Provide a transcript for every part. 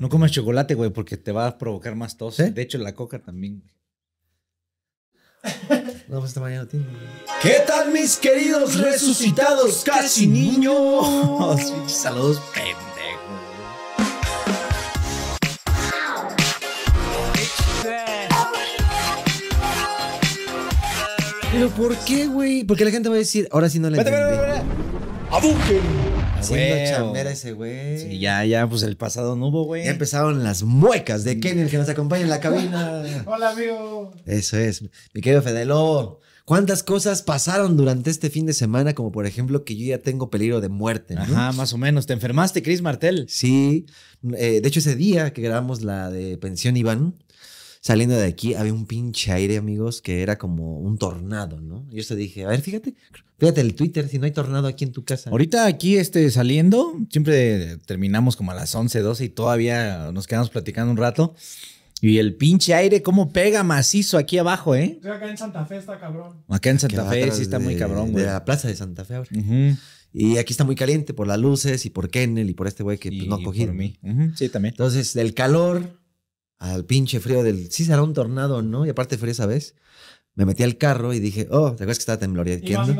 No comas chocolate, güey, porque te va a provocar más tos. De hecho, la coca también, No, pues, esta mañana tiene. ¿Qué tal, mis queridos resucitados casi niños? Saludos, pendejo. Pero ¿por qué, güey? Porque la gente va a decir, ahora sí no le entiendo Haciendo chambera ese güey. Sí, ya, ya, pues el pasado no hubo, güey. Ya empezaron las muecas de Kenny, el que nos acompaña en la cabina. Hola, amigo. Eso es. Mi querido Fedelo. ¿Cuántas cosas pasaron durante este fin de semana? Como por ejemplo que yo ya tengo peligro de muerte. ¿no? Ajá, más o menos. ¿Te enfermaste, Chris Martel? Sí. Eh, de hecho, ese día que grabamos la de Pensión Iván, saliendo de aquí había un pinche aire, amigos, que era como un tornado, ¿no? Y Yo te dije, a ver, fíjate, fíjate el Twitter, si no hay tornado aquí en tu casa. Ahorita aquí este, saliendo, siempre terminamos como a las 11, 12 y todavía nos quedamos platicando un rato. Y el pinche aire, cómo pega macizo aquí abajo, ¿eh? acá en Santa Fe está cabrón. Acá en Santa Fe sí está muy cabrón, güey. De la plaza de Santa Fe ahora. Y aquí está muy caliente por las luces y por Kennel y por este güey que pues, no Y Por mí. Sí, también. Entonces, el calor, al pinche frío del, sí será un tornado, ¿no? Y aparte frío ¿sabes? Me metí al carro y dije, oh, ¿te acuerdas que estaba Y No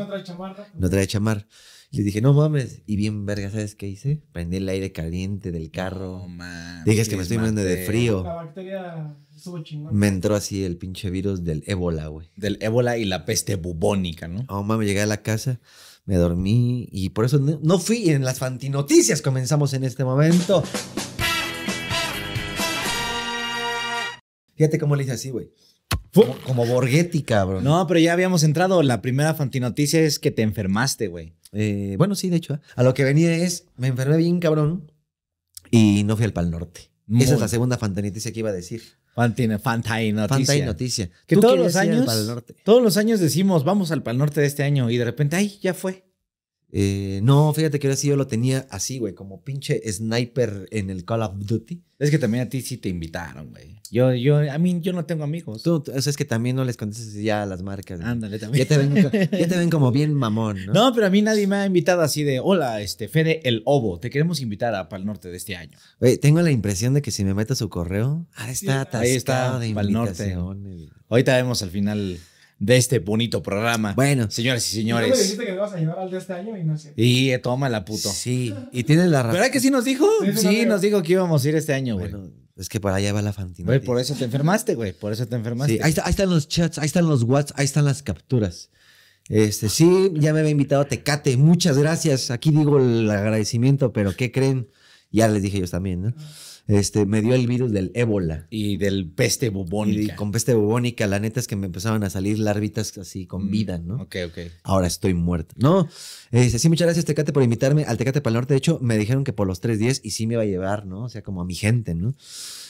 trae chamarra. Pues. No trae chamarra. Le dije, no mames. Y bien, verga, ¿sabes qué hice? Prendí el aire caliente del carro. No, mames. Dije, es que me estoy muriendo de frío. La bacteria me entró así el pinche virus del ébola, güey. Del ébola y la peste bubónica, ¿no? Oh, mames, llegué a la casa, me dormí y por eso no, no fui. En las fantinoticias comenzamos en este momento. Fíjate cómo le hice así, güey. Como, como, Borghetti, cabrón. No, pero ya habíamos entrado. La primera fantinoticia es que te enfermaste, güey. Eh, bueno, sí, de hecho. ¿eh? A lo que venía es, me enfermé bien, cabrón, y no fui al Pal Norte. Esa es la segunda fantinoticia que iba a decir. Fantinoticia. Fantinoticia. noticia. Que todos los años, todos los años decimos, vamos al Pal Norte de este año, y de repente, ay, ya fue. Eh, no, fíjate que ahora sí yo lo tenía así, güey, como pinche sniper en el Call of Duty. Es que también a ti sí te invitaron, güey. Yo, yo, a mí, yo no tengo amigos. Tú, o es que también no les contestas ya a las marcas. Ándale, también. Ya te, ven, como bien mamón, ¿no? No, pero a mí nadie me ha invitado así de, hola, este, Fede el Obo, te queremos invitar a Pal Norte de este año. Güey, tengo la impresión de que si me meto su correo, ahí está atascado Ahí está, Pal Norte. Ahorita vemos al final de este bonito programa. Bueno. Señoras y señores. Y me dijiste que vas a llevar al de este año y no sé. Y eh, puto. Sí, y tienes la razón. ¿Verdad que sí nos dijo? Sí, nos dijo que íbamos a ir este año, güey. es que por allá va la fantina. Güey, por eso te enfermaste, güey. Por eso te enfermaste. Sí, ahí, están los chats, ahí están los whats, ahí están las capturas. Este, sí, ya me había invitado a Tecate. Muchas gracias. Aquí digo el agradecimiento, pero ¿qué creen? Ya les dije ellos también, ¿no? este, me dio el virus del ébola. Y del peste bubónica. Y con peste bubónica, la neta es que me empezaban a salir larvitas así con mm, vida, ¿no? Ok, ok. Ahora estoy muerto, No, Dice, este, sí, muchas gracias Tecate por invitarme al Tecate para el Norte. De hecho, me dijeron que por los tres días y sí me iba a llevar, ¿no? O sea, como a mi gente, ¿no?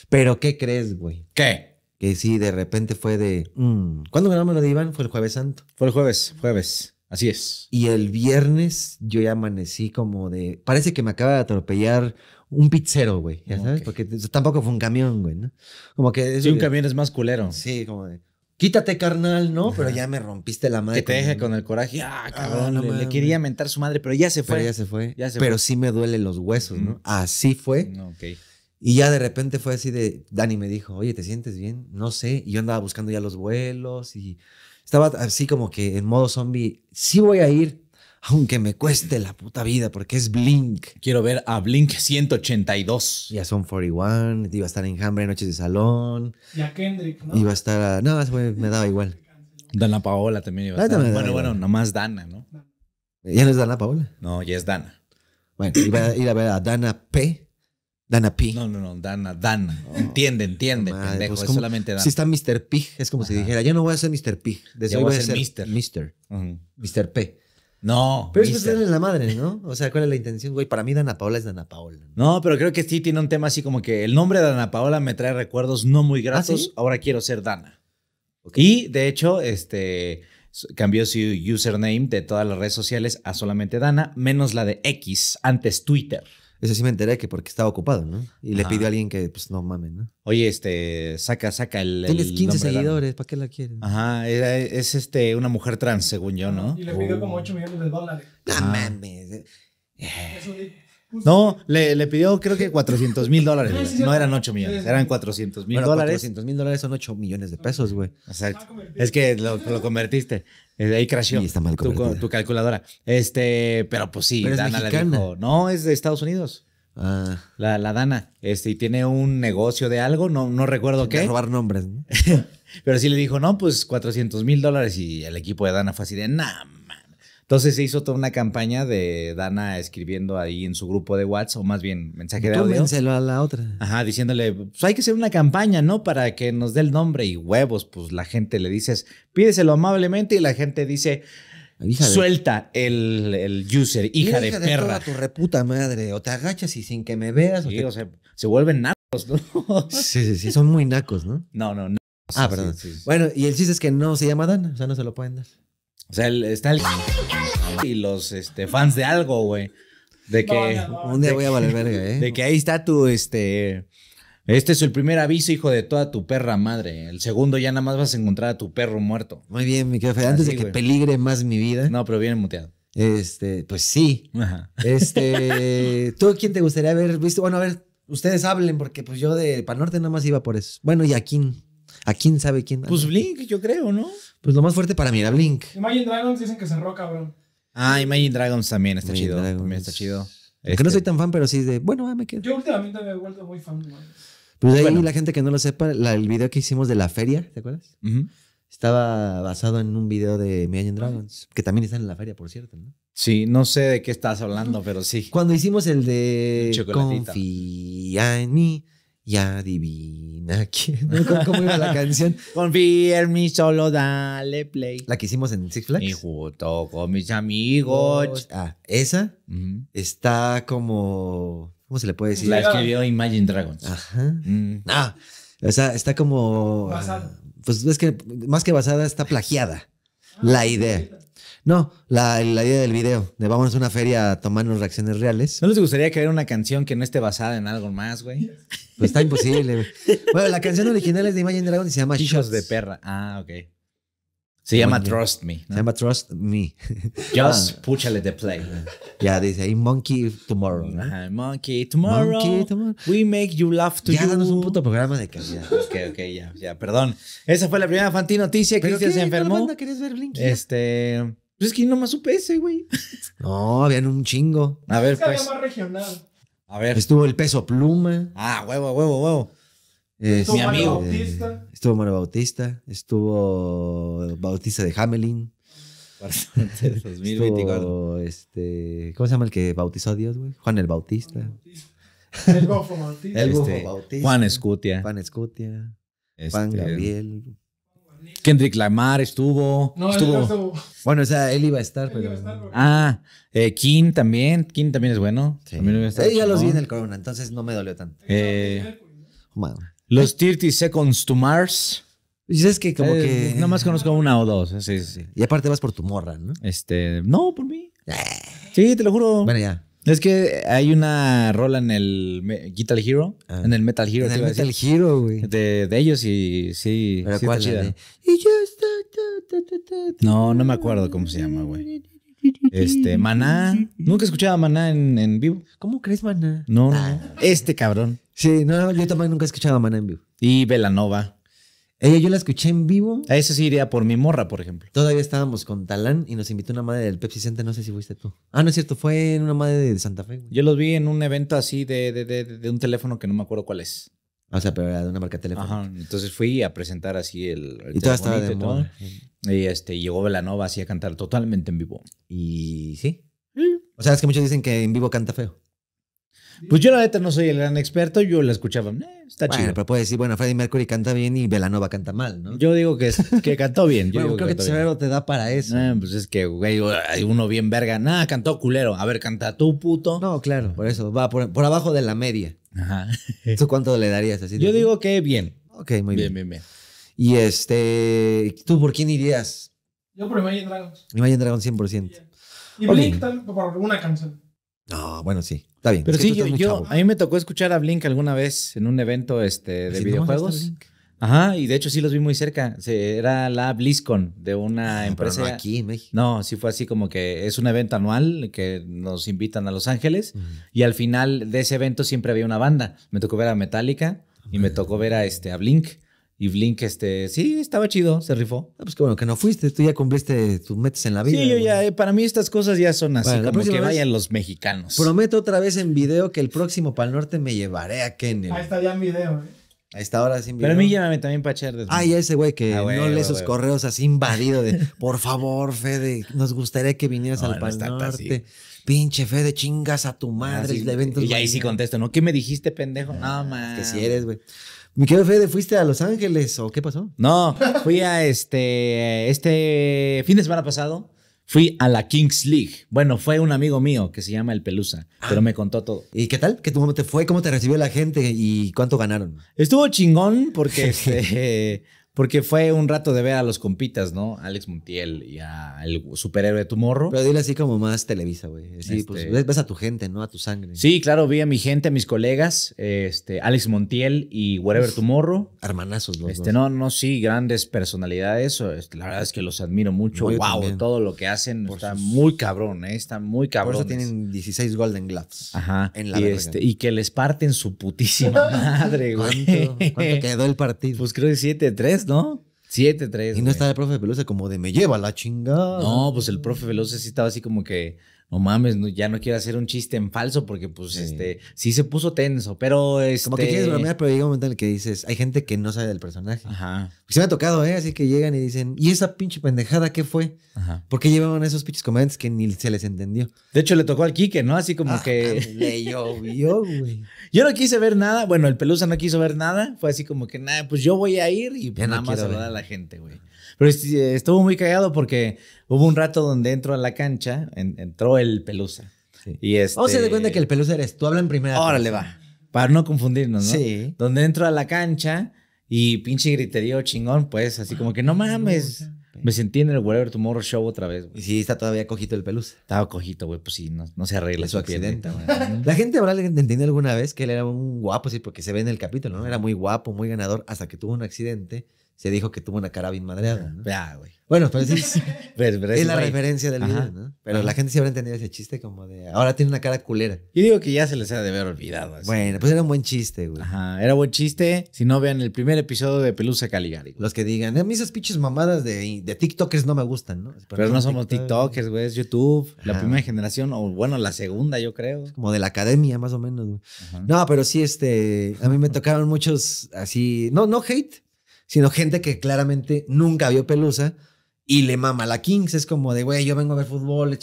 Pero, ¿qué crees, güey? ¿Qué? Que sí, de repente fue de... Mm, ¿Cuándo ganamos lo de Iván? Fue el jueves santo. Fue el jueves, jueves. Así es. Y el viernes yo ya amanecí como de... Parece que me acaba de atropellar un pizzero, güey. Ya sabes, porque tampoco fue un camión, güey, ¿no? Como que. Sí, un camión es más culero. Sí, como de. Quítate, carnal, ¿no? Pero ya me rompiste la madre. Que te deje con el coraje. Ah, ah cabrón, le, quería mentar su madre, pero ya se fue. Pero ya se fue. pero sí me duelen los huesos, ¿no? Así fue. Y ya de repente fue así de, Dani me dijo, oye, ¿te sientes bien? No sé. Y yo andaba buscando ya los vuelos y estaba así como que en modo zombie, sí voy a ir, aunque me cueste la puta vida, porque es Blink. Quiero ver a Blink 182. Ya son 41, iba a estar en Hambre, Noches de Salón. Y a Kendrick, ¿no? Iba a estar a, No, me daba igual. Dana Paola también iba a ah, estar. Bueno, bueno, nomás Dana, ¿no? ¿Ya no es Dana Paola? No, ya es Dana. Bueno, iba a ir a ver a Dana P. Dana P. No, no, no, Dana, Dana. entiende, entiende, pendejo. Pues, es solamente Dana. Si está Mr. P, es como si dijera, yo no voy a ser Mr. P. Desde voy a ser Mr. Mr. Mr. P. No. Pero es la madre, ¿no? O sea, ¿cuál es la intención, güey? Para mí Dana Paola es Dana Paola. ¿no? pero creo que sí tiene un tema así como que el nombre de Dana Paola me trae recuerdos no muy ¿Ah, gratos. Ahora quiero ser Dana. Y de hecho, este cambió su username de todas las redes sociales a solamente Dana, menos la de X, antes Twitter. Ese sí me enteré que porque estaba ocupado, ¿no? Y le pidió a alguien que, pues, no mames, ¿no? Oye, este, saca, saca el. Tienes 15 seguidores, ¿para qué la quieren? Ajá, es este, una mujer trans, según yo, ¿no? Y le pidió como 8 millones de dólares. No ah. mames. No, le, le, pidió creo que 400 mil dólares. no eran 8 millones, eran 400 mil dólares. 400 mil dólares son 8 millones de pesos, güey. Exacto. Ah, es que lo, lo convertiste. De eh, ahí creció tu, calculadora. Este, pero pues sí, Dana le dijo. No, es de Estados Unidos. Ah. La, la, Dana. Este, y tiene un negocio de algo, no, no recuerdo qué. qué. robar nombres. pero sí le dijo, no, pues 400 mil dólares. Y el equipo de Dana fue así de, entonces se hizo toda una campaña de Dana escribiendo ahí en su grupo de WhatsApp, o más bien mensaje de audio. a la otra. Ajá, diciéndole, pues hay que hacer una campaña, ¿no? Para que nos dé el nombre y huevos, pues la gente le dices, pídeselo amablemente y la gente dice, Suelta el, user, hija, hija de, perra. tu reputa madre, o te agachas y sin que me veas. o, se vuelven nacos, ¿no? sí, sí, sí, son muy nacos, ¿no? No, no, no. Ah, perdón. bueno, y el chiste es que no se llama Dana, o sea, no se lo pueden dar. O sea, está el y los este, fans de algo, güey. De que. Un día voy a valer verga, ¿eh? De que ahí está tu este. Este es el primer aviso, hijo de toda tu perra madre. El segundo ya nada más vas a encontrar a tu perro muerto. Muy bien, mi café. Antes de que peligre más mi vida. No, pero viene muteado. Este, pues sí. Ajá. Este, ¿tú quién te gustaría haber visto? Bueno, a ver, ustedes hablen porque pues yo de Panorte nada más iba por eso. Bueno, y Aquín. ¿A quién sabe quién? Pues Blink, yo creo, ¿no? Pues lo más fuerte para mí era Blink. Imagine Dragons dicen que se roca, bro. Ah, Imagine Dragons también está chido. También está chido. Que no este soy tan fan, pero sí de, bueno, ah, me quedo. Yo últimamente me he vuelto muy fan. Pues ahí la gente que no lo sepa, el video que hicimos de la feria, ¿te acuerdas? Estaba basado en un video de Imagine ah. Dragons, que también están en la feria, por cierto, ¿no? Sí, no sé de qué estás hablando, pero sí. Cuando hicimos el de Confía en mí, ya adivina quién. ¿Cómo iba la canción? Confía en mí, solo dale play. La que hicimos en Six Flags. con mis amigos. Ah, esa está como. ¿Cómo se le puede decir? La escribió Imagine Dragons. Ajá. Mm. Ah, o sea, está como. Basada. pues es que más que basada, está plagiada. la idea. No, la, idea del video, de vámonos a una feria a tomarnos reacciones reales. ¿No les gustaría creer una canción que no esté basada en algo más, güey? Pues está imposible, güey. Bueno, la canción original es de Imagine Dragons y se llama Shots de perra. Ah, ok. Se llama Trust Me. Se llama Trust Me. Just ah. púchale de play. Ya dice ahí Monkey Tomorrow. monkey Tomorrow. Monkey Tomorrow. We make you laugh to ya, you. Ya danos un puto programa de calidad. ok, ok, ya, ya, perdón. Esa fue la primera Fanti Noticia. Cristian se enfermó. Banda querías ver Blinky? Este. Pues es que no nomás supe ese, güey. No, habían un chingo. A ver, pues. Había más regional. A ver. Estuvo el peso pluma. Ah, huevo, huevo, huevo. Eh, estuvo mi amigo. Bautista. Eh, estuvo Mario Bautista. Estuvo Bautista de Hamelin. Estuvo, este, ¿Cómo se llama el que bautizó a Dios, güey? Juan el Bautista. El Gofo Bautista. El Gofo este, Bautista. Juan Escutia. Juan Escutia. Juan este, Gabriel. Kendrick Lamar estuvo. No, estuvo. Bueno, o sea, él iba a estar, pero. Ah, eh, también. King también es bueno. Sí. iba a estar, eh, ya los vi en el Corona, entonces no me dolió tanto. Eh, los 30 Seconds to Mars. Y sabes pues que como eh, que. Nada más conozco una o dos. Sí, sí, y aparte vas por tu morra, ¿no? Este. No, por mí. Sí, te lo juro. Bueno, ya. Es que hay una rola en el Guitar Hero, ah. en el Metal Hero. En el Metal Hero, güey. De, de, ellos y sí. Pero No, no me acuerdo cómo se llama, güey. Este, Maná. Nunca escuchaba Maná en, vivo. ¿Cómo crees Maná? Ah. No, este cabrón. Sí, no, yo tampoco nunca he escuchado a Maná en vivo. Y Velanova. Ella yo la escuché en vivo. A eso sí iría por mi morra, por ejemplo. Todavía estábamos con Talán y nos invitó una madre del Pepsi Center, no sé si fuiste tú. Ah, no es cierto, fue en una madre de Santa Fe. Yo los vi en un evento así de, de, de, de, un teléfono que no me acuerdo cuál es. O sea, pero era de una marca de teléfono. Ajá, entonces fui a presentar así el... y estaba de y este, llegó Velanova así a cantar totalmente en vivo. Y sí. O sea, es que muchos dicen que en vivo canta feo. Pues yo la neta no soy el gran experto, yo la escuchaba, eh, está chido. pero puedes decir, bueno, Freddie Mercury canta bien y Belanova canta mal, ¿no? Yo digo que, que cantó bien. Yo creo que, tu te da para eso. Ah, pues es que, güey, hay uno bien verga, nada, cantó culero, a ver, canta tú, puto. No, claro, por eso, va por, abajo de la media. Ajá. ¿Tú cuánto le darías así? Yo digo que bien. Ok, muy bien. Bien, bien, bien. Y este, ¿tú por quién irías? Yo por Imagine Dragons. Imagine Dragons 100%. Y Blink tal, por una canción ah bueno, sí. Está bien. Pero sí, yo, a mí me tocó escuchar a Blink alguna vez en un evento este, pues de videojuegos. Ajá, y de hecho sí los vi muy cerca. era la BlizzCon de una ah, empresa. no aquí en No, sí fue así como que es un evento anual que nos invitan a Los Ángeles. Y al final de ese evento siempre había una banda. Me tocó ver a Metallica y me tocó ver a, este, a Blink. Y Blink, este, sí, estaba chido, se rifó. Ah, pues qué bueno que no fuiste, tú ya cumpliste tus metes en la vida. Sí, yo ya, eh, para mí estas cosas ya son así, que vayan los mexicanos. Prometo otra vez en video que el próximo Pal Norte me llevaré a Kennedy. Ahí está ya en video, eh. Ahí está ahora sin video. Pero a mí llévame también para echar Ah, ese güey que ah, no lee sus correos así invadido de, por favor, Fede, nos gustaría que vinieras al Pal Norte. Pinche Fede, chingas a tu ah, madre. evento y ahí sí contesto, ¿no? ¿Qué me dijiste, pendejo? No, no, ah, man. Que si eres, güey. Mi querido Fede, ¿fuiste a Los Ángeles o qué pasó? No, fui a este, este fin de semana pasado. Fui a la Kings League. Bueno, fue un amigo mío que se llama El Pelusa, ah. pero me contó todo. ¿Y qué tal? ¿Qué cómo te fue? ¿Cómo te recibió la gente? ¿Y cuánto ganaron? Estuvo chingón porque este, porque fue un rato de ver a los compitas, ¿no? Alex Montiel y el superhéroe de tu morro. Pero dile así como más Televisa, güey. Sí, pues este ves, a tu gente, ¿no? A tu sangre. Sí, claro, vi a mi gente, a mis colegas, este, Alex Montiel y whatever tu morro. Hermanazos los este, No, no, sí, grandes personalidades. Este, la verdad es que los admiro mucho. wow, todo lo que hacen está muy cabrón, ¿eh? Está muy cabrón. Por eso tienen 16 Golden Gloves. Ajá. En la y, este, y que les parten su putísima madre, güey. ¿Cuánto, quedó el partido? Pues creo que 7-3, ¿no? 7-3. Y no estaba el profe Veloso como de me lleva la chingada. No, pues el profe Veloso sí estaba así como que, no mames, ya no quiero hacer un chiste en falso porque pues este, sí se puso tenso, pero este... Como que este quieres bromear, pero llega un momento en el que dices, hay gente que no sabe del personaje. Ajá. se pues me ha tocado, ¿eh? Así que llegan y dicen, ¿y esa pinche pendejada qué fue? Ajá. ¿Por qué llevaban esos pinches comentarios que ni se les entendió? De hecho, le tocó al Quique, ¿no? Así como ah, que... Le llovió, güey. Yo no quise ver nada. Bueno, el Pelusa no quiso ver nada. Fue así como que, nada, pues yo voy a ir y nada más saludar a la gente, güey. Pero estuvo muy callado porque hubo un rato donde entro a la cancha, entró el Pelusa. Y este... Oh, o se da cuenta este que el Pelusa eres tú, habla en primera. Órale, va. Para no confundirnos, ¿no? Sí. Donde entro a la cancha y pinche griterío chingón, pues así como que no mames. Me sentí en el Whatever Tomorrow Show otra vez, Y sí, está todavía cojito el pelusa. Estaba cojito, güey, pues sí, no, se arregla. su accidente, La gente habrá entendido alguna vez que él era un guapo, sí, porque se ve en el capítulo, ¿no? Era muy guapo, muy ganador, hasta que tuvo un accidente se dijo que tuvo una cara bien madreada. ¿no? güey. Bueno, pues, pues es, la referencia del video, ¿no? Pero la gente sí habrá entendido ese chiste como de ahora tiene una cara culera. Y digo que ya se les ha de haber olvidado. Bueno, pues era un buen chiste, güey. Ajá, era buen chiste. Si no, vean el primer episodio de Pelusa Caligari. Los que digan, a mí esas piches mamadas de, de TikTokers no me gustan, ¿no? Pero, no somos TikTokers, güey, es YouTube. La primera generación, o bueno, la segunda, yo creo. Como de la academia, más o menos, No, pero sí, este, a mí me tocaron muchos así, no, no hate, sino gente que claramente nunca vio Pelusa y le mama a la Kings. Es como de, güey, yo vengo a ver fútbol,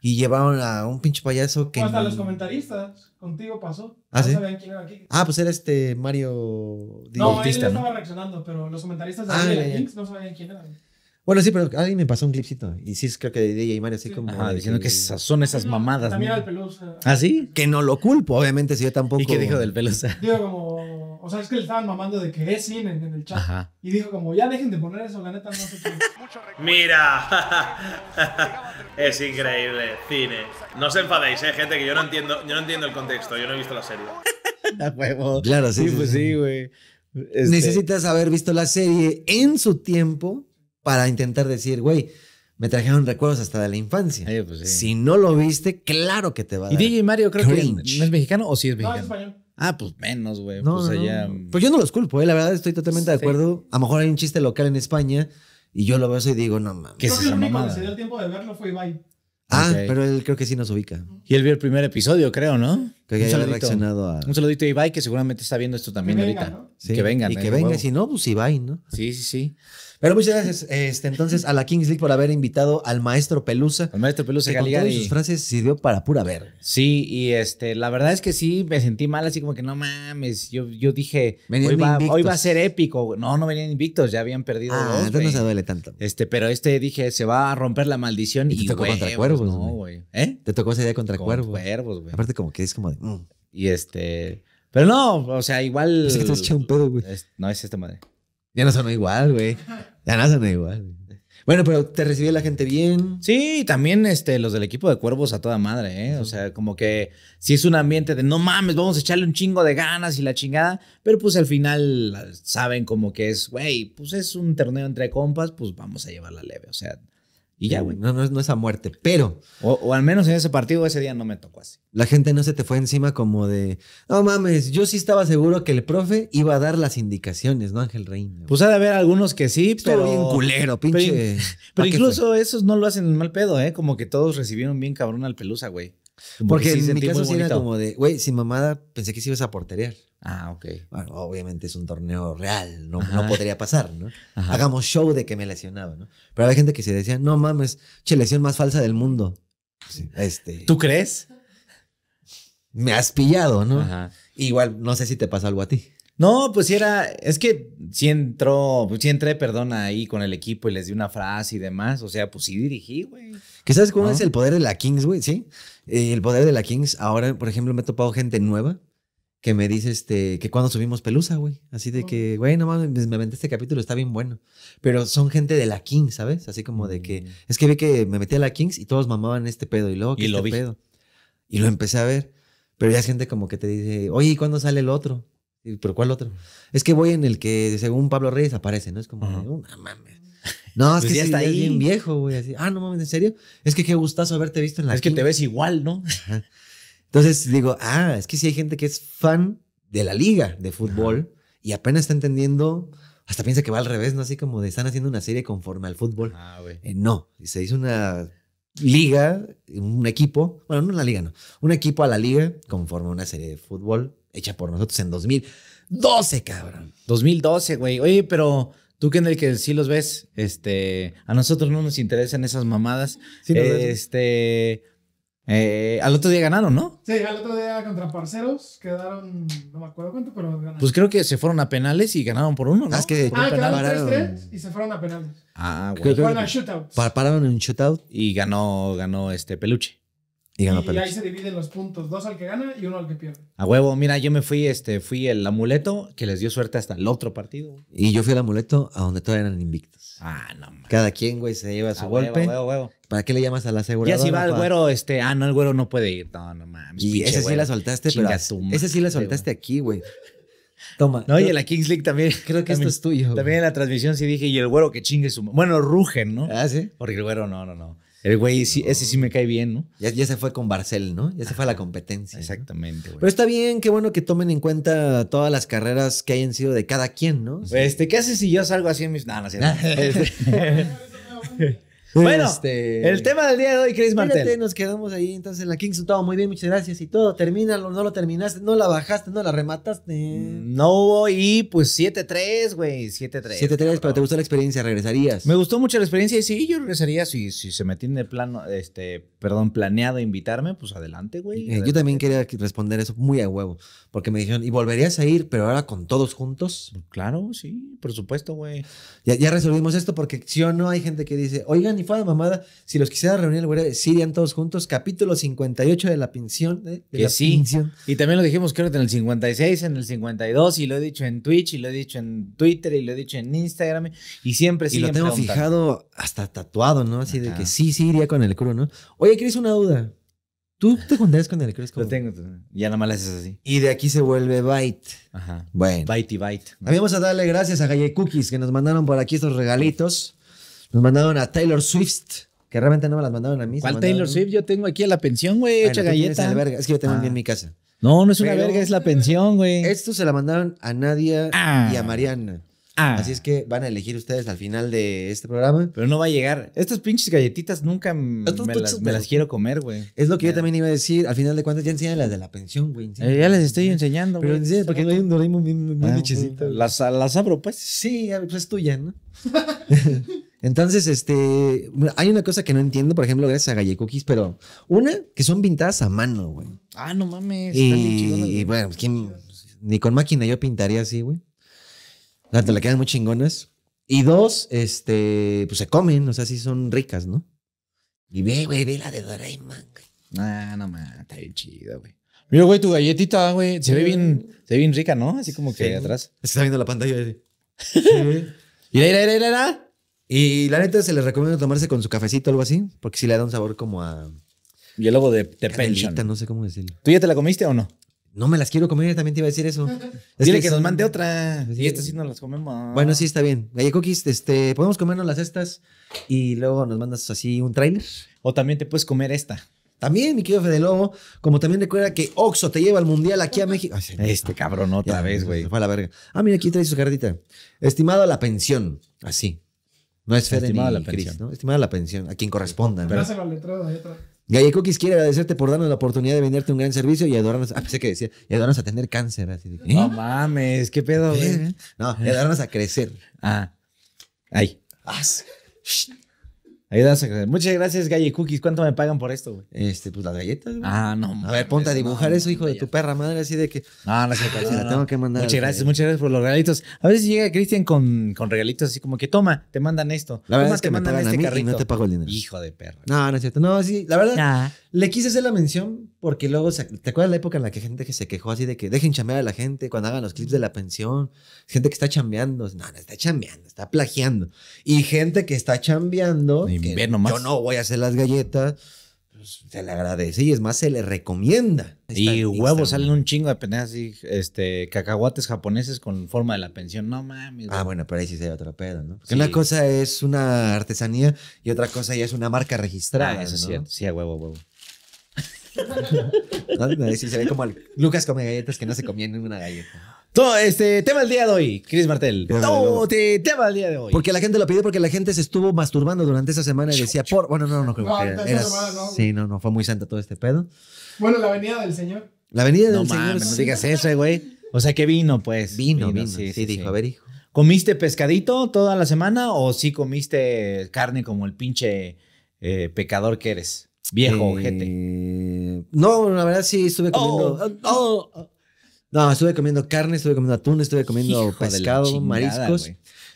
Y llevaron a un pinche payaso que. hasta los comentaristas, contigo pasó. Ah, no sabían quién era aquí. Ah, pues era este Mario. No, él ¿no? estaba reaccionando, pero los comentaristas de ah, la Kings no sabían quién era. Bueno, sí, pero alguien me pasó un clipcito. Y sí, creo que de DJ y Mario, así como. diciendo que esas, son esas mamadas. También Pelusa. ¿Ah, sí? Que no lo culpo, obviamente, si yo tampoco. ¿Y qué dijo del Pelusa? Digo, como. O sea, es que le estaban mamando de que es cine en el chat. Y dijo como, ya dejen de poner eso, la neta no sé qué. Mira, es increíble, cine. No os enfadéis, eh, gente, que yo no entiendo, yo no entiendo el contexto, yo no he visto la serie. Claro, sí, sí pues sí, güey. Este- Necesitas haber visto la serie en su tiempo para intentar decir, güey, me trajeron recuerdos hasta de la infancia. Eh, pues si no lo viste, claro que te va a dar. ¿Y DJ Mario creo que no es mexicano o sí es mexicano? No, es español. Ah, pues menos, güey. pues allá. Pues yo no los culpo, ¿eh? la verdad estoy totalmente de acuerdo. A lo mejor hay un chiste local en España y yo lo veo y digo, no mames. Que es que se dio el tiempo de verlo fue Ibai. Ah, pero él creo que sí nos ubica. Y él vio el primer episodio, creo, ¿no? que un le saludito, reaccionado a... Un saludito a Ibai, que seguramente está viendo esto también ahorita. Sí. Que venga, Y que venga, si no, pues Ibai, ¿no? Sí, sí, sí. Pero muchas gracias este, entonces a la Kings League por haber invitado al maestro Pelusa. Al maestro Pelusa que Caligari. Con sus frases sirvió para pura ver. Sí, y este, la verdad es que sí, me sentí mal, así como que no mames. Yo, yo dije, hoy va, a ser épico. No, no venían invictos, ya habían perdido. Ah, no se duele tanto. Este, pero este dije, se va a romper la maldición. Y, te y tocó contra cuervos, No, güey. ¿Eh? Te tocó esa idea contra cuervos. cuervos, güey. Aparte, como que es como de. Mm". Y este. Pero no, o sea, igual. Pues es que te güey. no, es este, madre. Ya no sonó igual, güey. Ya no son igual. Bueno, pero te recibió la gente bien. Sí, también este, los del equipo de cuervos a toda madre, ¿eh? O sea, como que si es un ambiente de no mames, vamos a echarle un chingo de ganas y la chingada, pero pues al final ah, saben como que es, güey, pues es un torneo entre compas, pues vamos a llevarla leve. O sea, y ya, güey, no, no, no, es a muerte, pero... O, al menos en ese partido, ese día no me tocó así. La gente no se te fue encima como de, no mames, yo sí estaba seguro que el profe iba a dar las indicaciones, ¿no, Ángel Reina? Pues ha de haber algunos que sí, pero... bien culero, pinche... Pero, incluso esos no lo hacen en mal pedo, ¿eh? Como que todos recibieron bien cabrón al pelusa, güey. Porque, en mi caso era como de, güey, sin mamada, pensé que sí ibas a porterear. Ah, ok. Bueno, obviamente es un torneo real, no, no podría pasar, ¿no? Hagamos show de que me lesionaba, ¿no? Pero había gente que se decía, no mames, che, lesión más falsa del mundo. este, ¿Tú crees? Me has pillado, ¿no? Igual, no sé si te pasa algo a ti. No, pues era, es que si entró, pues sí entré, perdón, ahí con el equipo y les di una frase y demás, o sea, pues sí dirigí, güey. ¿Qué sabes cómo es el poder de la Kings, güey? Sí, eh, el poder de la Kings, ahora, por ejemplo, me he topado gente nueva que me dice este, que cuando subimos Pelusa, güey. Así de oh. que, güey, no mames, me aventé este capítulo, está bien bueno. Pero son gente de la Kings, ¿sabes? Así como de que, mm. es que vi que me metí a la Kings y todos mamaban este pedo y luego y este pedo. Y lo empecé a ver. Pero ya gente como que te dice, oye, ¿y cuándo sale el otro? Y, ¿Pero cuál otro? Es que voy en el que, según Pablo Reyes, aparece, ¿no? Es como, no mames. No, es pues que ya está ahí. bien viejo, güey. Así, ah, no mames, ¿en serio? Es que qué gustazo haberte visto en la Es que te ves igual, ¿no? Entonces digo, ah, es que si hay gente que es fan de la liga de fútbol y apenas está entendiendo, hasta piensa que va al revés, ¿no? Así como de están haciendo una serie conforme al fútbol. Ah, güey. Eh, no, se hizo una liga, un equipo, bueno, no una liga, no, un equipo a la liga conforme a una serie de fútbol hecha por nosotros en 2012, cabrón. 2012, güey. Oye, pero tú que en el que sí los ves, este, a nosotros no nos interesan esas mamadas. Sí, no este, eh, al otro día ganaron, ¿no? Sí, al otro día contra Parceros quedaron, no me acuerdo cuánto, pero ganaron. Pues creo que se fueron a penales y ganaron por uno, ¿no? Ah, es que ah, quedaron y se fueron a penales. Ah, bueno. Fueron shootouts. Pararon en un shootout. Y ganó, ganó este Peluche. Y ganó Y ahí se dividen los puntos, dos al que gana y uno al que pierde. A huevo, mira, yo me fui, este, fui el amuleto que les dio suerte hasta el otro partido. Y yo fui el amuleto a donde todavía eran invictos. Ah, no. mames. Cada quien, güey, se lleva su golpe. ¿Para qué le llamas a la aseguradora? Ya si va el güero, este, ah, no, el güero no puede ir. No, no mames. Y esa sí la soltaste, pero esa sí la soltaste aquí, güey. Toma. No, y en la Kings League también. Creo que esto es tuyo. También en la transmisión sí dije, y el güero que chingue su. Bueno, rugen, ¿no? Ah, sí. Porque el güero no, no, no. El güey, ese sí me cae bien, ¿no? Ya, ya, se fue con Barcel, ¿no? Ya se fue a la competencia. Exactamente, güey. Pero está bien, qué bueno que tomen en cuenta todas las carreras que hayan sido de cada quien, ¿no? Pues, este, ¿qué haces si yo salgo así en mis. No, no, Pues, bueno, este, el tema del día de hoy, Chris Martel. nos quedamos ahí entonces la Kingston. Todo muy bien, muchas gracias y todo. Termínalo, no lo terminaste, no la bajaste, no la remataste. No y pues 7-3, güey, 7-3. 7-3, pero te gustó la experiencia, regresarías. Me gustó mucho la experiencia y sí, yo regresaría si, si se me tiene plano, este, perdón, planeado invitarme, pues adelante, güey. Eh, yo también quería responder eso muy a huevo. Porque me dijeron, ¿y volverías a ir, pero ahora con todos juntos? Pues claro, sí, por supuesto, güey. Ya, resolvimos esto porque si o no hay gente que dice, oigan, y fue de mamada, si los quisiera reunir, güey, sí todos juntos. Capítulo 58 de la pinción. Eh, que sí. Y también lo dijimos, creo que en el 56, en el 52, y lo he dicho en Twitch, y lo he dicho en Twitter, y lo he dicho en Instagram, y siempre sí. Y lo tengo fijado hasta tatuado, ¿no? Así de que sí, sí iría con el crew, ¿no? Oye, ¿quieres una duda? Tú te contagias con el como Lo tengo. Ya nada más es haces así. Y de aquí se vuelve Byte. Ajá. Bueno. Byte y Byte. También vamos a darle gracias a Galle Cookies que nos mandaron por aquí estos regalitos. Nos mandaron a Taylor Swift. Que realmente no me las mandaron a mí. ¿Cuál Taylor Swift? Yo tengo aquí a la pensión, güey. Hecha galleta. Es que yo tengo ah. en mi casa. No, no es una verga, es la pensión, güey. Esto se la mandaron a Nadia y a ah. Mariana. Ah. Así es que van a elegir ustedes al final de este programa. Pero no va a llegar. Estas pinches galletitas nunca me las, quiero comer, güey. Es lo que yo también iba a decir. Al final de cuentas, ya enseñan las de la pensión, güey. Eh, ya les estoy enseñando, güey. Pero porque no hay un Dorimo muy, muy Las, abro, pues. Sí, pues es tuya, ¿no? Entonces, este, hay una cosa que no entiendo, por ejemplo, gracias a Galle Cookies, pero una, que son pintadas a mano, güey. Ah, no mames. Y, bueno, ni con máquina yo pintaría así, güey. La te la quedan muy chingonas. Y dos, este, pues se comen, o sea, sí son ricas, ¿no? Y ve, güey, ve la de Doraemon, güey. Ah, no mames, está bien chida, güey. Mira, güey, tu galletita, güey, se ve bien, se ve bien rica, ¿no? Así como que atrás. Se está viendo la pantalla. Y la neta se les recomienda tomarse con su cafecito o algo así, porque sí le da un sabor como a. Y el de, de no sé cómo decirlo. ¿Tú ya te la comiste o no? No me las quiero comer, también te iba a decir eso. Dile que, nos mande otra. Y estas sí nos las comemos. Bueno, sí, está bien. Galle este, podemos comernos las estas y luego nos mandas así un trailer. O también te puedes comer esta. También, mi querido Fede Lobo, como también recuerda que Oxo te lleva al mundial aquí a México. este cabrón, otra vez, güey. Fue a la verga. Ah, mira, aquí trae su cartita. Estimado a la pensión. Así. No es Fede Estimado la pensión. Estimado a la pensión, a quien corresponda. Pero, ¿no? la letrada de otra. Gallecoquis quiere agradecerte por darnos la oportunidad de venderte un gran servicio y adorarnos. Ah, pensé que decía, y adorarnos a tener cáncer. No ¿eh? mames, qué pedo, ¿Eh? No, eh. y adorarnos a crecer. Ah. Ahí. Ah, Ayudas a Muchas gracias, Galle Cookies. ¿Cuánto me pagan por esto, güey? Este, pues las galletas, güey. Ah, no. A ver, ponte a dibujar eso, hijo de tu perra madre, así de que. No, no sé, no, no, la ah, tengo que mandar. Muchas gracias, muchas gracias por los regalitos. A veces llega Cristian con, regalitos así como que toma, te mandan esto. La verdad es que te mandan pagan este a mí carrito. Y no te pago el dinero. Hijo de perra. No, no es cierto. No, sí, la verdad. Ah. Le quise hacer la mención porque luego, ¿te acuerdas la época en la que gente que se quejó así de que dejen chambear a la gente cuando hagan los clips de la pensión? Gente que está chambeando, no, no está chambeando, está plagiando. Y gente que está chambeando, yo no voy a hacer las galletas, pues, se le agradece y es más, se le recomienda. y huevos, salen un chingo de pendejas y este, cacahuates japoneses con forma de la pensión, no mames. Ah, bueno, pero ahí sí se ve otro pedo, ¿no? Porque una cosa es una artesanía y otra cosa ya es una marca registrada. Ah, eso sí, sí, huevo, huevo. no, se ve como el Lucas come galletas que no se comían ninguna galleta. Todo este tema del día de hoy, Chris Martel. te, tema del día de hoy. Porque la gente lo pidió porque la gente se estuvo masturbando durante esa semana y decía, por. Bueno, no, no, no, que era, Sí, no, no, fue muy santa todo este pedo. Bueno, la venida del Señor. La venida del Señor. No digas eso, güey. O sea, que vino, pues. Vino, vino. Sí, dijo, a ver, hijo. ¿Comiste pescadito toda la semana o sí comiste carne como el pinche eh, pecador que eres? Viejo, eh... gente no, la verdad sí estuve comiendo. Oh, oh, oh. No, estuve comiendo carne, estuve comiendo atún, estuve comiendo pescado, mariscos.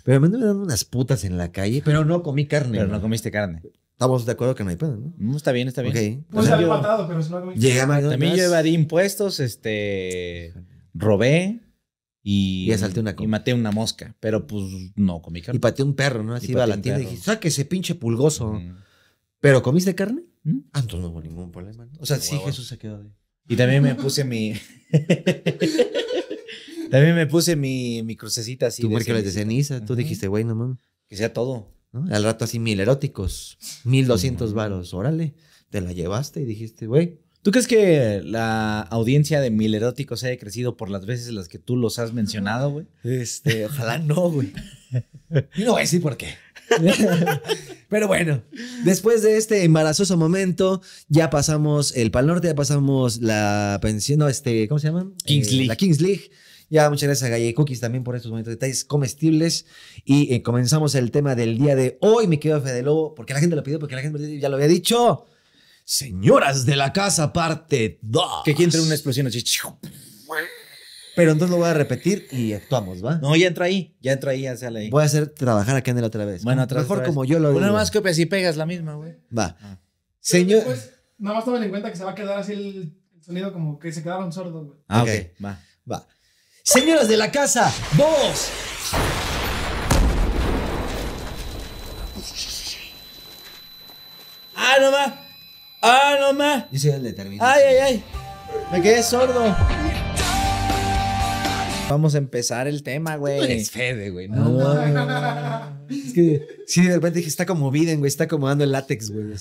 Pero me anduve dando unas putas en la calle, pero no comí carne. Pero no, comiste carne. Estamos de acuerdo que no hay pedo, ¿no? Mm, está bien, está bien. Okay. No se había matado, pero si no comí Llegué a McDonald's. También yo evadí impuestos, este. Robé. Y, y, maté una mosca, pero pues no comí carne. Y pateé un perro, ¿no? Así iba a la tienda y dije, ese pinche pulgoso. ¿Pero comiste carne? ¿Mm? Ah, no hubo ningún problema. O sea, sí, Jesús se quedó ahí. Y también me puse mi. también me puse mi, crucecita así. Tú de de ceniza, tú dijiste, güey, no mames. Que sea todo. ¿No? Al rato así mil eróticos, mil doscientos varos, órale. Te la llevaste y dijiste, güey. ¿Tú crees que la audiencia de mil eróticos haya crecido por las veces en las que tú los has mencionado, güey? Este, ojalá no, güey. Y no voy a decir por qué. Pero bueno, después de este embarazoso momento, ya pasamos el Pal Norte, ya pasamos la pensión, este, ¿cómo se llama? Kings eh, League. La Kings League. Ya muchas gracias a Galle Cookies también por estos bonitos detalles comestibles. Y eh, comenzamos el tema del día de hoy, mi querido Fede Lobo, porque la gente lo pidió, porque la gente ya lo había dicho. Señoras de la casa, parte 2. Que aquí entra una explosión así. Pero entonces lo voy a repetir y actuamos, ¿va? No, ya entra ahí, ya entra ahí, ya sale ahí. Voy a hacer trabajar a Kendall otra vez. Bueno, otra Mejor como yo lo veo. Pues Una más copias y pegas la misma, güey. Va. Ah. Señor. Pues nada más tomen en cuenta que se va a quedar así el, sonido como que se quedaron sordos, güey. Ah, ok. Va. Va. Señoras de la casa, vos. ¡Ah, no más! ¡Ah, no más! Yo soy el determinante. ¡Ay, ay, ay! Me quedé sordo. Vamos a empezar el tema, güey. Es Fede, güey. No, Es que sí, de repente dije, está como Biden, güey, está acomodando el látex, güey.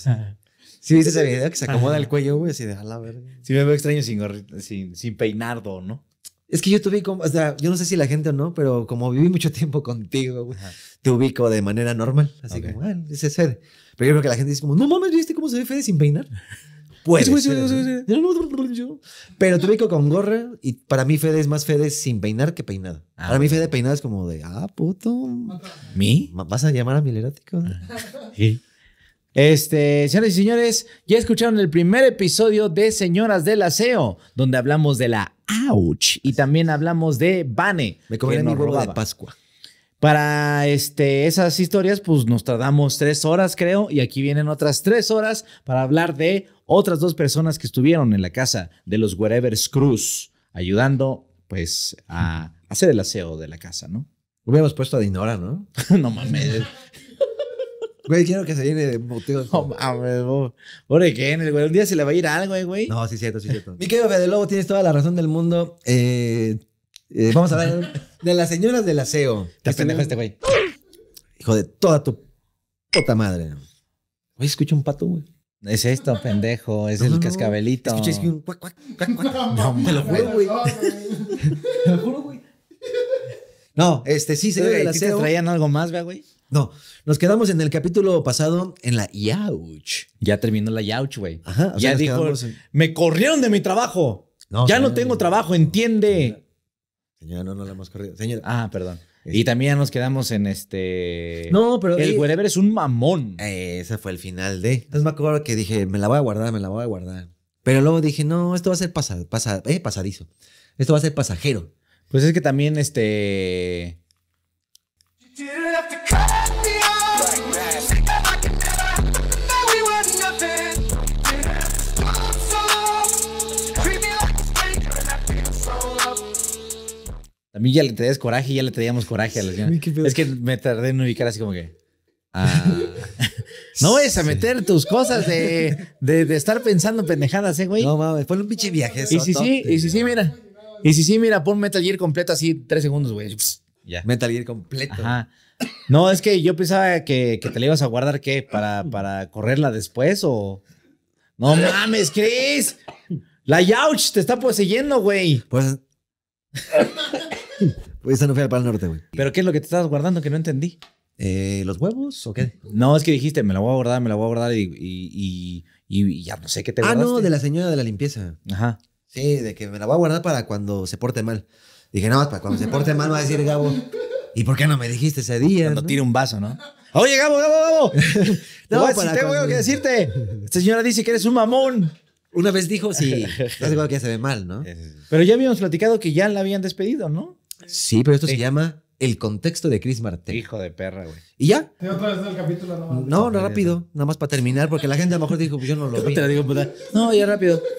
Sí, viste ese video que se acomoda el cuello, güey, así de a la verga. Sí, me veo extraño sin, sin, peinardo, ¿no? Es que yo te ubico, o sea, yo no sé si la gente o no, pero como viví mucho tiempo contigo, güey, te ubico de manera normal. Así como, ah, ese es Fede. Pero yo creo que la gente dice como, no mames, ¿viste cómo se ve Fede sin peinar? Puede ¿no? Pero tú que con gorra y para mí Fede es más Fede sin peinar que peinada. Ah, para mí Fede peinada es como de, ah, puto. ¿Mí? ¿Vas a llamar a mi lerático? Ah, sí. Este, señoras y señores, ya escucharon el primer episodio de Señoras del Aseo, donde hablamos de la ouch y también hablamos de Bane. Me en mi huevo de Pascua. Para este, esas historias, pues nos tardamos tres horas, creo, y aquí vienen otras tres horas para hablar de otras dos personas que estuvieron en la casa de los wherever's Cruz, ayudando, pues, a hacer el aseo de la casa, ¿no? Hubiéramos puesto a Dinora, ¿no? no mames. Güey, quiero que se llene de motivos. No mames, pobre Kenneth, güey. Un día se le va a ir algo, eh, güey. No, sí, cierto, sí, cierto. Mi querido de Lobo, tienes toda la razón del mundo. Eh eh, vamos a hablar de las señoras del aseo. Te este pendejo este güey. Hijo de toda tu puta madre. Oye, escucha un pato, güey. Es esto, pendejo. Es el cascabelito. Escuché un cuac, cuac, cuac, No, me lo juro, güey. Te lo juro, güey. No, este sí, señor del aseo. traían algo más, güey? No, nos quedamos en el capítulo pasado en la Yauch. Ya terminó la Yauch, güey. Ajá. ya dijo, me corrieron de mi trabajo. ya no tengo trabajo, entiende. Señora, no, no la hemos corrido. Señor... Ah, perdón. Y también nos quedamos en este. No, pero. El eh, es un mamón. Eh, ese fue el final de. Entonces me acuerdo que dije, me la voy a guardar, me la voy a guardar. Pero luego dije, no, esto va a ser eh, pasadizo. Esto va a ser pasajero. Pues es que también este. mí ya le traías coraje y ya le traíamos coraje a la Es que me tardé en ubicar así como que. Ah, no es a meter tus cosas de, de, estar pensando pendejadas, ¿eh, güey? No mames, ponle un pinche viaje. Y si sí, y si sí, mira. Y si sí, mira, pon Metal Gear completo así tres segundos, güey. Ya. Metal Gear completo. Ajá. No, es que yo pensaba que, te la ibas a guardar, ¿qué? ¿Para, para correrla después o.? No mames, Chris. La Yauch te está poseyendo, güey. Pues. Pues esa no fue al Pal Norte, güey. ¿Pero qué es lo que te estabas guardando que no entendí? Eh, ¿Los huevos o qué? No, es que dijiste, me la voy a guardar, me la voy a guardar y, ya no sé qué te guardaste. Ah, no, de la señora de la limpieza. Ajá. Sí, de que me la voy a guardar para cuando se porte mal. Dije, no, para cuando se porte mal va a decir Gabo, ¿y por qué no me dijiste ese día? Cuando ¿no? tire un vaso, ¿no? Oye, Gabo, Gabo, Gabo. no, tengo algo que decirte. Esta señora dice que eres un mamón. Una vez dijo, sí, que se ve mal, ¿no? Pero ya habíamos platicado que ya la habían despedido, ¿no? Sí, pero esto se llama El contexto de Chris Martel. Hijo de perra, güey. ¿Y ya? capítulo no, no, rápido. Nada más para terminar, porque la gente a lo mejor dijo, pues yo no lo vi. Te No, ya rápido.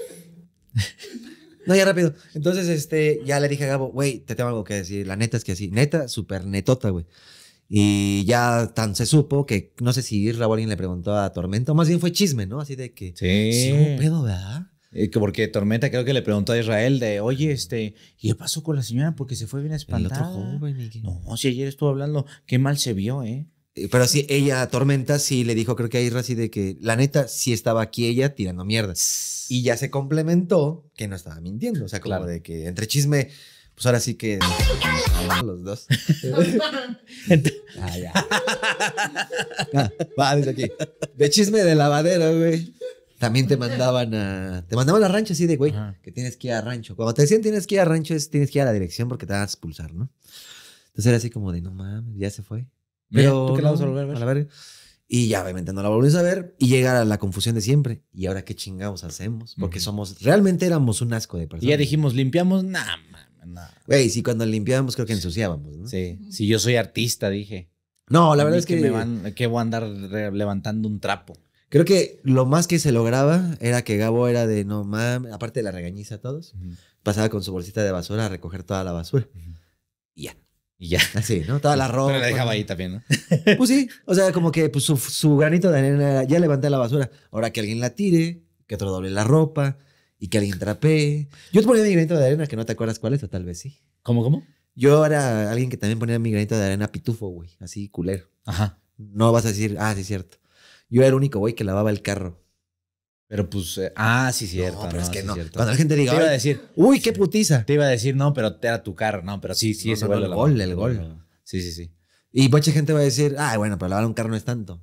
No, ya rápido. Entonces, este, ya le dije a Gabo, güey, te tengo algo que decir. La neta es que así, neta, súper netota, güey. Y ya tan se supo que no sé si o alguien le preguntó a Tormenta, más bien fue chisme, ¿no? Así de que. Sí. Un pedo, ¿verdad? Eh, porque Tormenta creo que le preguntó a Israel de, oye, este, ¿y qué pasó con la señora? Porque se fue bien espantada. No, si ayer estuvo hablando, qué mal se vio, ¿eh? ¿eh? Pero sí, ella, Tormenta, sí le dijo, creo que a Israel así de que la neta sí estaba aquí ella tirando mierda. Y ya se complementó que no estaba mintiendo. O sea, como claro. de que entre chisme, pues ahora sí que. los dos. ah, ya. Ah, va, desde aquí. De chisme de lavadera, güey. También te mandaban a. Te mandaban a rancho así de, güey, que tienes que ir a rancho. Cuando te decían tienes que ir a rancho, es tienes que ir a la dirección porque te van a expulsar, ¿no? Entonces era así como de, no mames, ya se fue. Pero. qué la a ver? Y ya, obviamente, no la volvimos a ver y llega la confusión de siempre. ¿Y ahora qué chingados hacemos? Porque somos. Realmente éramos un asco de personas. Y ya dijimos, limpiamos, nada, nada. Güey, sí, cuando limpiábamos creo que ensuciábamos, ¿no? Sí. Si yo soy artista, dije. No, la verdad es que. que me van, que voy a andar levantando un trapo. Creo que lo más que se lograba era que Gabo era de no mames, aparte de la regañiza a todos, pasaba con su bolsita de basura a recoger toda la basura. Y ya. Y ya. Así, ¿no? Toda la ropa. Pero la dejaba ahí también, ¿no? pues sí. O sea, como que pues, su, granito de arena era ya levanté la basura. Ahora que alguien la tire, que otro doble la ropa y que alguien trapee. Yo te ponía mi granito de arena que no te acuerdas cuál es, o tal vez sí. ¿Cómo, cómo? Yo era alguien que también ponía mi granito de arena pitufo, güey. Así culero. Ajá. No vas a decir, ah, sí, cierto. Yo era el único güey que lavaba el carro. Pero pues, eh, ah, sí, cierto. pero es que no. Cuando la gente diga, te iba a decir, uy, qué putiza. Te iba a decir, no, pero era tu carro. No, pero sí, sí, el, gol, el gol. Sí, sí, sí. Y mucha gente va a decir, ah, bueno, pero lavar un carro no es tanto.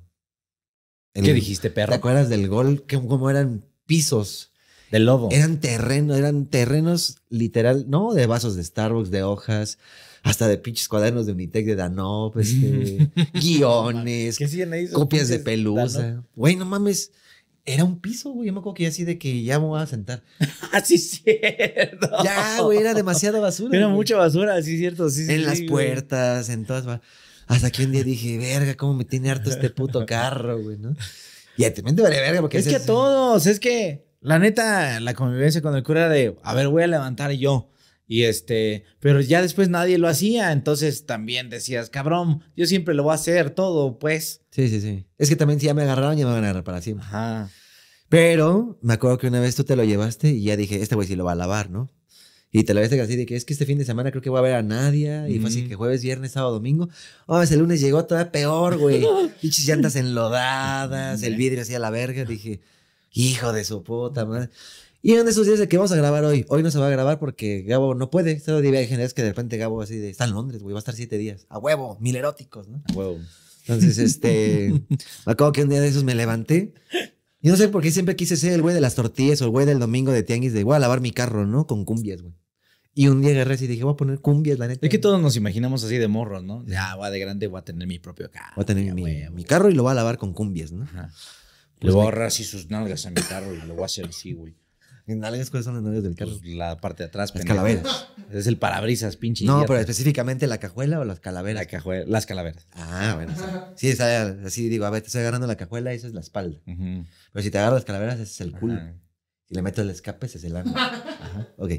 ¿Qué dijiste, perro? ¿Te acuerdas del gol? ¿Cómo eran pisos? Del lobo. Eran terrenos, eran terrenos literal, no de vasos de Starbucks, de hojas, hasta de pinches cuadernos de Unitec de Danop, este, guiones, copias de pelusa. Güey, no mames. Era un piso, güey. Yo me acuerdo que ya así de que ya me voy a sentar. Así ah, es cierto. Ya, güey, era demasiada basura. Era mucha basura, así cierto. en las puertas, en todas. Hasta que un día dije, verga, cómo me tiene harto este puto carro, güey, ¿no? Y a ti vale verga porque... Es que a todos, es que la neta, la convivencia con el cura de, a ver, voy a levantar yo. Y este, pero ya después nadie lo hacía, entonces también decías, cabrón, yo siempre lo voy a hacer todo, pues. Sí, sí, sí. Es que también si ya me agarraron, ya me van a agarrar para siempre. Ajá. Pero me acuerdo que una vez tú te lo llevaste y ya dije, este güey sí lo va a lavar, ¿no? Y te lo viste así de que es que este fin de semana creo que voy a ver a nadie Y fue así que jueves, viernes, sábado, domingo. Oh, ese lunes llegó todavía peor, güey. Pinches llantas enlodadas, el vidrio hacía la verga. Dije, hijo de su puta madre. Y en esos días de que vamos a grabar hoy, hoy no se va a grabar porque Gabo no puede. Solo diría es que de repente Gabo así de, está en Londres, güey, va a estar siete días. A huevo, mil eróticos, ¿no? A huevo. Entonces, este, me que un día de esos me levanté. Y no sé por qué siempre quise ser el güey de las tortillas o el güey del domingo de tianguis de, voy a lavar mi carro, ¿no? Con cumbias, güey. Y un día agarré y dije, voy a poner cumbias, la neta. Es que todos nos imaginamos así de morro, ¿no? Ya, voy de grande, voy a tener mi propio carro. Voy a tener mi, carro y lo voy a lavar con cumbias, ¿no? Pues Le voy a así sus nalgas a mi carro y lo voy a hacer así, güey cuáles son los nalgas del carro? Pues, la parte de atrás. Las calaveras. Es el parabrisas, pinche. No, pero específicamente la cajuela o las calaveras. La las calaveras. Ah, bueno. Sí, así, digo, a ver, te estoy agarrando la cajuela, Y esa es la espalda. Pero si te agarras las calaveras, ese es el culo. Y le meto el escape, ese es el ano. Ajá. Ok.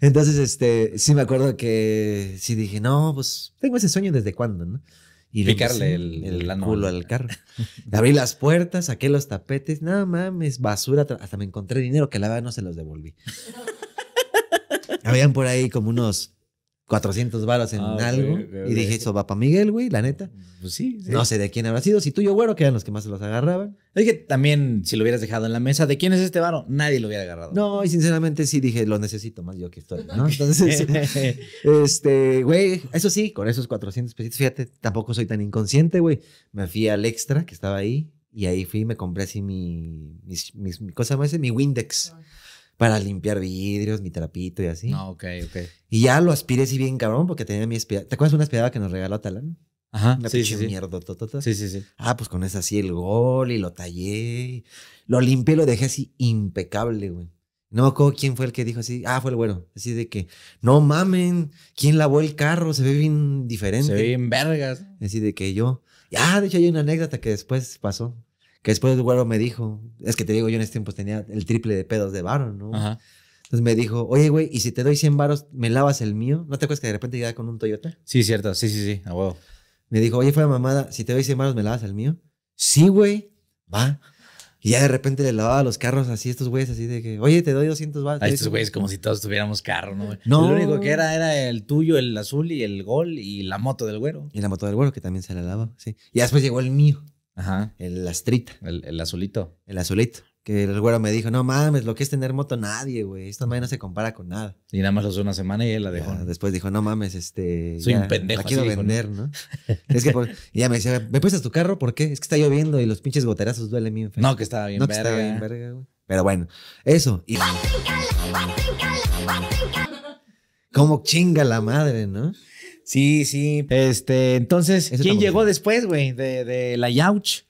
Entonces, este, sí me acuerdo que sí dije, no, pues tengo ese sueño desde cuándo, ¿no? Y picarle el, el culo al carro. Abrí las puertas, saqué los tapetes, no mames, basura, hasta me encontré dinero que la verdad no se los devolví. Habían por ahí como unos 400 varos en ah, algo. y dije, eso va para Miguel, güey, la neta. Pues sí, No sé de quién habrá sido. Si tú y yo, güero, que eran los que más se los agarraban. Dije, también, si lo hubieras dejado en la mesa, ¿de quién es este varo? Nadie lo hubiera agarrado. No, y sinceramente sí dije, lo necesito más yo que estoy, ¿no? Entonces, este, güey, eso sí, con esos 400 pesitos, fíjate, tampoco soy tan inconsciente, güey. Me fui al extra que estaba ahí. Y ahí fui y me compré así mi, mis, mi cosa más, mi Windex para limpiar vidrios, mi trapito y así. No, ah, ok, ok. Y ya lo aspiré así bien cabrón porque tenía mi espiada. ¿Te acuerdas de una aspirada que nos regaló Talán? Ajá, una sí, sí, sí. mierda. Sí, sí, sí. Ah, pues con esa así el gol y lo tallé. Lo limpié, y lo dejé así impecable, güey. No quién fue el que dijo así. Ah, fue el bueno. Así de que, no mamen, ¿quién lavó el carro? Se ve bien diferente. Se ve bien vergas. Así de que yo. Ah, de hecho hay una anécdota que después pasó. Que después el güero me dijo, es que te digo, yo en ese tiempo tenía el triple de pedos de varo, ¿no? Ajá. Entonces me dijo, oye, güey, y si te doy 100 varos, ¿me lavas el mío? ¿No te acuerdas que de repente llegaba con un Toyota? Sí, cierto, sí, sí, sí, a huevo. Me dijo, oye, fue mamada, si te doy 100 varos, ¿me lavas el mío? Sí, güey, va. Y ya de repente le lavaba los carros así, estos güeyes así de que, oye, te doy 200 varos. A estos güeyes como si todos tuviéramos carro, ¿no? No. Lo único que era era el tuyo, el azul y el gol y la moto del güero. Y la moto del güero que también se la lavaba, sí. Y después llegó el mío. Ajá. El astrita. El, el azulito. El azulito. Que el güero me dijo, no mames, lo que es tener moto nadie, güey. Esta madre no se compara con nada. Y nada más lo hizo una semana y él la dejó. después dijo, no mames, este... Soy ya, un pendejo. La quiero vender, ¿no? es que y ya me decía, ¿me prestas tu carro? ¿Por qué? Es que está lloviendo y los pinches goterazos duelen bien. No, que estaba bien verga. bien verga, güey. Pero bueno, eso. Y... Como chinga la madre, ¿no? Sí, sí. Este, entonces, ¿quién llegó después, güey, de, la Yauch?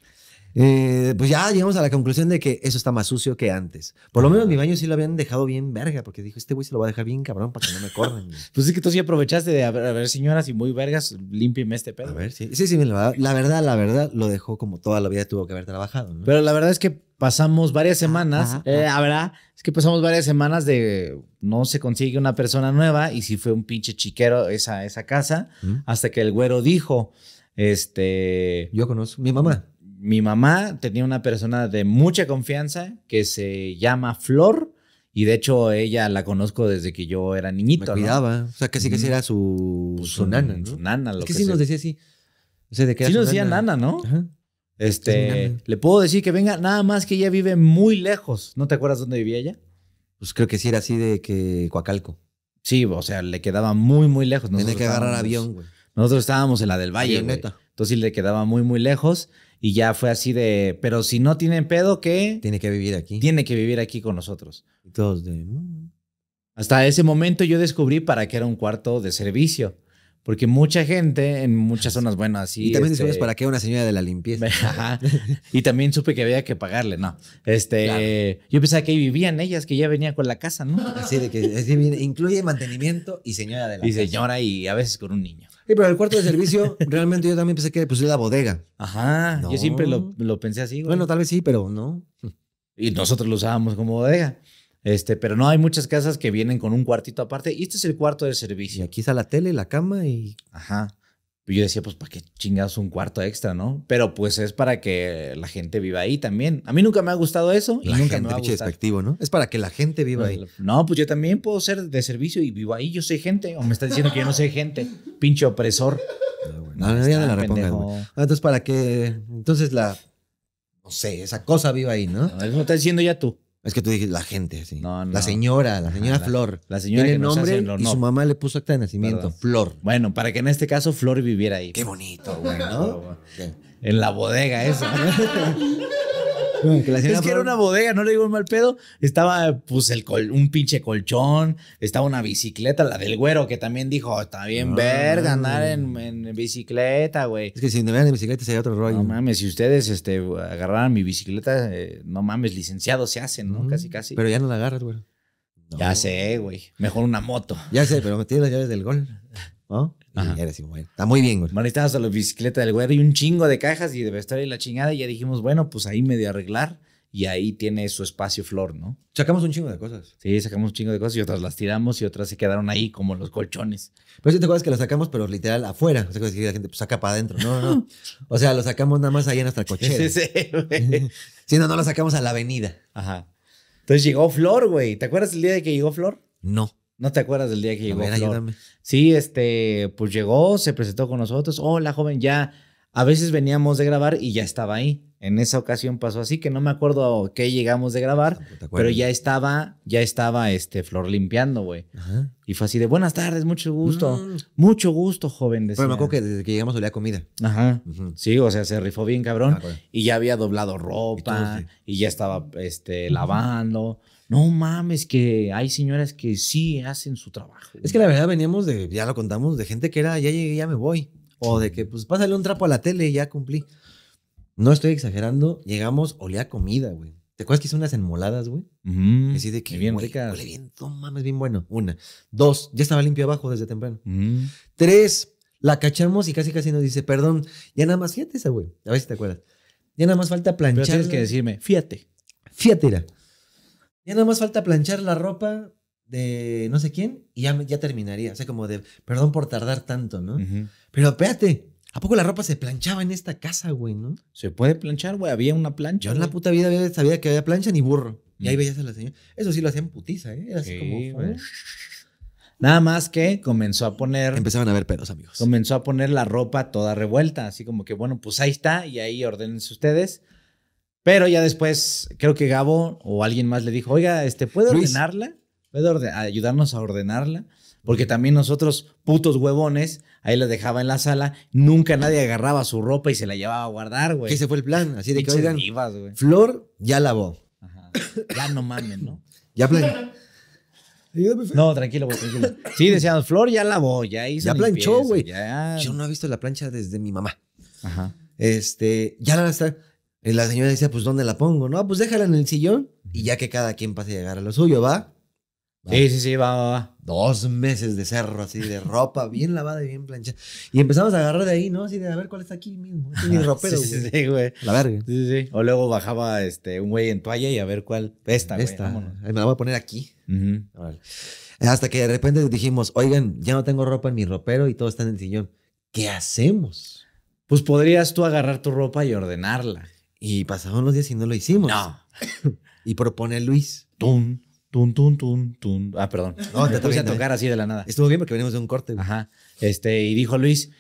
Eh, pues ya llegamos a la conclusión de que eso está más sucio que antes. Por lo menos mi baño sí lo habían dejado bien verga, porque dijo, este güey se lo va a dejar bien cabrón para que no me corran. pues es que tú sí aprovechaste de, a ver, señoras, y muy vergas, límpienme este pedo. A ver, sí, sí, sí, la, verdad, la verdad, lo dejó como toda la vida tuvo que haber trabajado. Pero la verdad es que pasamos varias semanas, habrá, eh, es que pasamos varias semanas de no se consigue una persona nueva y si fue un pinche chiquero esa, esa casa, hasta que el güero dijo, este... Yo conozco, mi mamá. Mi mamá tenía una persona de mucha confianza que se llama Flor. Y de hecho, ella la conozco desde que yo era niñito. Me cuidaba. O sea, casi que sí era su, su, nana. Su nana, lo es que, que sí nos decía así. O que sí nos decía nana, nana ¿no? Ajá. Este, le puedo decir que venga, nada más que ella vive muy lejos. ¿No te acuerdas dónde vivía ella? Pues creo que sí era así de que Coacalco. Sí, o sea, le quedaba muy, muy lejos. Tiene que agarrar avión, güey. Nosotros estábamos en la del Valle, Entonces sí le quedaba muy, muy lejos. Y ya fue así de, pero si no tienen pedo, ¿qué? Tiene que vivir aquí. Tiene que vivir aquí con nosotros. de... Mm". Hasta ese momento yo descubrí para qué era un cuarto de servicio. Porque mucha gente en muchas zonas, buenas así. Y también este, para qué una señora de la limpieza. Ajá. y también supe que había que pagarle, ¿no? Este, yo pensaba que ahí vivían ellas, que ya venía con la casa, ¿no? Así de que incluye mantenimiento y señora de la y señora y a veces con un niño. Sí, pero el cuarto de servicio, realmente yo también pensé que pues, era la bodega. Ajá. Yo siempre lo, pensé así. Bueno, tal vez sí, pero no. Y nosotros lo usábamos como bodega. Este, pero no, hay muchas casas que vienen con un cuartito aparte y este es el cuarto de servicio. Y aquí está la tele, la cama y... Ajá. Yo decía, pues, ¿para qué chingados un cuarto extra, no? Pero pues es para que la gente viva ahí también. A mí nunca me ha gustado eso y nunca ¿no? Es para que la gente viva ahí. Pues, no, pues yo también puedo ser de servicio y vivo ahí. Yo soy gente. O me está diciendo que yo no soy gente. Pinche opresor. Ah, no, no, ya la ah, Entonces, para qué Entonces la... No sé, esa cosa viva ahí, ¿no? Eso me estás diciendo ya tú. Es que tú dijiste la gente, sí. La señora, la señora ah, Flor. La, señora nombre y su mamá le puso acta de nacimiento, Flor. Bueno, para que en este caso Flor viviera ahí. Qué bonito, güey, ¿no? En la bodega eso. es que era una bodega, no le digo un mal pedo. Estaba, pues, el un pinche colchón, estaba una bicicleta, la del güero, que también dijo, oh, está bien ah. ver, ganar en, bicicleta, güey. Es que si no vean en bicicleta sería otro rollo. No mames, si ustedes este, agarraran mi bicicleta, eh, no mames, licenciados se hacen, ¿no? Casi, casi. Pero ya no la agarras, güey. Ya sé, güey. Mejor una moto. Ya sé, pero me tienes las llaves del gol. ¿no? era así, está muy bien, güey. a la bicicleta del güey y un chingo de cajas y de vestuario y la chingada. Y ya dijimos, bueno, pues ahí medio arreglar. Y ahí tiene su espacio flor, ¿no? Sacamos un chingo de cosas. Sí, sacamos un chingo de cosas y otras las tiramos y otras se quedaron ahí como los colchones. Pero pues si te acuerdas que las sacamos, pero literal afuera. O sea, la gente pues, saca para adentro. No, no, O sea, lo sacamos nada más ahí en el coche sí, sí, güey. sí, no, no lo sacamos a la avenida. Ajá. Entonces llegó Flor, güey. ¿Te acuerdas el día de que llegó Flor? No. No te acuerdas del día que llegó. Sí, este, pues llegó, se presentó con nosotros. Hola, joven, ya. A veces veníamos de grabar y ya estaba ahí. En esa ocasión pasó así que no me acuerdo qué llegamos de grabar, ah, pero ya estaba, ya estaba este Flor limpiando, güey. Y fue así de buenas tardes, mucho gusto, mm. mucho gusto, joven. Bueno, Pero me acuerdo que desde que llegamos olía comida. Ajá. Sí, o sea, se rifó bien cabrón ah, y ya había doblado ropa y, ya estaba este lavando no mames, que hay señoras que sí hacen su trabajo. Es que la verdad veníamos de, ya lo contamos, de gente que era, ya llegué, ya me voy. O de que, pues, pásale un trapo a la tele y ya cumplí. No estoy exagerando, llegamos, olía comida, güey. ¿Te acuerdas que hice unas enmoladas, güey? así de que bien bien, no mames, bien bueno. Una. Dos, ya estaba limpio abajo desde temprano. Tres, la cachamos y casi casi nos dice, perdón, ya nada más, fíjate esa, güey. A ver si te acuerdas. Ya nada más falta planchar. Pero tienes que decirme, fíjate. Fíjate, ya nada más falta planchar la ropa de no sé quién y ya, terminaría. O sea, como de, perdón por tardar tanto, ¿no? Pero espérate, ¿a poco la ropa se planchaba en esta casa, güey, no? Se puede planchar, güey, había una plancha. Yo en la puta vida había, sabía que había plancha ni burro. Y ahí mm. veías a la señora. Eso sí lo hacían putiza, ¿eh? Era así como. Nada más que comenzó a poner. Empezaban a ver pedos, amigos. Comenzó a poner la ropa toda revuelta, así como que, bueno, pues ahí está y ahí ordenen ustedes. Pero ya después, creo que Gabo o alguien más le dijo, oiga, este, ¿puede ordenarla? ¿Puede ayudarnos a ordenarla? Porque también nosotros, putos huevones, ahí la dejaba en la sala, nunca nadie agarraba su ropa y se la llevaba a guardar, güey. Ese fue el plan, así de que, oigan, Flor ya lavó. Ajá. Ya no mames, ¿no? ya plan... no, tranquilo, güey, tranquilo. Sí, decíamos, Flor ya lavó, ya hizo. Ya planchó, güey. Yo no he visto la plancha desde mi mamá. Ajá. Este, ya la está. Y la señora decía, pues, ¿dónde la pongo? No, pues déjala en el sillón y ya que cada quien pase a llegar a lo suyo, ¿va? Sí, sí, sí, va, va, va. Dos meses de cerro, así de ropa, bien lavada y bien planchada. Y empezamos a agarrar de ahí, ¿no? Así de a ver cuál está aquí mismo. Este mi ropero, sí, sí, Sí, güey. La verga. Sí, sí, sí. O luego bajaba este, un güey en toalla y a ver cuál. Esta, Esta. güey. Me la voy a poner aquí. Hasta que de repente dijimos, oigan, ya no tengo ropa en mi ropero y todo está en el sillón. ¿Qué hacemos? Pues podrías tú agarrar tu ropa y ordenarla. Y pasaron los días y no lo hicimos. No. y propone Luis. Tum, tum, tum, tum, tum. Ah, perdón. No, te puse a tocar así de la nada. Estuvo bien porque venimos de un corte. Güey. Ajá. Este, y dijo Luis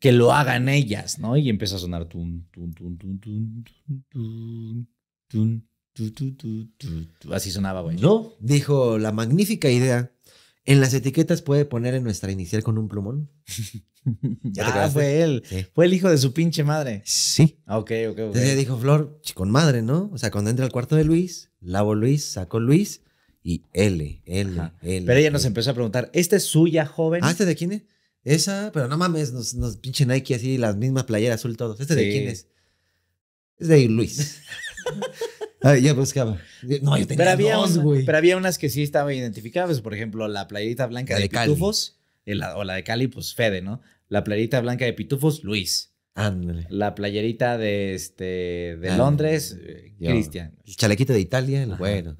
que lo hagan ellas, ¿no? Y empieza a sonar tum, tum, tum, tum, tum, tum, tum, tum, tum, tum, tum, Así sonaba, güey. No, dijo la magnífica idea en las etiquetas puede poner en nuestra inicial con un plumón. ah, fue él. Fue el hijo de su pinche madre. Sí. ok, ok, ok. Entonces dijo Flor, con madre, ¿no? O sea, cuando entra al cuarto de Luis, lavo Luis, sacó Luis y L, L, L. Pero ella nos empezó a preguntar, ¿esta es suya, joven? ¿Ah, ¿este de quién es? Esa, pero no mames, nos, pinche Nike así, las mismas playeras azul todos. ¿Este de quién es? Es de Luis. Ah, ya buscaba. No, yo tenía pero había dos, güey. Pero había unas que sí estaban identificadas. Por ejemplo, la playerita blanca de, Pitufos. o la de Cali, pues Fede, ¿no? La playerita blanca de Pitufos, Luis. Ándale. La playerita de, este, de ah, Londres, eh, Cristian. El chalequito de Italia, el güero.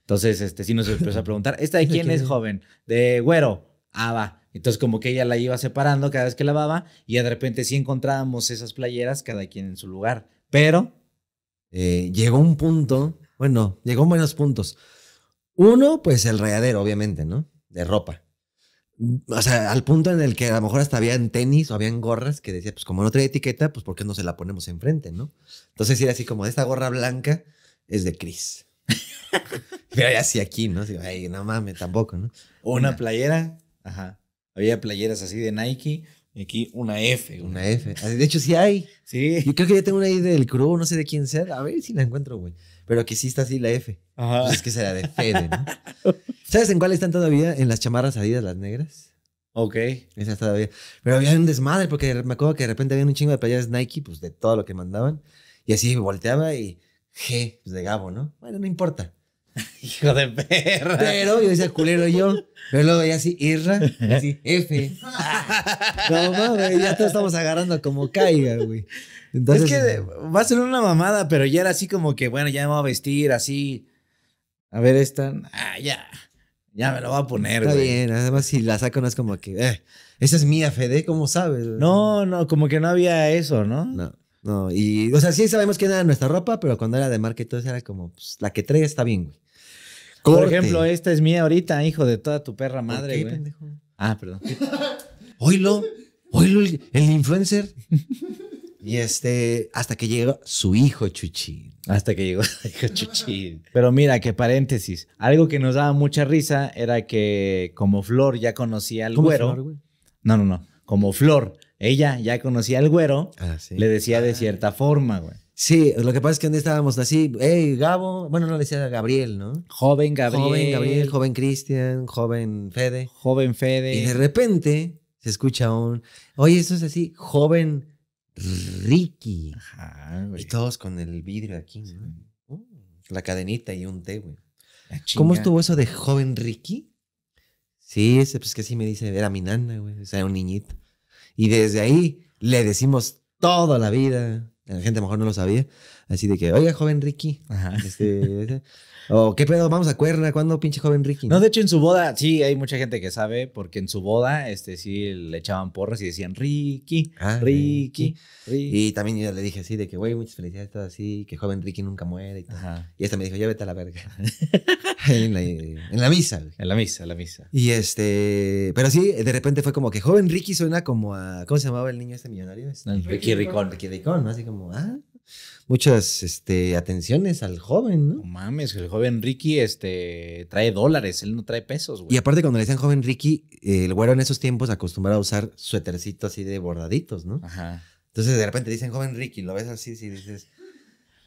Entonces, este, sí nos empezó a preguntar, ¿esta de quién es joven? De güero. Ah, Entonces, como que ella la iba separando cada vez que lavaba y de repente sí encontrábamos esas playeras, cada quien en su lugar. Pero eh, llegó un punto, bueno, llegó buenos puntos. Uno, pues el rayadero, obviamente, ¿no? De ropa. O sea, al punto en el que a lo mejor hasta había tenis o habían gorras que decía, pues como no trae etiqueta, pues ¿por qué no se la ponemos enfrente, no? Entonces era así como, esta gorra blanca es de Chris. Pero así aquí, ¿no? Ay, no mames, tampoco, ¿no? una, una playera, ajá. Había playeras así de Nike aquí una F. Una F. Ah, de hecho, sí hay. Sí. Yo creo que ya tengo una ahí del crew, no sé de quién sea. A ver si la encuentro, güey. Pero que sí está así la F. Ajá. Pues es que será de Fede, ¿no? ¿Sabes en cuál están todavía? En las chamarras adidas, las negras. Ok. Esas todavía. Pero había un desmadre, porque me acuerdo que de repente había un chingo de playeras Nike, pues de todo lo que mandaban. Y así volteaba y G, pues de Gabo, ¿no? Bueno, no importa. Hijo de perra. Pero yo decía culero yo. Pero luego ya así, irra, así, F. no ya todos estamos agarrando como caiga, güey. Entonces, es que este, va a ser una mamada, pero ya era así como que, bueno, ya me voy a vestir así. A ver, esta. Ah, ya. Ya me lo voy a poner, Está bien, además si la saco no es como que, eh, esa es mía, Fede, ¿cómo sabes? No, no, como que no había eso, ¿no? No. No, y, o sea, sí sabemos que era nuestra ropa, pero cuando era de marca y todo, era como, pues, la que traiga está bien, güey. Por ejemplo, esta es mía ahorita, hijo de toda tu perra madre, güey. Ah, perdón. Oilo, oilo, el, influencer. Y este, hasta que llegó su hijo Chuchín. Hasta que llegó su hijo Chuchín. Pero mira, que paréntesis. Algo que nos daba mucha risa era que como Flor ya conocía al güero. No, no, no. Como Flor, ella ya conocía al güero, ah, le decía de ah. cierta forma, güey. Sí, lo que pasa es que donde estábamos así, hey, Gabo, bueno, no le decía Gabriel, ¿no? Joven Gabriel. Joven Gabriel, joven Cristian, joven Fede. Joven Fede. Y de repente se escucha un, oye, eso es así, joven Ricky. Ajá, güey. Y todos con el vidrio aquí, uh, la cadenita y un té, güey. ¿Cómo estuvo eso de joven Ricky? Sí, ese, pues que sí me dice, era mi nana, güey, o sea, un niñito. Y desde ahí le decimos toda la vida la gente mejor no lo sabía. Así de que, oiga, joven Ricky. Este, o qué pedo, vamos a cuerda, ¿cuándo pinche joven Ricky? No, de hecho en su boda, sí, hay mucha gente que sabe, porque en su boda, este, sí, le echaban porras y decían Ricky, ah, Ricky, Y también yo le dije así, de que, güey, muchas felicidades, todo así, que joven Ricky nunca muere. Y, todo. y esta me dijo, llévete a la verga. en, la, misa. En la misa, en la misa. Y este, pero sí, de repente fue como que joven Ricky suena como a, ¿cómo se llamaba el niño ese millonario? Este, Ricky Ricón. Ricky Ricón, ¿no? Así como, ah muchas este, atenciones al joven, ¿no? No mames, el joven Ricky este, trae dólares, él no trae pesos, güey. Y aparte, cuando le dicen joven Ricky, el güero en esos tiempos acostumbraba a usar suetercito así de bordaditos, ¿no? Ajá. Entonces de repente dicen joven Ricky, lo ves así, si dices.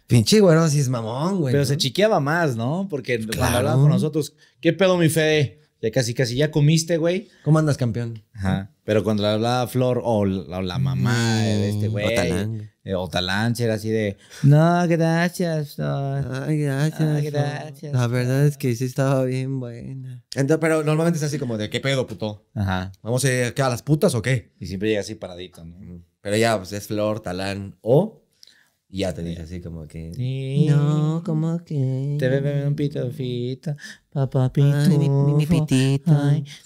Pinche güero, así es mamón, güey. Pero se chiqueaba más, ¿no? Porque cuando hablaban con nosotros, ¿qué pedo, mi Fede? Ya casi, casi, ya comiste, güey. ¿Cómo andas, campeón? Ajá. Pero cuando le hablaba Flor o la, mamá de este güey. Otalán. O Talán, eh, era así de, no, gracias, Flor. Ay, gracias. Ay, gracias. La verdad es que sí estaba bien buena. Entonces, pero normalmente es así como de, ¿qué pedo, puto? Ajá. ¿Vamos a ir a las putas o qué? Y siempre llega así paradito, ¿no? Pero ya, pues es Flor, Talán o ya te dije así como que... Sí. No, como que... Te bebe un pitofito, papá pitufo. Ay, mi, mi, mi pitito.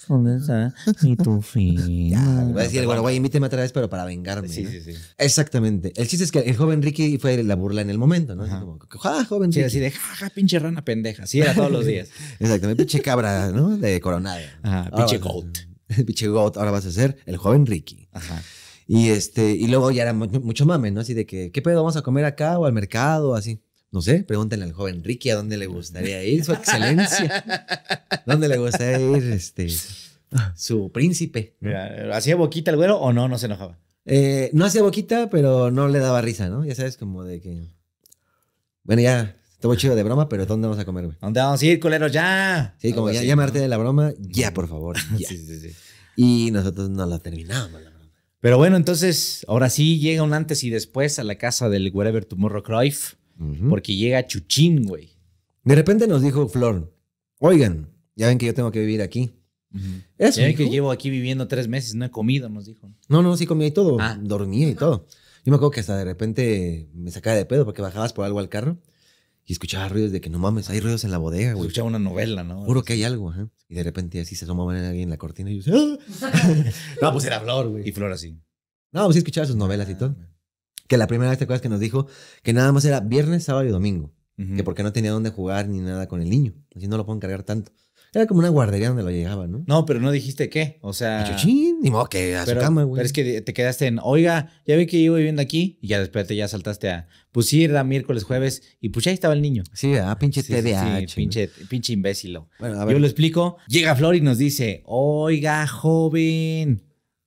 ¿dónde está mi tufito? Ya, voy a decir, bueno, güey, invíteme otra vez, pero para vengarme. Sí, sí, sí. Exactamente. El chiste es que el joven Ricky fue la burla en el momento, ¿no? Como como, ja, joven Ricky. Sí, así de, ja, pinche rana pendeja. Sí, era todos los días. Exactamente, pinche cabra, ¿no? De coronada. Ajá, pinche goat. pinche goat, ahora vas a ser el joven Ricky. Ajá. Y, este, y luego ya era mucho mame, ¿no? Así de que, ¿qué pedo vamos a comer acá o al mercado? Así. No sé, pregúntenle al joven Ricky a dónde le gustaría ir, su excelencia. ¿Dónde le gustaría ir este, su príncipe? ¿hacía boquita el güero o no? No se enojaba. Eh, no hacía boquita, pero no le daba risa, ¿no? Ya sabes, como de que. Bueno, ya, estuvo chido de broma, pero ¿dónde vamos a comer, güey? ¿Dónde vamos a ir, culeros? Ya. Sí, como ya, ya me de la broma, ya, por favor. sí, sí, sí. Y nosotros no la terminábamos, ¿no? Pero bueno, entonces, ahora sí llega un antes y después a la casa del Whatever Tomorrow Cruyff, porque llega Chuchín, güey. De repente nos dijo Flor, oigan, ya ven que yo tengo que vivir aquí. ¿Es que llevo aquí viviendo tres meses, no he comido, nos dijo. No, no, sí comía y todo, ah. dormía y todo. Yo me acuerdo que hasta de repente me sacaba de pedo porque bajabas por algo al carro y escuchaba ruidos de que no mames, hay ruidos en la bodega, güey. Escuchaba una novela, ¿no? Juro que hay algo, ¿eh? Y de repente así se asomaba alguien en la cortina y yo, ¡Ah! No, pues era Flor, güey. Y Flor así. No, pues sí escuchaba sus novelas y todo. Ah, que la primera vez te acuerdas que nos dijo que nada más era viernes, sábado y domingo. Que porque no tenía dónde jugar ni nada con el niño. Así no lo puedo cargar tanto. Era como una guardería donde lo llegaba, ¿no? No, pero no dijiste qué. O sea. ni que a pero, su cama, güey. Pero es que te quedaste en, oiga, ya vi que iba viviendo aquí. Y ya después ya saltaste a, pues miércoles, jueves. Y pues ahí estaba el niño. Sí, ah, pinche Sí, pinche, pinche imbécil. Bueno, a ver. Yo lo explico. Llega Flor y nos dice, oiga, joven,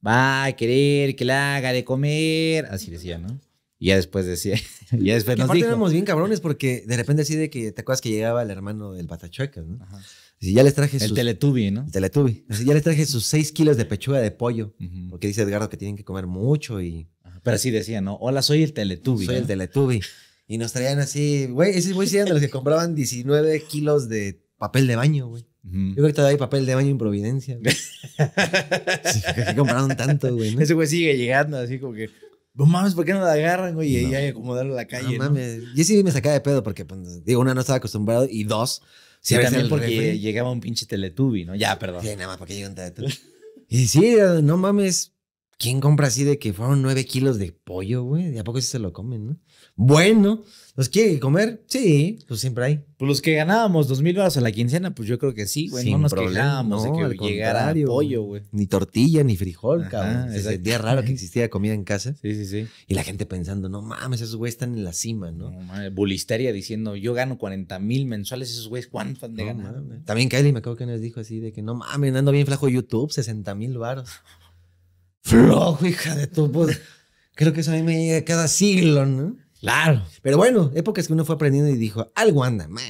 va a querer que le haga de comer. Así decía, ¿no? Y ya después decía, ya después nos dijo. bien cabrones porque de repente así de que te acuerdas que llegaba el hermano del Patachuecas, ¿no? Ajá ya les traje El sus, teletubi, ¿no? El teletubi. ya les traje sus 6 kilos de pechuga de pollo. Porque dice Edgardo que tienen que comer mucho y... pero así decía, ¿no? Hola, soy el teletubi. Soy el teletubi. Y nos traían así, güey, Ese güey eran de los que compraban 19 kilos de papel de baño, güey. Yo creo que todavía hay papel de baño en Providencia. sí, compraron tanto, güey. Ese güey sigue llegando así como que, no mames, ¿por qué no la agarran, güey? Y ahí que acomodarlo en la calle. No, mames. Y Yo sí me sacaba de pedo porque, pues, digo, una, no estaba acostumbrado y dos, Sí, también porque llegaba un pinche Teletubi, ¿no? Ya, perdón. Sí, nada más porque llegó un Teletubby. y sí, no mames, ¿Quién compra así de que fueron nueve kilos de pollo, güey? ¿De a poco sí se lo comen, no? Bueno, ¿los quiere comer? Sí, pues siempre hay. Pues los que ganábamos dos mil baros a la quincena, pues yo creo que sí, güey. No nos quejábamos no, de que llegara pollo, güey. Ni tortilla, ni frijol, cabrón. Se día raro que existía comida en casa. Sí, sí, sí. Y la gente pensando, no mames, esos güeyes están en la cima, ¿no? no mames, bulisteria diciendo, yo gano cuarenta mil mensuales, esos güeyes, ¿cuánto han de ganar? También Kylie me acuerdo que nos dijo así de que, no mames, ando bien flajo YouTube, sesenta mil baros flojo, hija de tu puta. Creo que eso a mí me llega cada siglo, ¿no? Claro. Pero bueno, épocas que uno fue aprendiendo y dijo, algo anda mal.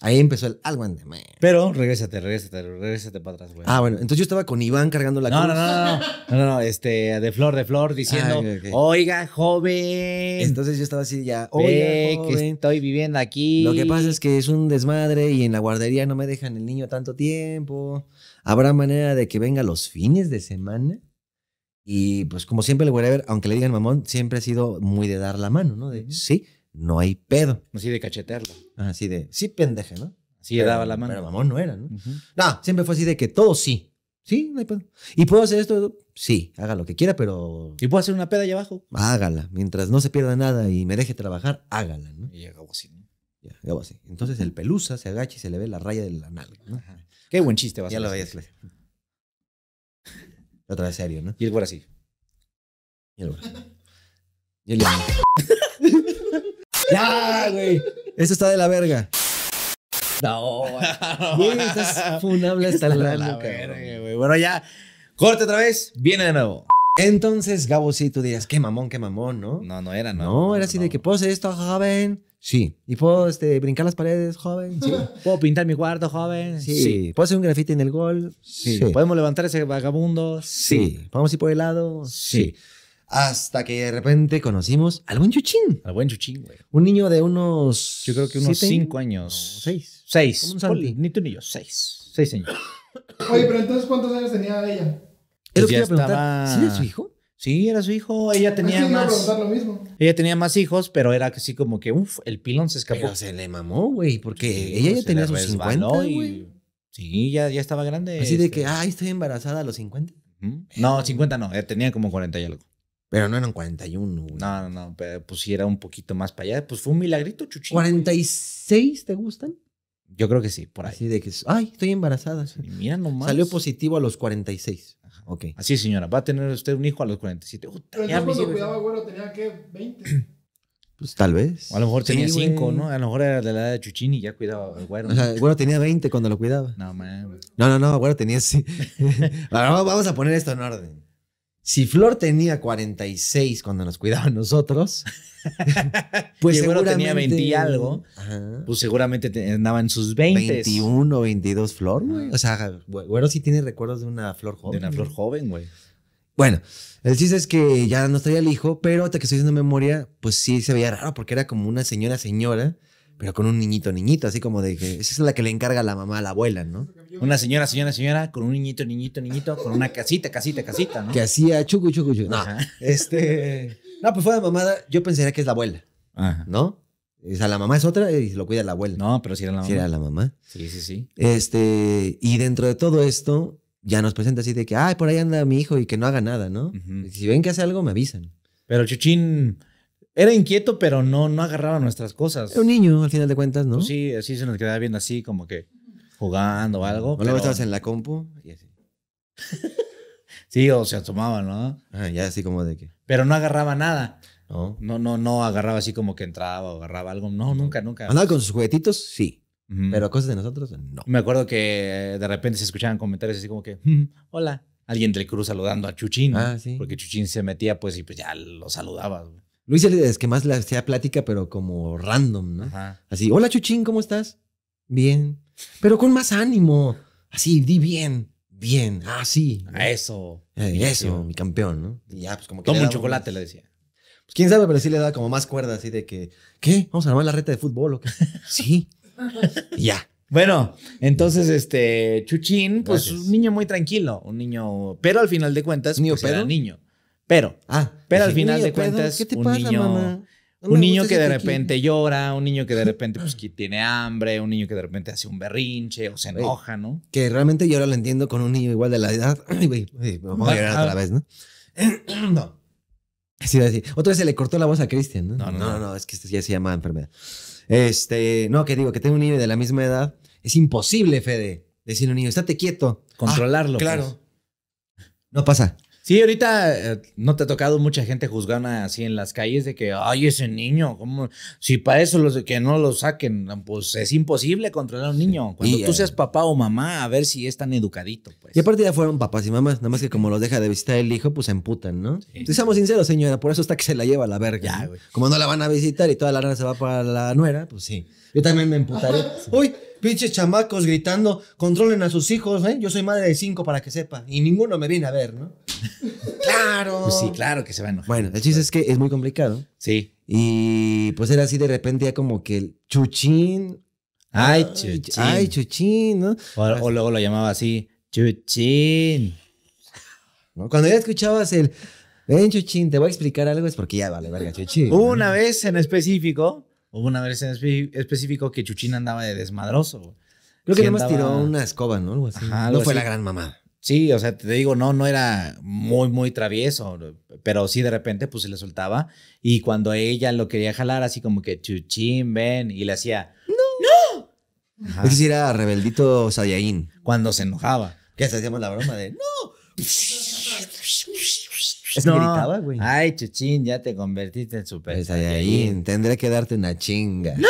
Ahí empezó el algo anda mal. Pero regrésate, regrésate, regrésate para atrás, güey. Ah, bueno, entonces yo estaba con Iván cargando la no, No, no, no, no, este, de flor, de flor, diciendo, ah, oiga, joven. Entonces yo estaba así ya, oiga, estoy viviendo aquí. Lo que pasa es que es un desmadre y en la guardería no me dejan el niño tanto tiempo. ¿Habrá manera de que venga los fines de semana? Y pues como siempre le voy a ver, aunque le digan mamón, siempre ha sido muy de dar la mano, ¿no? De, sí, no hay pedo. Así de cachetearlo. Así de, sí, pendeje, ¿no? Sí, le daba la mano. Pero mamón no era, ¿no? No, siempre fue así de que todo sí. Sí, no hay pedo. ¿Y puedo hacer esto? Sí, haga lo que quiera, pero... ¿Y puedo hacer una peda allá abajo? Hágala. Mientras no se pierda nada y me deje trabajar, hágala, ¿no? Y hago así, ¿no? Ya, acabó así. Entonces el pelusa se agacha y se le ve la raya del anal Qué buen chiste vas ya a Ya lo veías. La otra vez serio, ¿no? Y el güero así. Y el güero. Y ¡Ya, güey! Eso está de la verga. No, güey. Estás funable hasta el rano, güey. Bueno, ya. Corte otra vez. Viene de nuevo. Entonces, Gabo, sí, tú dirías, qué mamón, qué mamón, ¿no? No, no era, no. No, era así de que pose pues, esto, joven. Sí. ¿Y puedo este, brincar las paredes, joven? Sí. ¿Puedo pintar mi cuarto, joven? Sí. ¿Puedo hacer un grafite en el gol? Sí. ¿Podemos levantar ese vagabundo? Sí. ¿Podemos ir por el lado? Sí. Hasta que de repente conocimos al buen Chuchín. Al buen Chuchín, güey. Un niño de unos. Yo creo que unos cinco años. 6 seis. Seis. ni tú ni yo, seis. Seis años. Oye, pero entonces, ¿cuántos años tenía ella? Es pues iba a preguntar. Estaba... ¿Sí su hijo? Sí, era su hijo. Ella ah, tenía más. Ella tenía más hijos, pero era así como que, uff, el pilón se escapó. se le mamó, güey, porque ella ya tenía sus 50, güey. Sí, ya, ya estaba grande. Así de que, este. ay, estoy embarazada a los 50. No, 50 no, eh, tenía como 40 y algo. Pero no eran 41. No, no, no, pues sí era un poquito más para allá. Pues fue un milagrito, chuchín. ¿46 te gustan? Yo creo que sí, por Así de que, ay, estoy embarazada. mira nomás. Salió positivo a los 46. Así, señora, va a tener usted un hijo a los 47. Uy, Pero ya cuando cuidaba güero tenía que 20. Pues tal vez. O a lo mejor tenía 5, ¿no? A lo mejor era de la edad de Chuchini y ya cuidaba al güero. el güero tenía 20 cuando lo cuidaba. No, man. No, no, no, güero tenía sí. vamos a poner esto en orden. Si Flor tenía 46 cuando nos cuidaba a nosotros, pues, pues seguramente tenía 20 algo, pues seguramente andaba en sus 20. 21, 22 Flor, güey. O sea, güero sí tiene recuerdos de una Flor joven. De una Flor joven, güey. Bueno, el chiste es que ya no traía el hijo, pero hasta que estoy haciendo memoria, pues sí se veía raro porque era como una señora, señora pero con un niñito, niñito, así como de que esa es la que le encarga la mamá a la abuela, ¿no? Una señora, señora, señora, con un niñito, niñito, niñito, con una casita, casita, casita, ¿no? Que hacía ah, chucu, chucu, chucu. No, este. No, pues fue de mamada, yo pensaría que es la abuela, ¿no? O sea, la mamá es otra y se lo cuida la abuela. No, pero si era la mamá. Si era la mamá. Sí, sí, sí. Este, y dentro de todo esto, ya nos presenta así de que, ay, por ahí anda mi hijo y que no haga nada, ¿no? Si ven que hace algo, me avisan. Pero Chuchín era inquieto, pero no, no agarraba nuestras cosas. Era un niño, al final de cuentas, ¿no? Pues sí, así se nos quedaba viendo así, como que jugando o algo. O luego estabas en la compu y así. sí, o se asomaba, ¿no? Ah, ya así como de que. Pero no agarraba nada. No. No, no, no agarraba así como que entraba o agarraba algo. No, nunca, nunca. Andaba con sus juguetitos, sí. Pero cosas de nosotros, no. Me acuerdo que eh, de repente se escuchaban comentarios así como que, mm, hola, alguien del cruz saludando a Chuchín. Ah, sí. Porque Chuchín se metía, pues, y pues ya lo saludaba. Güey. Luis es que más le hacía plática, pero como random, ¿no? Así, hola Chuchín, ¿cómo estás? Bien. Pero con más ánimo. Así, di bien. Bien. Ah, sí. A eso. Eh, eso, mi campeón, ¿no? Y ya, pues como que. Toma un chocolate, le decía. Pues quién sabe, pero sí le daba como más cuerda, así de que, ¿qué? ¿Vamos a armar la reta de fútbol o qué? sí. ya. Bueno, entonces este Chuchín, pues un niño muy tranquilo, un niño, pero al final de cuentas, niño pues, pero... niño. Pero, ah, pero al pues final de cuentas, ¿qué te un pasa, niño, un niño que de repente llora, un niño que de repente pues, tiene hambre, un niño que de repente hace un berrinche o se enoja, ¿no? Que realmente yo ahora lo entiendo con un niño igual de la edad. vamos a ah, llorar otra ah. vez, ¿no? no. Así Otra vez se le cortó la voz a Cristian, ¿no? No, ¿no? no, es que este ya se llama enfermedad. Este, no, que digo, que tengo un niño de la misma edad. Es imposible, Fede, decirle a un niño, estate quieto. Controlarlo. Ah, pues. claro. No pasa. Sí, ahorita eh, no te ha tocado mucha gente juzgar así en las calles de que, ay, ese niño, ¿cómo? si para eso los que no lo saquen, pues es imposible controlar a un niño. Cuando tú seas eh, papá o mamá, a ver si es tan educadito. Pues. Y partir ya fueron papás y mamás, nada más que como los deja de visitar el hijo, pues se emputan, ¿no? Sí. seamos sinceros, señora, por eso está que se la lleva a la verga. Como no la van a visitar y toda la rana se va para la nuera, pues sí. Yo también me emputaré. Uy, pinches chamacos gritando, controlen a sus hijos, ¿eh? Yo soy madre de cinco para que sepa. Y ninguno me viene a ver, ¿no? claro. Pues sí, claro que se van. Bueno, el chiste es que es muy complicado. Sí. Y pues era así de repente ya como que el chuchín. Ay, chuchín. Ay, chuchín, ¿no? O, luego lo llamaba así, chuchín. Cuando ya escuchabas el, ven chuchín, te voy a explicar algo, es porque ya vale, verga, chuchín. Una vez en específico Hubo una vez en específico que Chuchín andaba de desmadroso. Creo que además nomás tiró una escoba, ¿no? no fue la gran mamá. Sí, o sea, te digo, no, no era muy, muy travieso, pero sí de repente pues se le soltaba y cuando ella lo quería jalar así como que chuchín, ven, y le hacía, no, no. era rebeldito Sayaín. Cuando se enojaba. Que hacíamos la broma de, no. Es que gritaba, güey. Ay, chuchín, ya te convertiste en super pues ahí, Tendré que darte una chinga. ¡No!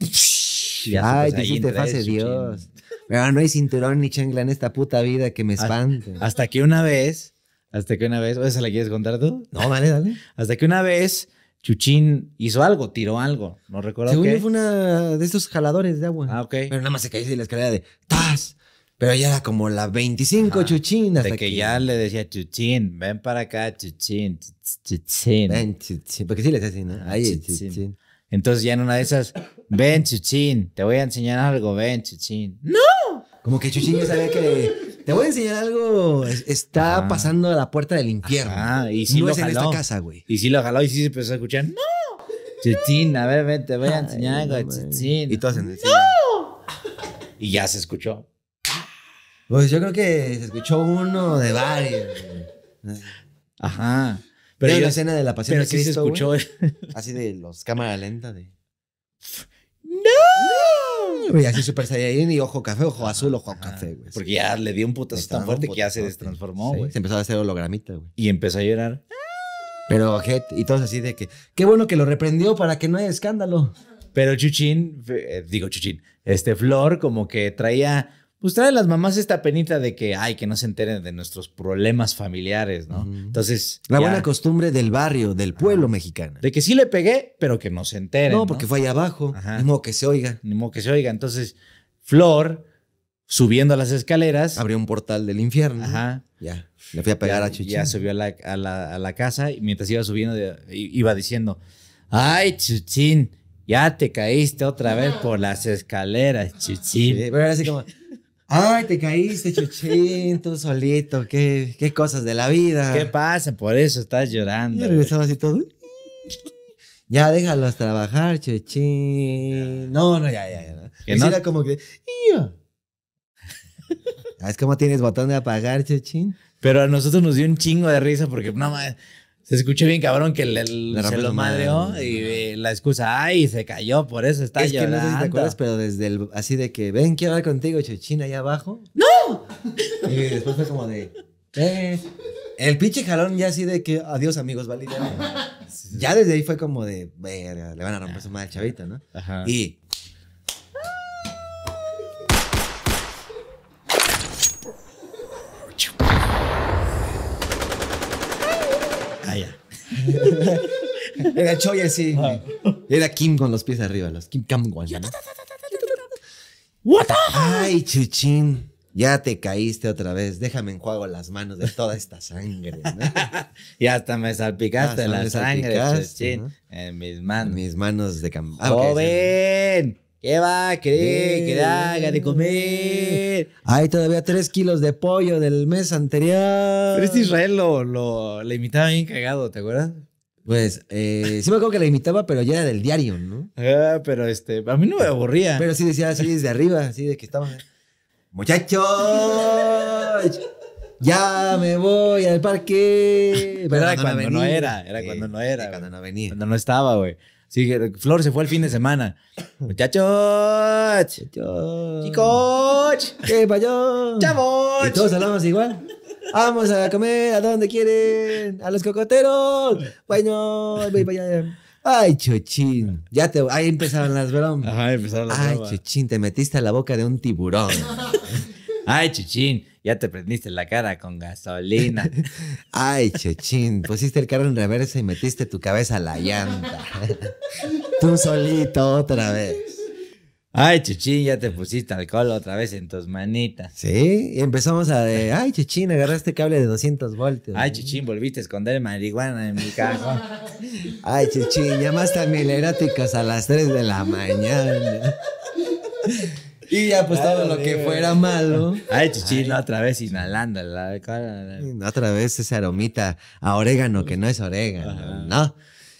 Ay, Ay, te hiciste Dios. no hay cinturón ni changla en esta puta vida que me espante. Hasta, que una vez, hasta que una vez, ¿o ¿esa la quieres contar tú? No, vale, dale. Hasta que una vez Chuchín hizo algo, tiró algo, no recuerdo Según Según fue una de esos jaladores de agua. Ah, ok. Pero nada más se cayó de la escalera de ¡tas! Pero ya era como la 25 chuchinas. chuchín. que, ya le decía chuchín, ven para acá, chuchín, chuchín. Ven chuchín, porque sí le decía así, ¿no? Ahí chuchín. Entonces ya en una de esas, ven chuchín, te voy a enseñar algo, ven chuchín. ¡No! Como que chuchín ya sabía que te voy a enseñar algo, está pasando a la puerta del infierno. Ah, y sí no lo es jaló. en esta casa, güey. Y sí lo jaló y sí se empezó a escuchar, ¡no! Chuchín, a ver, ven, te voy a enseñar algo, no, chuchín. Y todos en el ¡No! Y ya se escuchó. Pues yo creo que se escuchó uno de varios. Ajá. Pero yo, la escena de la pasión de Cristo, sí se escuchó. así de los cámara lenta de. ¡No! Y así Super Saiyajin y ojo café, ojo azul, ojo café, güey. Porque ya le dio un putazo tan fuerte que ya se destransformó, güey. Se empezó a hacer hologramita, güey. Y empezó a llorar. Pero, y todos así de que, qué bueno que lo reprendió para que no haya escándalo. Pero Chuchín, eh, digo Chuchín, este Flor como que traía pues trae a las mamás esta penita de que, ay, que no se enteren de nuestros problemas familiares, ¿no? Entonces. La buena costumbre del barrio, del pueblo mexicano. De que sí le pegué, pero que no se enteren. No, porque fue allá abajo. Ni modo que se oiga. Ni modo que se oiga. Entonces, Flor, subiendo a las escaleras. Abrió un portal del infierno. Ajá. Ya. Le fui a pegar a Chuchín. Ya subió a la, casa y mientras iba subiendo, iba diciendo: ¡Ay, Chuchín! Ya te caíste otra vez por las escaleras, Chuchín. pero así como. Ay, te caíste, Chuchín, tú solito. Qué, qué cosas de la vida. ¿Qué pasa? Por eso estás llorando. Y regresaba así todo. Ya déjalos trabajar, Chuchín. No, no, ya, ya. ya. ¿Que no? Era como que. ¿Sabes ah, cómo tienes botón de apagar, Chuchín? Pero a nosotros nos dio un chingo de risa porque, no más se escuchó bien cabrón que le, se lo madreó y, la excusa, ay, se cayó, por eso está es Que no sé si te acuerdas, pero desde el, así de que, ven, quiero hablar contigo, Chechina, allá abajo. ¡No! Y después fue como de, eh, el pinche jalón ya así de que, adiós amigos, vale, ya. desde ahí fue como de, le van a romper su madre chavito, ¿no? Ajá. Y Era Choi así. Era Kim con los pies arriba, los Kim What Ay, chuchín. Ya te caíste otra vez. Déjame enjuago las manos de toda esta sangre. y hasta me salpicaste la sangre, chuchín. En mis manos. Mis manos de campaña ah, ¡Joven! ¿Qué va qué ¿Qué haga de comer. Hay todavía tres kilos de pollo del mes anterior. Pero este Israel lo, le imitaba bien cagado, ¿te acuerdas? Pues eh, sí me acuerdo que la imitaba, pero ya era del diario, ¿no? Ah, pero este, a mí no me aburría. Pero sí decía así desde arriba, así de que estaba. ¡Muchachos! ya me voy al parque. Pero, era cuando, no, era, era cuando no era. Cuando no venía. Cuando no estaba, güey. Sí, Flor se fue el fin de semana. Muchachos. Chicos. ¿Qué pasó? Chavos. Y todos hablamos igual. Vamos a comer a donde quieren. A los cocoteros. Bueno, voy Ay, Chochín. Ya te, ahí empezaron las bromas. Ajá, empezaron las bromas. Ay, chuchín, te metiste a la boca de un tiburón. Ay, chuchín. Ya te prendiste la cara con gasolina. Ay, chochín, pusiste el carro en reversa y metiste tu cabeza a la llanta. Tú solito otra vez. Ay, Chichín, ya te pusiste alcohol otra vez en tus manitas. Sí, y empezamos a de, ay, Chichín, agarraste cable de 200 voltios. Ay, Chichín, volviste a esconder marihuana en mi carro ay, Chichín, llamaste a eróticos a las 3 de la mañana. Y ya, pues todo lo que fuera malo. Ay, chuchín, otra vez inhalando la cara. Mm, otra vez esa aromita a orégano que no es orégano, ¿no?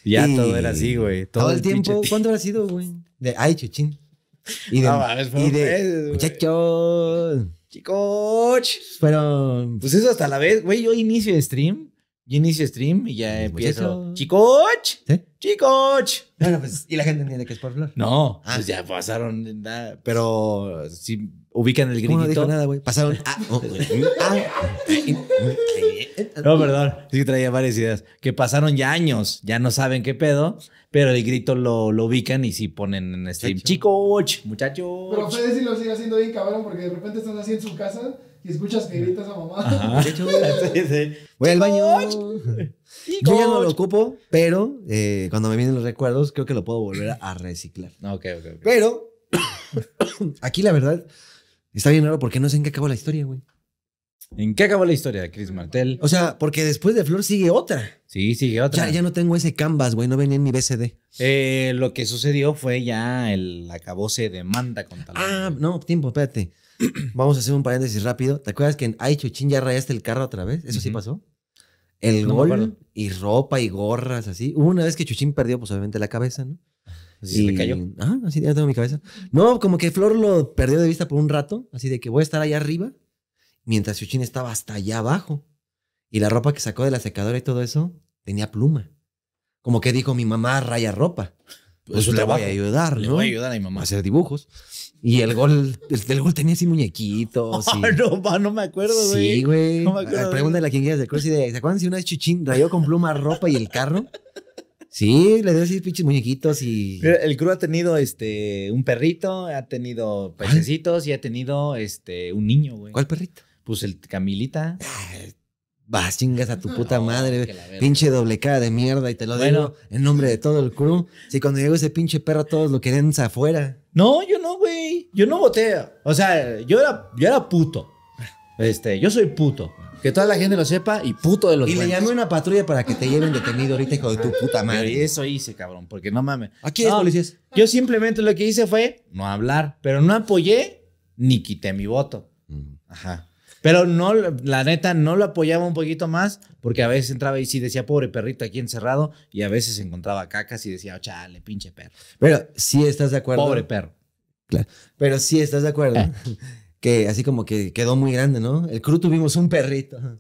Ya todo era así, güey. Todo, el, tiempo. ¿Cuánto ha sido, güey? De, ay, chuchín. Y de, no, muchachos. Chicos. Pero. Pues eso hasta la vez, güey. Yo inicio de stream yo inicio stream y ya pues empiezo. ¡Chicoch! ¿Sí? ¡Chicoch! Bueno, pues, ¿y la gente entiende que es por flor? No, ah. pues ya pasaron, nada, pero si ubican el grito No dijo nada, güey. Pasaron. Ah, no, perdón, sí traía varias ideas. Que pasaron ya años, ya no saben qué pedo, pero el grito lo, lo ubican y sí ponen en stream. ¡Chicoch! ¡Muchachos! Pero Fede sí lo sigue haciendo bien cabrón porque de repente están así en su casa escuchas que gritas a mamá. Sí, sí. Voy al baño. Yo ya no lo ocupo, pero eh, cuando me vienen los recuerdos, creo que lo puedo volver a reciclar. No, ok, okay. Pero aquí la verdad está bien raro porque no sé en qué acabó la historia, güey. ¿En qué acabó la historia de Chris Martel? O sea, porque después de Flor sigue otra. Sí, sigue otra. Ya, ya no tengo ese canvas, güey, no venía en mi BCD. Eh, lo que sucedió fue ya el acabó se demanda con tal. Ah, no, tiempo, espérate. Vamos a hacer un paréntesis rápido. ¿Te acuerdas que en Ay Chuchín ya rayaste el carro otra vez? ¿Eso sí pasó? El golpe y ropa y gorras, así. Hubo una vez que Chuchín perdió, pues obviamente, la cabeza, ¿no? Sí, le cayó. Ah, así ya tengo mi cabeza. No, como que Flor lo perdió de vista por un rato, así de que voy a estar allá arriba, mientras Chuchín estaba hasta allá abajo. Y la ropa que sacó de la secadora y todo eso tenía pluma. Como que dijo mi mamá raya ropa. Pues, le voy a ayudar, voy a ayudar a mi mamá a hacer dibujos. Y el gol, el, gol tenía así muñequitos. Ah, no, no me acuerdo, güey. Sí, güey. No me acuerdo. Pregúntale a quien quiera, ¿se acuerdan si una vez Chichín rayó con pluma ropa y el carro? Sí, le dio así pinches muñequitos y. el club ha tenido este un perrito, ha tenido pececitos y ha tenido este un niño, güey. ¿Cuál perrito? Pues el Camilita. Vas, chingas a tu puta madre, pinche doble cara de mierda, y te lo dejo digo en nombre de todo el crew. Si cuando llegó ese pinche perro, todos lo querían afuera. No, yo no, güey. Yo no voté. O sea, yo era, yo era puto. Este, yo soy puto. Que toda la gente lo sepa y puto de los Y le llamé una patrulla para que te lleven detenido ahorita, hijo de tu puta madre. Y eso hice, cabrón, porque no mames. ¿A quién, policías. Yo simplemente lo que hice fue no hablar, pero no apoyé ni quité mi voto. Mm. Ajá. Pero no, la neta, no lo apoyaba un poquito más porque a veces entraba y sí decía, pobre perrito aquí encerrado, y a veces encontraba cacas y decía, oh, chale, pinche perro. Pero sí estás de acuerdo. Pobre perro. Claro. Pero sí estás de acuerdo. Que así como que quedó muy grande, ¿no? El crew tuvimos un perrito.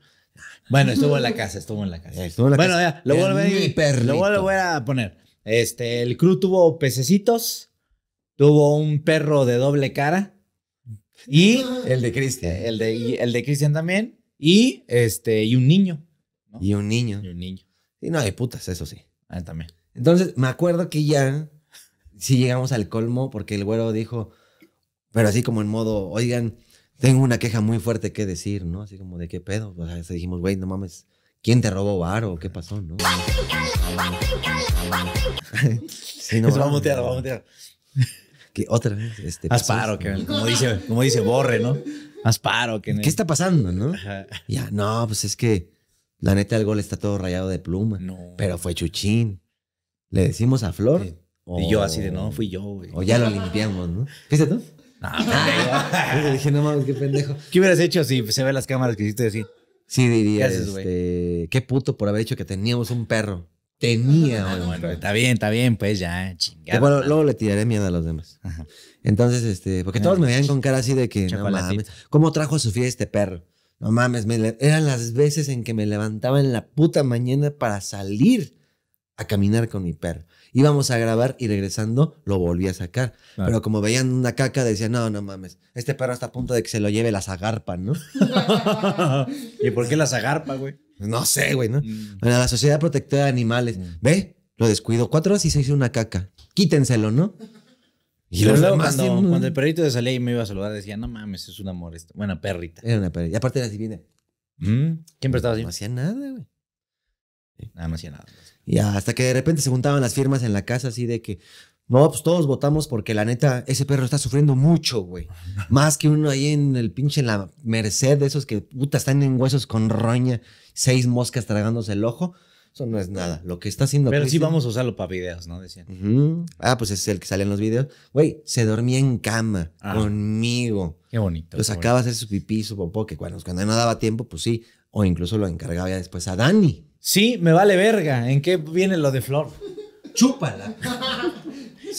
Bueno, estuvo en la casa, estuvo en la casa. Estuvo en la bueno, casa. ya, lo voy, a poner. Este, el crew tuvo pececitos, tuvo un perro de doble cara y el de Cristian. El de, el de Cristian también. Y este, y un niño. Y un niño. Y un niño. Y no, de putas, eso sí. Ah, también. Entonces, me acuerdo que ya sí llegamos al colmo porque el güero dijo, pero así como en modo, oigan, tengo una queja muy fuerte que decir, ¿no? Así como, ¿de qué pedo? O sea, dijimos, güey, no mames, ¿quién te robó bar o qué pasó, no? sí, vamos a mutear, vamos a otra vez. Este, pues, Asparo, como, dice, como dice Borre, ¿no? Asparo. Que ¿Qué está pasando, no? Ya, no, pues es que la neta el gol está todo rayado de pluma. Pero fue Chuchín. Le decimos a Flor. y yo así de, no, fui yo, O ya lo limpiamos, ¿no? ¿Viste tú? No, le dije, no mames, qué pendejo. ¿Qué hubieras hecho si se ve las cámaras que hiciste así? Sí, diría, ¿Qué, este, qué puto por haber dicho que teníamos un perro. Tenía, ah, Bueno, está bien, está bien, pues ya, eh, chingada. Bueno, luego le tiraré miedo a los demás. Entonces, este, porque todos me veían con cara así de que, no mames, ¿cómo trajo a sufrir este perro? No mames, eran las veces en que me levantaba en la puta mañana para salir a caminar con mi perro. Íbamos a grabar y regresando lo volví a sacar. Pero como veían una caca, decían, no, no mames, este perro está a punto de que se lo lleve la zagarpa, ¿no? ¿Y por qué la zagarpa, güey? No sé, güey, ¿no? Bueno, mm. la Sociedad Protectora de Animales. Mm. ¿Ve? Lo descuido. Cuatro horas y se hizo una caca. Quítenselo, ¿no? Y los luego cuando, el perrito de salía y me iba a saludar, decía, no mames, es un amor esto. Buena perrita. Era una perrita. Y aparte era así. Mm. ¿Quién prestaba así? No hacía nada, güey. Nada, ah, no hacía nada. Y hasta que de repente se juntaban las firmas en la casa así de que, no, pues todos votamos porque la neta, ese perro está sufriendo mucho, güey. Más que uno ahí en el pinche, en la merced de esos que, puta, están en huesos con roña, seis moscas tragándose el ojo. Eso no es nada. Lo que está haciendo. Pero sí vamos a usarlo para videos, ¿no? Decían. Ah, pues ese es el que sale en los videos. Güey, se dormía en cama ah. conmigo. Qué bonito. Lo sacaba a hacer su pipí, su popó, que cuando, cuando no daba tiempo, pues sí. O incluso lo encargaba ya después a Dani. Sí, me vale verga. ¿En qué viene lo de Flor? Chúpala.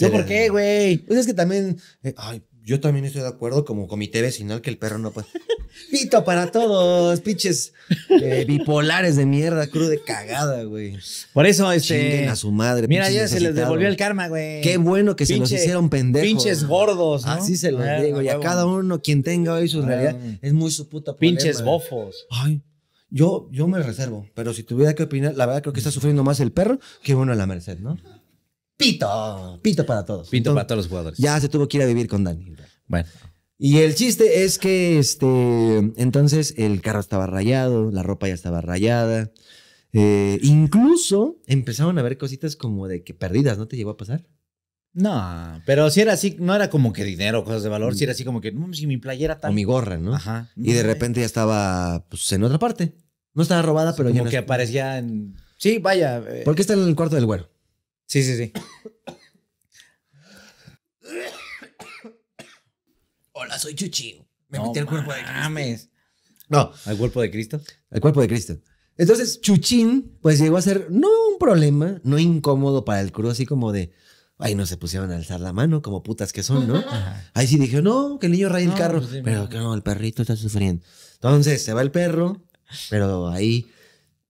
No, ¿por qué, güey? Pues es que también. Eh, ay, yo también estoy de acuerdo como comité vecinal que el perro no puede. Pito para todos, pinches eh, bipolares de mierda, crudo de cagada, güey. Por eso, este. a su madre. Mira, ya se les devolvió el karma, güey. Qué bueno que se los hicieron pendejos. Pinches gordos, ¿no? Así se los digo. Y a cada uno, quien tenga hoy su realidad, es muy su puta problema. Pinches bofos. Ay, yo, yo me reservo, pero si tuviera que opinar, la verdad creo que está sufriendo más el perro que bueno la Merced, ¿no? pito, pito para todos. Pito para todos los jugadores. Ya se tuvo que ir a vivir con Daniel. Bueno. Y el chiste es que este, entonces el carro estaba rayado, la ropa ya estaba rayada. Eh, incluso empezaron a ver cositas como de que perdidas, ¿no te llegó a pasar? No, pero si era así, no era como que dinero, cosas de valor, si era así como que, no, si mi playera tal. O mi gorra, ¿no? Ajá. Y de repente ya estaba, pues, en otra parte. No estaba robada, pero como Como que aparecía en. Sí, vaya. Eh. ¿Por qué está en el cuarto del güero. Sí, sí, sí. Hola, soy Chuchín. Me metí al cuerpo de Cristo. No. ¿Al cuerpo de Cristo? Al cuerpo de Cristo. Entonces, Chuchín, pues llegó a ser no un problema, no incómodo para el crew, así como de, ay, no se pusieron a alzar la mano, como putas que son, ¿no? Ahí sí dije, no, que el niño raye el carro, pues, pero que no, el perrito está sufriendo. Entonces, se va el perro, pero ahí,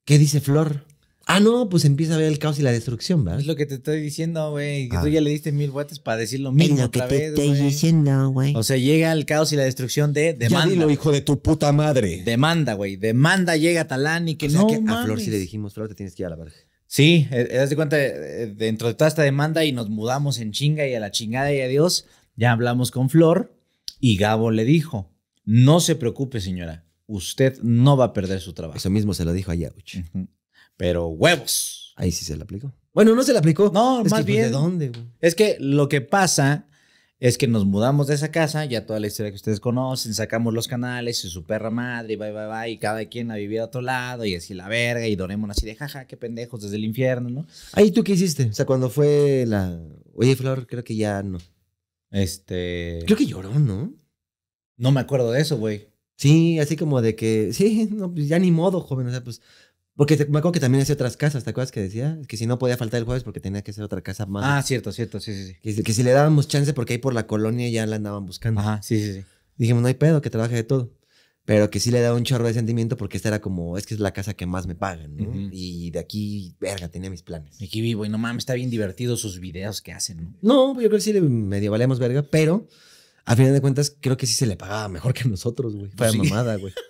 ¿qué dice Flor? Ah, no, pues empieza a ver el caos y la destrucción, ¿verdad? Es lo que te estoy diciendo, güey. tú ah. ya le diste mil vueltas para decir lo mismo. Es lo que te estoy diciendo, güey. O sea, llega el caos y la destrucción de demanda. Ya dilo, hijo de tu puta madre. Demanda, güey. Demanda llega a Talán y que no. a Flor sí le dijimos, Flor, te tienes que ir a la verga. Sí, eh, das eh, de cuenta, eh, dentro de toda esta demanda y nos mudamos en chinga y a la chingada y adiós. Ya hablamos con Flor y Gabo le dijo: No se preocupe, señora. Usted no va a perder su trabajo. Eso mismo se lo dijo a Yauch pero huevos. Ahí sí se le aplicó. Bueno, no se le aplicó. No, más pues, bien. ¿De dónde? Es que lo que pasa es que nos mudamos de esa casa, ya toda la historia que ustedes conocen, sacamos los canales y su perra madre, y bye, bye, bye, y cada quien a vivir a otro lado, y así la verga, y donemos así de jaja, qué pendejos desde el infierno, ¿no? Ahí tú qué hiciste? O sea, cuando fue la. Oye, Flor, creo que ya no. Este. Creo que lloró, ¿no? No me acuerdo de eso, güey. Sí, así como de que, sí, no, pues ya ni modo, joven, o sea, pues porque me acuerdo que también hacía otras casas, ¿te acuerdas que decía? Que si no podía faltar el jueves porque tenía que hacer otra casa más. Ah, cierto, cierto, sí, sí, sí. Que, si le dábamos chance porque ahí por la colonia ya la andaban buscando. Ajá, sí, sí, sí. Dijimos, no hay pedo, que trabaje de todo. Pero que sí le daba un chorro de sentimiento porque esta era como, es que es la casa que más me pagan, ¿no? Y de aquí, verga, tenía mis planes. Y aquí vivo, y no mames, está bien divertido sus videos que hacen, ¿no? No, yo creo que sí le medio valemos verga, pero a final de cuentas creo que sí se le pagaba mejor que nosotros, güey. Pues Fue mamada, güey.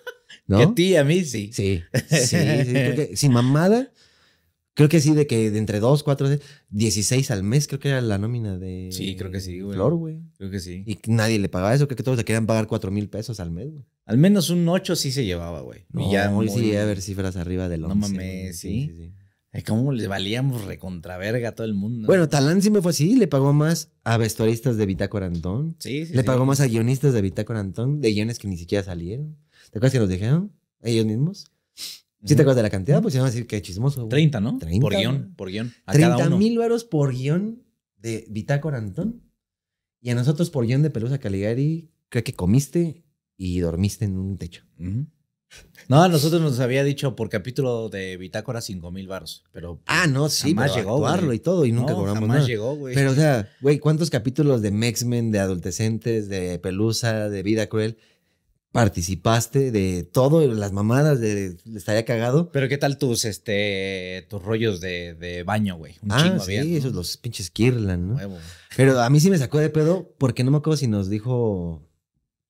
a ti y a mí sí. Sí, sí, sí sin mamada, creo que sí, de que de entre 2, 4, 16 al mes, creo que era la nómina de. Sí, creo que sí, Flor, güey. Creo que sí. Y nadie le pagaba eso, creo que todos se querían pagar 4 mil pesos al mes, güey. Al menos un 8 sí se llevaba, güey. y ya sí, a ver cifras arriba del 11. No mames, sí. es ¿Cómo le valíamos recontraverga a todo el mundo? Bueno, Talán sí me fue así. Le pagó más a vestuaristas de Bitácora Antón. Sí, sí. Le pagó más a guionistas de Bitácora Antón, de guiones que ni siquiera salieron. ¿Te acuerdas que nos dijeron ellos mismos? ¿Sí te acuerdas de la cantidad? Pues iban a decir que chismoso. 30, ¿no? 30, por guión, por guión. A 30 mil varos por guión de Bitácora Antón. Y a nosotros por guión de Pelusa Caligari, creo que comiste y dormiste en un techo. No, a nosotros nos había dicho por capítulo de Bitácora 5 mil baros. Pero. Ah, no, sí, más llegó. y todo, y nunca cobramos nada. llegó, güey. Pero, o sea, güey, ¿cuántos capítulos de Mexmen, de Adolescentes, de Pelusa, de Vida Cruel participaste de todo, las mamadas, de, estaría cagado. Pero ¿qué tal tus, este, tus rollos de, de baño, güey? Un ah, chingo sí, esos los pinches Kirlan, ¿no? Pero a mí sí me sacó de pedo porque no me acuerdo si nos dijo...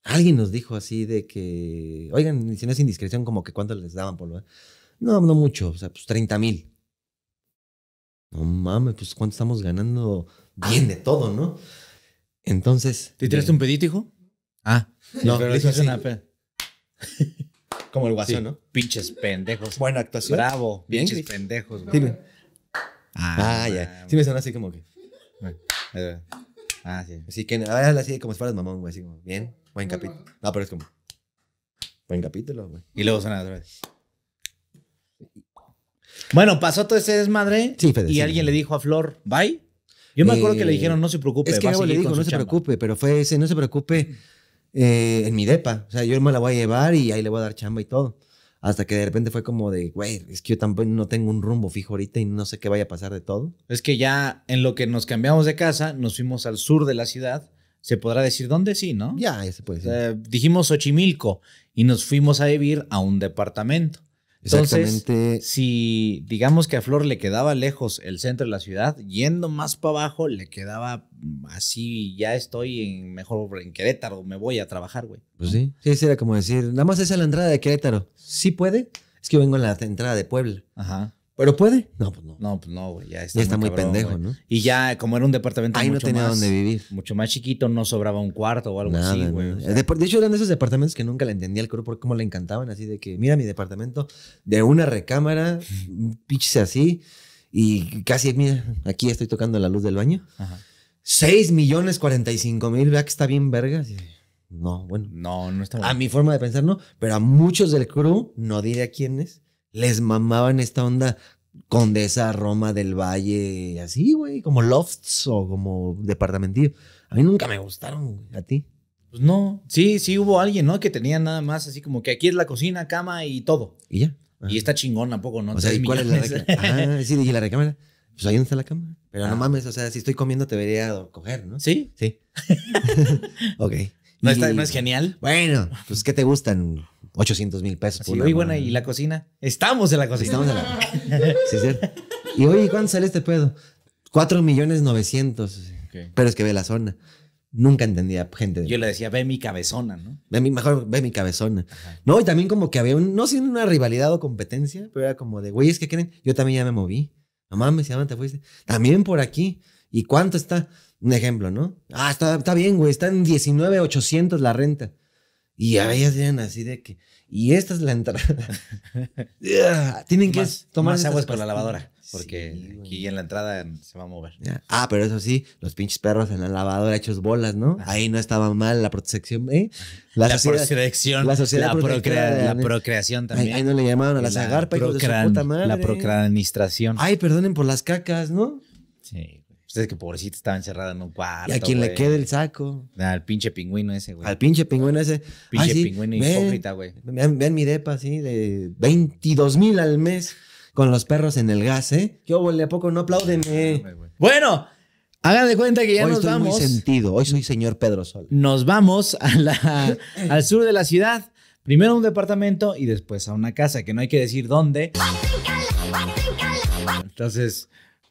Alguien nos dijo así de que, oigan, si no es indiscreción, como que cuánto les daban por lo... No, no mucho, o sea, pues 30 mil. No mames, pues cuánto estamos ganando bien de todo, ¿no? Entonces... ¿Te tiraste un pedito, hijo? Ah, no, pero eso es una fe. Como el guasón, ¿no? Pinches pendejos. Buena actuación. Bravo. pinches pendejos, güey. Sí, ah, ah, ya. Sí me suena así como que. Ah, sí. Así que ahora así como si fueras mamón, güey. Así como, bien, buen capítulo. No, pero es como. Buen capítulo, güey. Y luego suena otra vez. Bueno, pasó todo ese desmadre. Sí, y alguien le dijo a Flor, bye. Yo me acuerdo que le dijeron, no se preocupe. Es que algo le dijo, no se preocupe, pero fue ese, no se preocupe. Eh, en mi depa. O sea, yo me la voy a llevar y ahí le voy a dar chamba y todo. Hasta que de repente fue como de, güey, es que yo tampoco no tengo un rumbo fijo ahorita y no sé qué vaya a pasar de todo. Es que ya en lo que nos cambiamos de casa, nos fuimos al sur de la ciudad. Se podrá decir dónde sí, ¿no? Ya, ya se puede decir. Eh, dijimos Xochimilco y nos fuimos a vivir a un departamento. Entonces, si digamos que a Flor le quedaba lejos el centro de la ciudad, yendo más para abajo le quedaba así, ya estoy en mejor en Querétaro, me voy a trabajar, güey. Pues sí, sí, era como decir, nada más esa es la entrada de Querétaro. Sí puede, es que vengo en la entrada de Puebla. Ajá. ¿Pero puede? No, pues no. No, pues no, güey. Ya está, muy, pendejo, ¿no? Y ya, como era un departamento Ahí mucho no tenía más, vivir. Mucho más chiquito, no sobraba un cuarto o algo así, güey. de, hecho, eran esos departamentos que nunca le entendía al crew por cómo le encantaban, así de que, mira mi departamento de una recámara, pichese así, y casi, mira, aquí estoy tocando la luz del baño. Ajá. 6 millones 45 mil, vea que está bien verga. No, bueno. No, no está A mi forma de pensar, no, pero a muchos del crew, no diré a es, les mamaban esta onda con esa Roma del Valle, así, güey, como lofts o como departamentillo. A mí nunca me gustaron, ¿a ti? Pues no, sí, sí hubo alguien, ¿no? Que tenía nada más así como que aquí es la cocina, cama y todo. Y ya. Y está chingón tampoco, ¿no? O sea, ¿y cuál es la recámara? ah, sí, dije la recámara. Pues ahí está la cama. Pero no ah. mames, o sea, si estoy comiendo te debería coger, ¿no? Sí. Sí. ok. ¿No, está, ¿No es genial? Bueno, pues ¿qué te gustan? 800 mil pesos. Sí, buena ¿y la cocina? Estamos en la cocina. Estamos en la sí, Y oye, ¿cuánto sale este pedo? 4 millones 900. Pero es que ve la zona. Nunca entendía gente. Yo le decía, ve mi cabezona, ¿no? Ve mi, mejor ve mi cabezona. No, y también como que había, no sin una rivalidad o competencia, pero era como de, güey, es que creen, yo también ya me moví. No mames, ya te fuiste. También por aquí. ¿Y cuánto está? Un ejemplo, ¿no? Ah, está, está bien, güey, está en 19,800 la renta. Y a veces así de que, y esta es la entrada. Tienen que tomar más aguas con la lavadora, porque aquí en la entrada se va a mover. Ah, pero eso sí, los pinches perros en la lavadora hechos bolas, ¿no? Ah, Ahí no estaba mal la protección, ¿eh? La, sociedad, la sociedad la, procreación también. Ahí, no le llamaron a la, la y puta La procranistración. Ay, perdonen por las cacas, ¿no? Sí. Ustedes que pobrecita estaba encerrada en un cuarto. Y a quien le quede el saco. Al pinche pingüino ese, güey. Al pinche pingüino ese. Pinche ah, pingüino hipócrita, güey. Vean, mi depa, ¿sí? de 22 mil al mes con los perros en el gas, ¿eh? Yo, güey, ¿a poco no aplauden? Bueno, hagan de cuenta que ya hoy nos estoy vamos. Muy sentido, hoy soy señor Pedro Sol. Nos vamos a la, al sur de la ciudad. Primero a un departamento y después a una casa, que no hay que decir dónde. Entonces,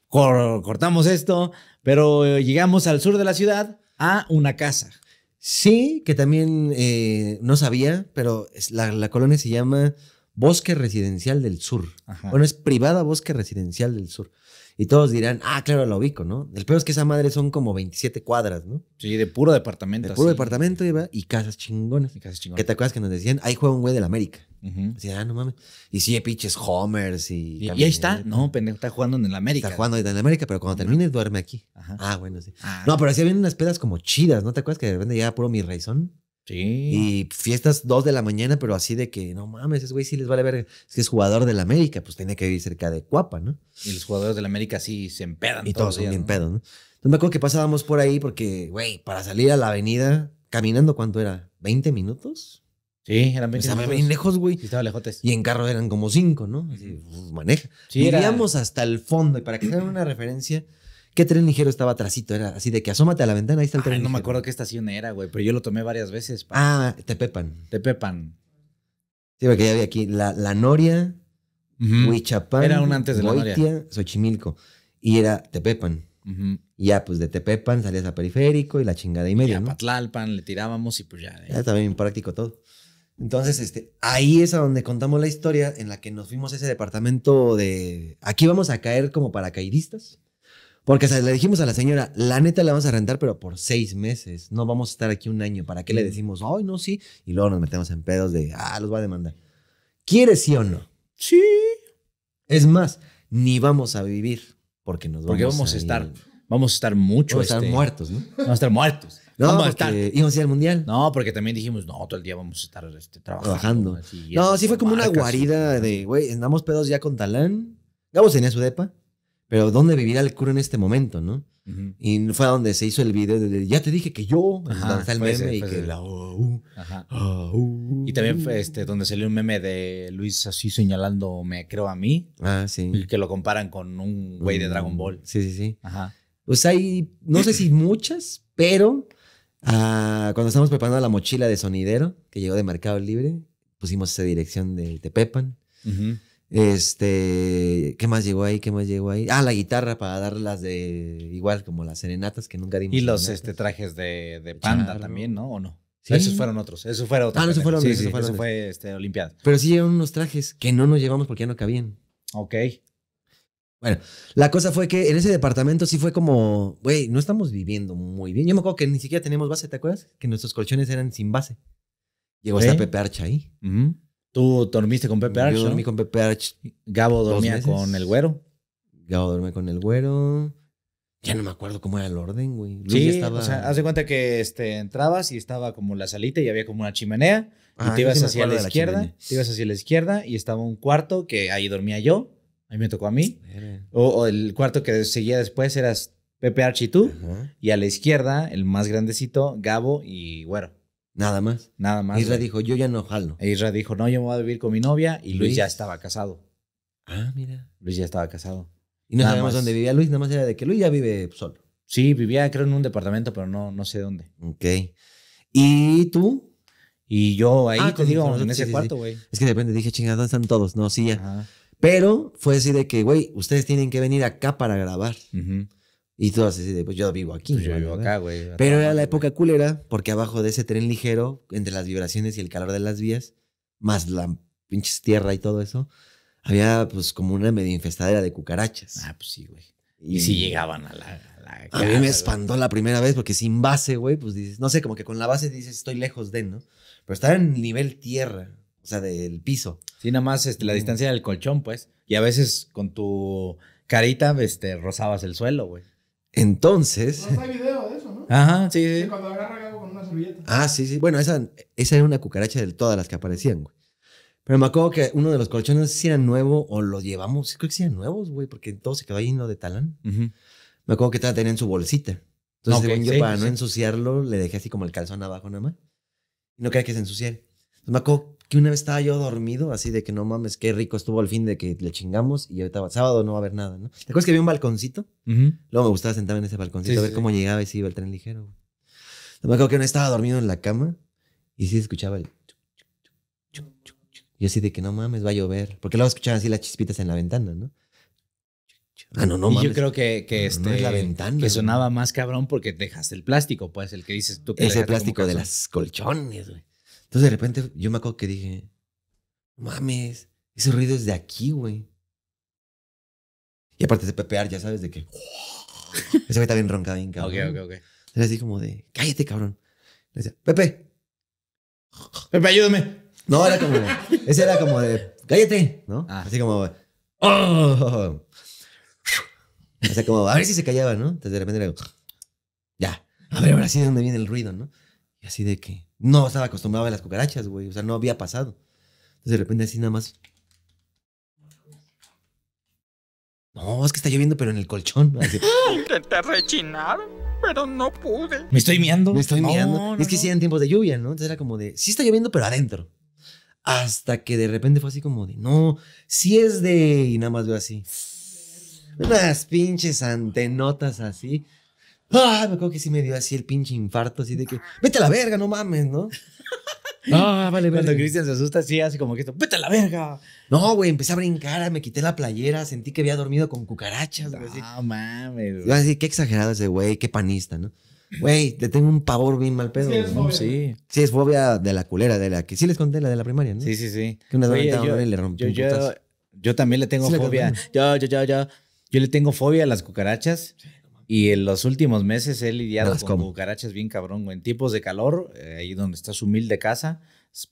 cortamos esto, pero eh, llegamos al sur de la ciudad a una casa. Sí, que también eh, no sabía, pero la, colonia se llama Bosque Residencial del Sur. Bueno, es privada Bosque Residencial del Sur. Y todos dirán, ah, claro, lo ubico, ¿no? El peor es que esa madre son como 27 cuadras, ¿no? Sí, de puro departamento. De puro departamento y casas chingonas. Y casas chingonas. Que te acuerdas que nos decían, ahí juega un güey del América. ah, no mames. Y sí, pinches Homers y. Y, ahí está, no, pendejo, está jugando en el América. Está jugando en el América, pero cuando termines duerme aquí. Ajá. Ah, bueno, sí. Ah. no, pero así vienen unas pedas como chidas, ¿no? ¿Te acuerdas que de repente ya puro mi raizón? Y fiestas dos de la mañana, pero así de que, no mames, ese güey sí les vale ver. Es que es jugador de la América, pues tenía que vivir cerca de Cuapa, ¿no? Y los jugadores de la América sí se empedan. Y todos, se son ¿no? Entonces me acuerdo que pasábamos por ahí porque, güey, para salir a la avenida, caminando, ¿cuánto era? ¿20 minutos? Sí, eran 20 Estaba bien lejos, güey. estaba lejos. Y en carro eran como cinco ¿no? Así, pues, maneja. iríamos hasta el fondo. Y para que se una referencia, ¿Qué tren ligero estaba trasito? Era así de que asómate a la ventana, ahí está el tren. No me acuerdo qué estación era, güey, pero yo lo tomé varias veces. Ah, Tepepan. Tepepan. Sí, porque ya había aquí la, la Noria, Huichapan Era un antes de la Noria. Xochimilco. Y era Tepepan. Y ya, pues de Tepepan salías a periférico y la chingada y medio Y Patlalpan le tirábamos y pues ya. Ya también práctico todo. Entonces, este, ahí es a donde contamos la historia en la que nos fuimos a ese departamento de. Aquí vamos a caer como paracaidistas. Porque le dijimos a la señora, la neta la vamos a rentar, pero por seis meses. No vamos a estar aquí un año. ¿Para qué le decimos, ay, no, sí? Y luego nos metemos en pedos de, ah, los va a demandar. ¿Quieres sí o no? Sí. Es más, ni vamos a vivir porque nos vamos a, estar, vamos a estar mucho. Vamos a estar este, muertos, ¿no? Vamos a estar muertos. vamos a estar. Íbamos a al mundial. No, porque también dijimos, no, todo el día vamos a estar este, trabajando. Así, no, sí fue como una guarida de, güey, andamos pedos ya con Talán. Gabo tenía su depa pero ¿dónde vivirá el cura en este momento, no? Y fue donde se hizo el video de, ya te dije que yo, Ajá, el meme y que la Ajá. Y también fue este, donde salió un meme de Luis así señalando, me creo a mí. Ah, sí. Y que lo comparan con un güey de mm, Dragon Ball. Sí, sí, sí. Ajá. Pues hay, no sé si muchas, pero ah, cuando estábamos preparando la mochila de sonidero que llegó de Mercado Libre, pusimos esa dirección de Tepepan. Ajá. Este, ¿qué más llegó ahí? ¿Qué más llegó ahí? Ah, la guitarra para dar las de igual como las serenatas que nunca dimos. Y los este, trajes de, panda también, ¿no? ¿O no? ¿Sí? Esos fueron otros. Eso fueron Ah, no, eso fueron sí, sí, eso, fue, eso este, Pero sí llegaron unos trajes que no nos llevamos porque ya no cabían. Ok. Bueno, la cosa fue que en ese departamento sí fue como, güey, no estamos viviendo muy bien. Yo me acuerdo que ni siquiera teníamos base, ¿te acuerdas? Que nuestros colchones eran sin base. Llegó hasta Pepe Archa ahí. ¿Tú dormiste con Pepe Arch? Yo dormí con Pepe Arch. Gabo dormía con el güero. Gabo dormía con el güero. Ya no me acuerdo cómo era el orden, güey. sí, estaba... o sea, haz de cuenta que este, entrabas y estaba como la salita y había como una chimenea. y te ibas hacia la, izquierda, te ibas hacia la izquierda y estaba un cuarto que ahí dormía yo. Ahí me tocó a mí. O, el cuarto que seguía después eras Pepe Arch y tú. Y a la izquierda, el más grandecito, Gabo y Güero. Nada más. Nada más. Isra dijo, yo ya no jalo. E dijo, no, yo me voy a vivir con mi novia y Luis, ya estaba casado. Ah, mira. Luis ya estaba casado. Y no sabemos dónde vivía Luis, nada más era de que Luis ya vive solo. Sí, vivía creo en un departamento, pero no, no sé dónde. Ok. ¿Y tú? Y yo ahí ah, te digo, en ese cuarto, güey. Es que depende. dije, chingada, ¿dónde están todos? No, sí, ya. Pero fue así de que, güey, ustedes tienen que venir acá para grabar. Y todo así pues yo vivo aquí. Pues yo vivo acá, güey. Pero era la época culera, porque abajo de ese tren ligero, entre las vibraciones y el calor de las vías, más la pinches tierra y todo eso, había pues como una media infestadera de cucarachas. Ah, pues sí, güey. Y, si llegaban a la, a mí me espantó la primera vez porque sin base, güey, pues dices, no sé, como que con la base dices, estoy lejos de, ¿no? Pero estar en nivel tierra, o sea, del piso. Sí, nada más este, la distancia del colchón, pues. Y a veces con tu carita, este, rozabas el suelo, güey. Entonces. No, hay video de eso, ¿no? Ajá, sí, sí. cuando agarra algo con una servilleta. Ah, sí, sí. Bueno, esa, esa era una cucaracha de todas las que aparecían, güey. Pero me acuerdo que uno de los colchones, no sé si era nuevo o lo llevamos, creo que sí eran nuevos, güey, porque todo se quedó ahí de Talán. Me acuerdo que tenía en su bolsita. Entonces, yo, para no ensuciarlo, le dejé así como el calzón abajo nada más. no quería que se ensuciara. Entonces, me acuerdo que una vez estaba yo dormido, así de que no mames, qué rico estuvo al fin de que le chingamos y ahorita sábado no va a haber nada, ¿no? ¿Te acuerdas que había un balconcito? Luego me gustaba sentarme en ese balconcito a ver cómo llegaba y si iba el tren ligero. No me acuerdo que una vez estaba dormido en la cama y sí escuchaba el... Yo así de que no mames, va a llover. Porque luego escuchaba así las chispitas en la ventana, ¿no? Ah, no, no, y yo creo que, que este, la ventana, que sonaba más cabrón porque dejas el plástico, pues el que dices tú que Ese plástico de las colchones, güey. Entonces de repente yo me acuerdo que dije, mames, ese ruido es de aquí, güey. Y aparte de pepear, ya sabes de que Ese güey está bien roncado, bien cabrón. Ok, ok, ok. Entonces así como de, cállate, cabrón. Le decía, Pepe. Pepe, ayúdame. No, era como, ese era como de, cállate, ¿no? Ah. Así como, oh". O sea, como, a ver si se callaba, ¿no? Entonces de repente era, ya, a ver, ahora sí de dónde viene el ruido, ¿no? Y así de que, no estaba acostumbrado a las cucarachas, güey. O sea, no había pasado. Entonces, de repente, así nada más. No, es que está lloviendo, pero en el colchón. Intenté rechinar, pero no pude. Me estoy miando. Me estoy miando. es que sí eran tiempos de lluvia, ¿no? Entonces era como de, sí está lloviendo, pero adentro. Hasta que de repente fue así como de, no, sí es de. Y nada más veo así. Unas pinches antenotas así. ¡Ah! Me acuerdo que sí me dio así el pinche infarto, así de que, vete a la verga, no mames, ¿no? Ah, vale, Cuando Cristian se asusta, sí así como que esto, vete a la verga. No, güey, empecé a brincar, me quité la playera, sentí que había dormido con cucarachas, No mames, güey. Yo así, qué exagerado ese güey, qué panista, ¿no? Güey, le tengo un pavor bien mal pedo. Sí, es fobia. Sí. es fobia de la culera, de la que sí les conté, la de la primaria, ¿no? Sí, sí, sí. Que una Oye, yo, le rompió yo, yo también le tengo fobia. Yo, yo, yo, yo. Yo le tengo fobia a las cucarachas. Y en los últimos meses he lidiado con como. cucarachas bien cabrón, güey. En tipos de calor, eh, ahí donde está su humilde casa,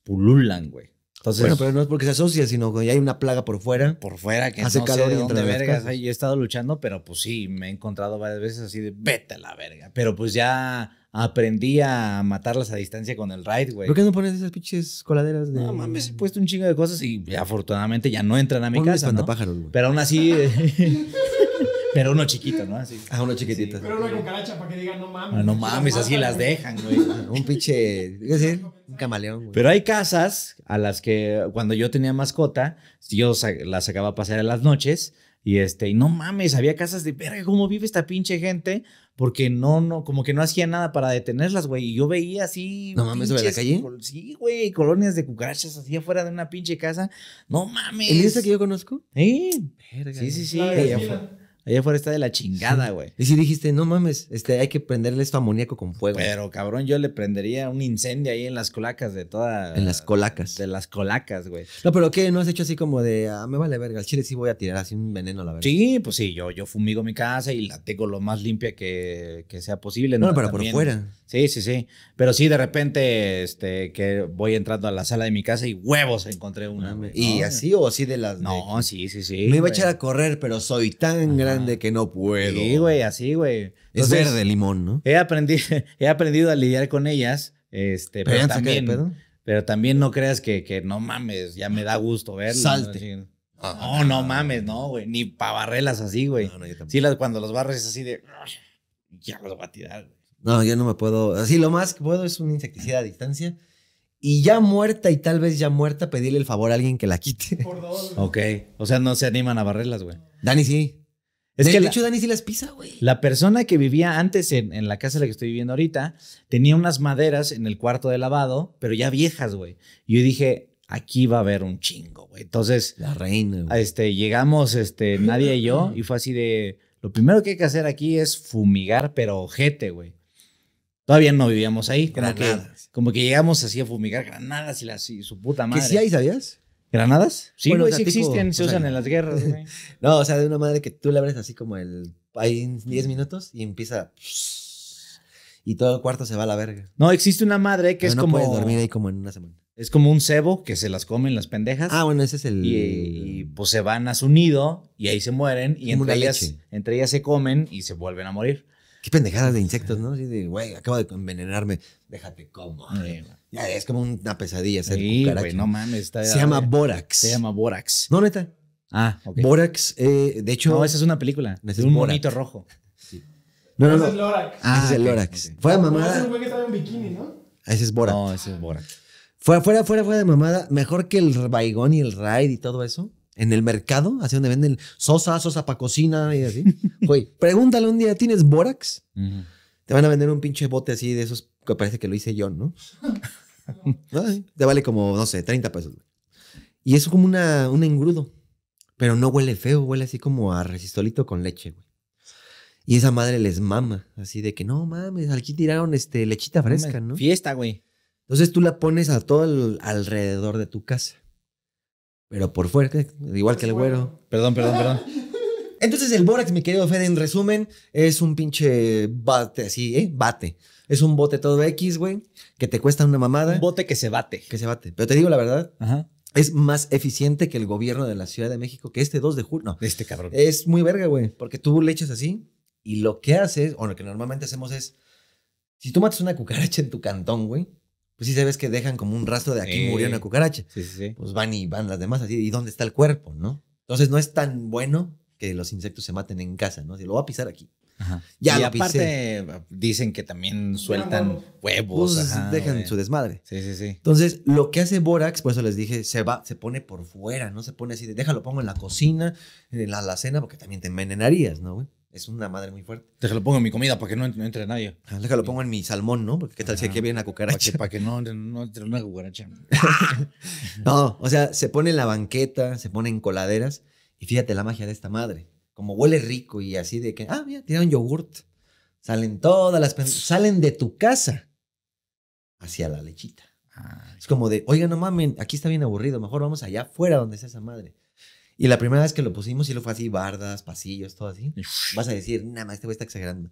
pululan, güey. Entonces, pero no es porque se asocia, sino que hay una plaga por fuera. Por fuera, que hace no calor sé de dónde vergas. he estado luchando, pero pues sí, me he encontrado varias veces así de vete a la verga. Pero pues ya aprendí a matarlas a distancia con el ride, güey. ¿Por qué no pones esas pinches coladeras de.? No mames, he puesto un chingo de cosas y afortunadamente ya no entran a mi casa. ¿no? Pero aún así. Pero uno chiquito, ¿no? Así. Ah, uno chiquitito. Pero pero una cucaracha para que digan, no mames. Ah, no mames, así las dejan, güey. un pinche, ¿qué decir? Un camaleón, güey. Pero hay casas a las que cuando yo tenía mascota, yo las sacaba a pasear en las noches. Y este, y no mames, había casas de verga, ¿cómo vive esta pinche gente? Porque no, no, como que no hacía nada para detenerlas, güey. Y yo veía así. No mames, ¿de la calle? Sí, güey, colonias de cucarachas así afuera de una pinche casa. No mames. ¿Y esta que yo conozco? Verga, sí. Sí, sí, sí. Allá afuera está de la chingada, güey. Y si dijiste, no mames, este, hay que prenderle esto amoníaco con fuego. Pero cabrón, yo le prendería un incendio ahí en las colacas de toda. En las colacas. De las colacas, güey. No, pero ¿qué? ¿No has hecho así como de, ah, me vale verga, el chile sí voy a tirar así un veneno la verdad? Sí, pues sí, yo, yo fumigo mi casa y la tengo lo más limpia que, que sea posible. No, no pero por fuera. Sí, sí, sí. Pero sí, de repente, este, que voy entrando a la sala de mi casa y huevos encontré una. ¿Y así o así de las.? No, sí, sí, sí. Me iba a echar a correr, pero soy tan grande que no puedo. Sí, güey, así, güey. Es verde limón, ¿no? He aprendido, he aprendido a lidiar con ellas. Este, pero, también. Pero también no creas que, que, no mames, ya me da gusto verlas. Salte. Ah, ¿no? no, mames, no, güey. Ni pavarrelas así, güey. sí, las, cuando los barres así de. Ya los voy a tirar, no, yo no me puedo. Así lo más que puedo es una insecticida a distancia. Y ya muerta y tal vez ya muerta, pedirle el favor a alguien que la quite. Por dos. Ok. O sea, no se animan a barrerlas, güey. Dani sí. Es que el hecho, Dani sí las pisa, güey. La persona que vivía antes en, la casa en la que estoy viviendo ahorita tenía unas maderas en el cuarto de lavado, pero ya viejas, güey. Y yo dije, aquí va a haber un chingo, güey. Entonces. La reina, Este, llegamos, este, nadie y yo, y fue así de. Lo primero que hay que hacer aquí es fumigar, pero ojete, güey. Todavía no vivíamos ahí. Como granadas. que, como que llegamos así a fumigar granadas y, las, y su puta madre. ¿Que sí hay, sabías? ¿Granadas? Sí, bueno, sí existen, se usan en las guerras. no, o sea, de una madre que tú le abres así como el... Hay 10 minutos y empieza... Y todo el cuarto se va a la verga. No, existe una madre que es como... No puedes dormir ahí como en una semana. Es como un cebo que se las comen las pendejas. Ah, bueno, ese es el. Y, pues se van a su nido y ahí se mueren. Y entre ellas, entre ellas se comen y se vuelven a morir qué pendejadas de insectos, ¿no? Así de, güey, acabo de envenenarme, déjate como. Eh. es como una pesadilla ser sí, cucaracha. no mames. se llama Borax. Se llama Borax. No, neta. Ah, ok. Borax, eh, de hecho. No, esa es una película. un monito rojo. Sí. No, no, no. Ese es Lorax. Ah, ese es el Lorax. Fuera Fue de mamada. Ese es un güey que estaba en bikini, ¿no? Ah, ese es Borax. No, ese es Borax. Fuera, fuera, fuera, fuera de mamada. Mejor que el Baigón y el Raid y todo eso en el mercado, así donde venden sosa, sosa para cocina y así. Güey, pregúntale un día, ¿tienes bórax? Te van a vender un pinche bote así de esos que parece que lo hice yo, ¿no? te vale como, no sé, 30 pesos. Y es como una, un engrudo, pero no huele feo, huele así como a resistolito con leche, güey. Y esa madre les mama, así de que no mames, aquí tiraron este, lechita fresca, ¿no? Fiesta, güey. Entonces tú la pones a todo el, alrededor de tu casa pero por fuera, igual que el güero. Perdón, perdón, perdón. Entonces el Borax, mi querido Fede, en resumen, es un pinche bate, así, ¿eh? Bate. Es un bote todo X, güey, que te cuesta una mamada. Un bote que se bate. Que se bate. Pero te digo la verdad, es más eficiente que el gobierno de la Ciudad de México, que este 2 de julio. No, este cabrón. Es muy verga, güey, porque tú le echas así y lo que haces, o lo que normalmente hacemos es, si tú matas una cucaracha en tu cantón, güey, pues sí sabes que dejan como un rastro de aquí murió una cucaracha. Sí, sí, sí. Pues van y van las demás así, ¿y dónde está el cuerpo, no? Entonces no es tan bueno que los insectos se maten en casa, ¿no? Si lo va a pisar aquí. Ajá. Ya y aparte dicen que también sueltan huevos. Pues, dejan eh. su desmadre. Sí, sí, sí. Entonces, lo que hace Borax, pues eso les dije, se va, se pone por fuera, ¿no? Se pone así, de, déjalo, pongo en la cocina, en la alacena, porque también te envenenarías, ¿no, güey? es una madre muy fuerte. Déjalo pongo en mi comida para que no entre, nadie. Ah, déjalo pongo en mi salmón, ¿no? Porque qué tal si aquí viene a cucaracha. Para que, no, entre una cucaracha. no, o sea, se pone en la banqueta, se pone en coladeras. Y fíjate la magia de esta madre. Como huele rico y así de que, ah, mira, un yogurt. Salen todas las... Salen de tu casa hacia la lechita. Ah. Es como de, oiga, no mamen, aquí está bien aburrido, mejor vamos allá afuera donde sea esa madre. Y la primera vez que lo pusimos, y lo fue así, bardas, pasillos, todo así. Vas a decir, nada más, este güey está exagerando.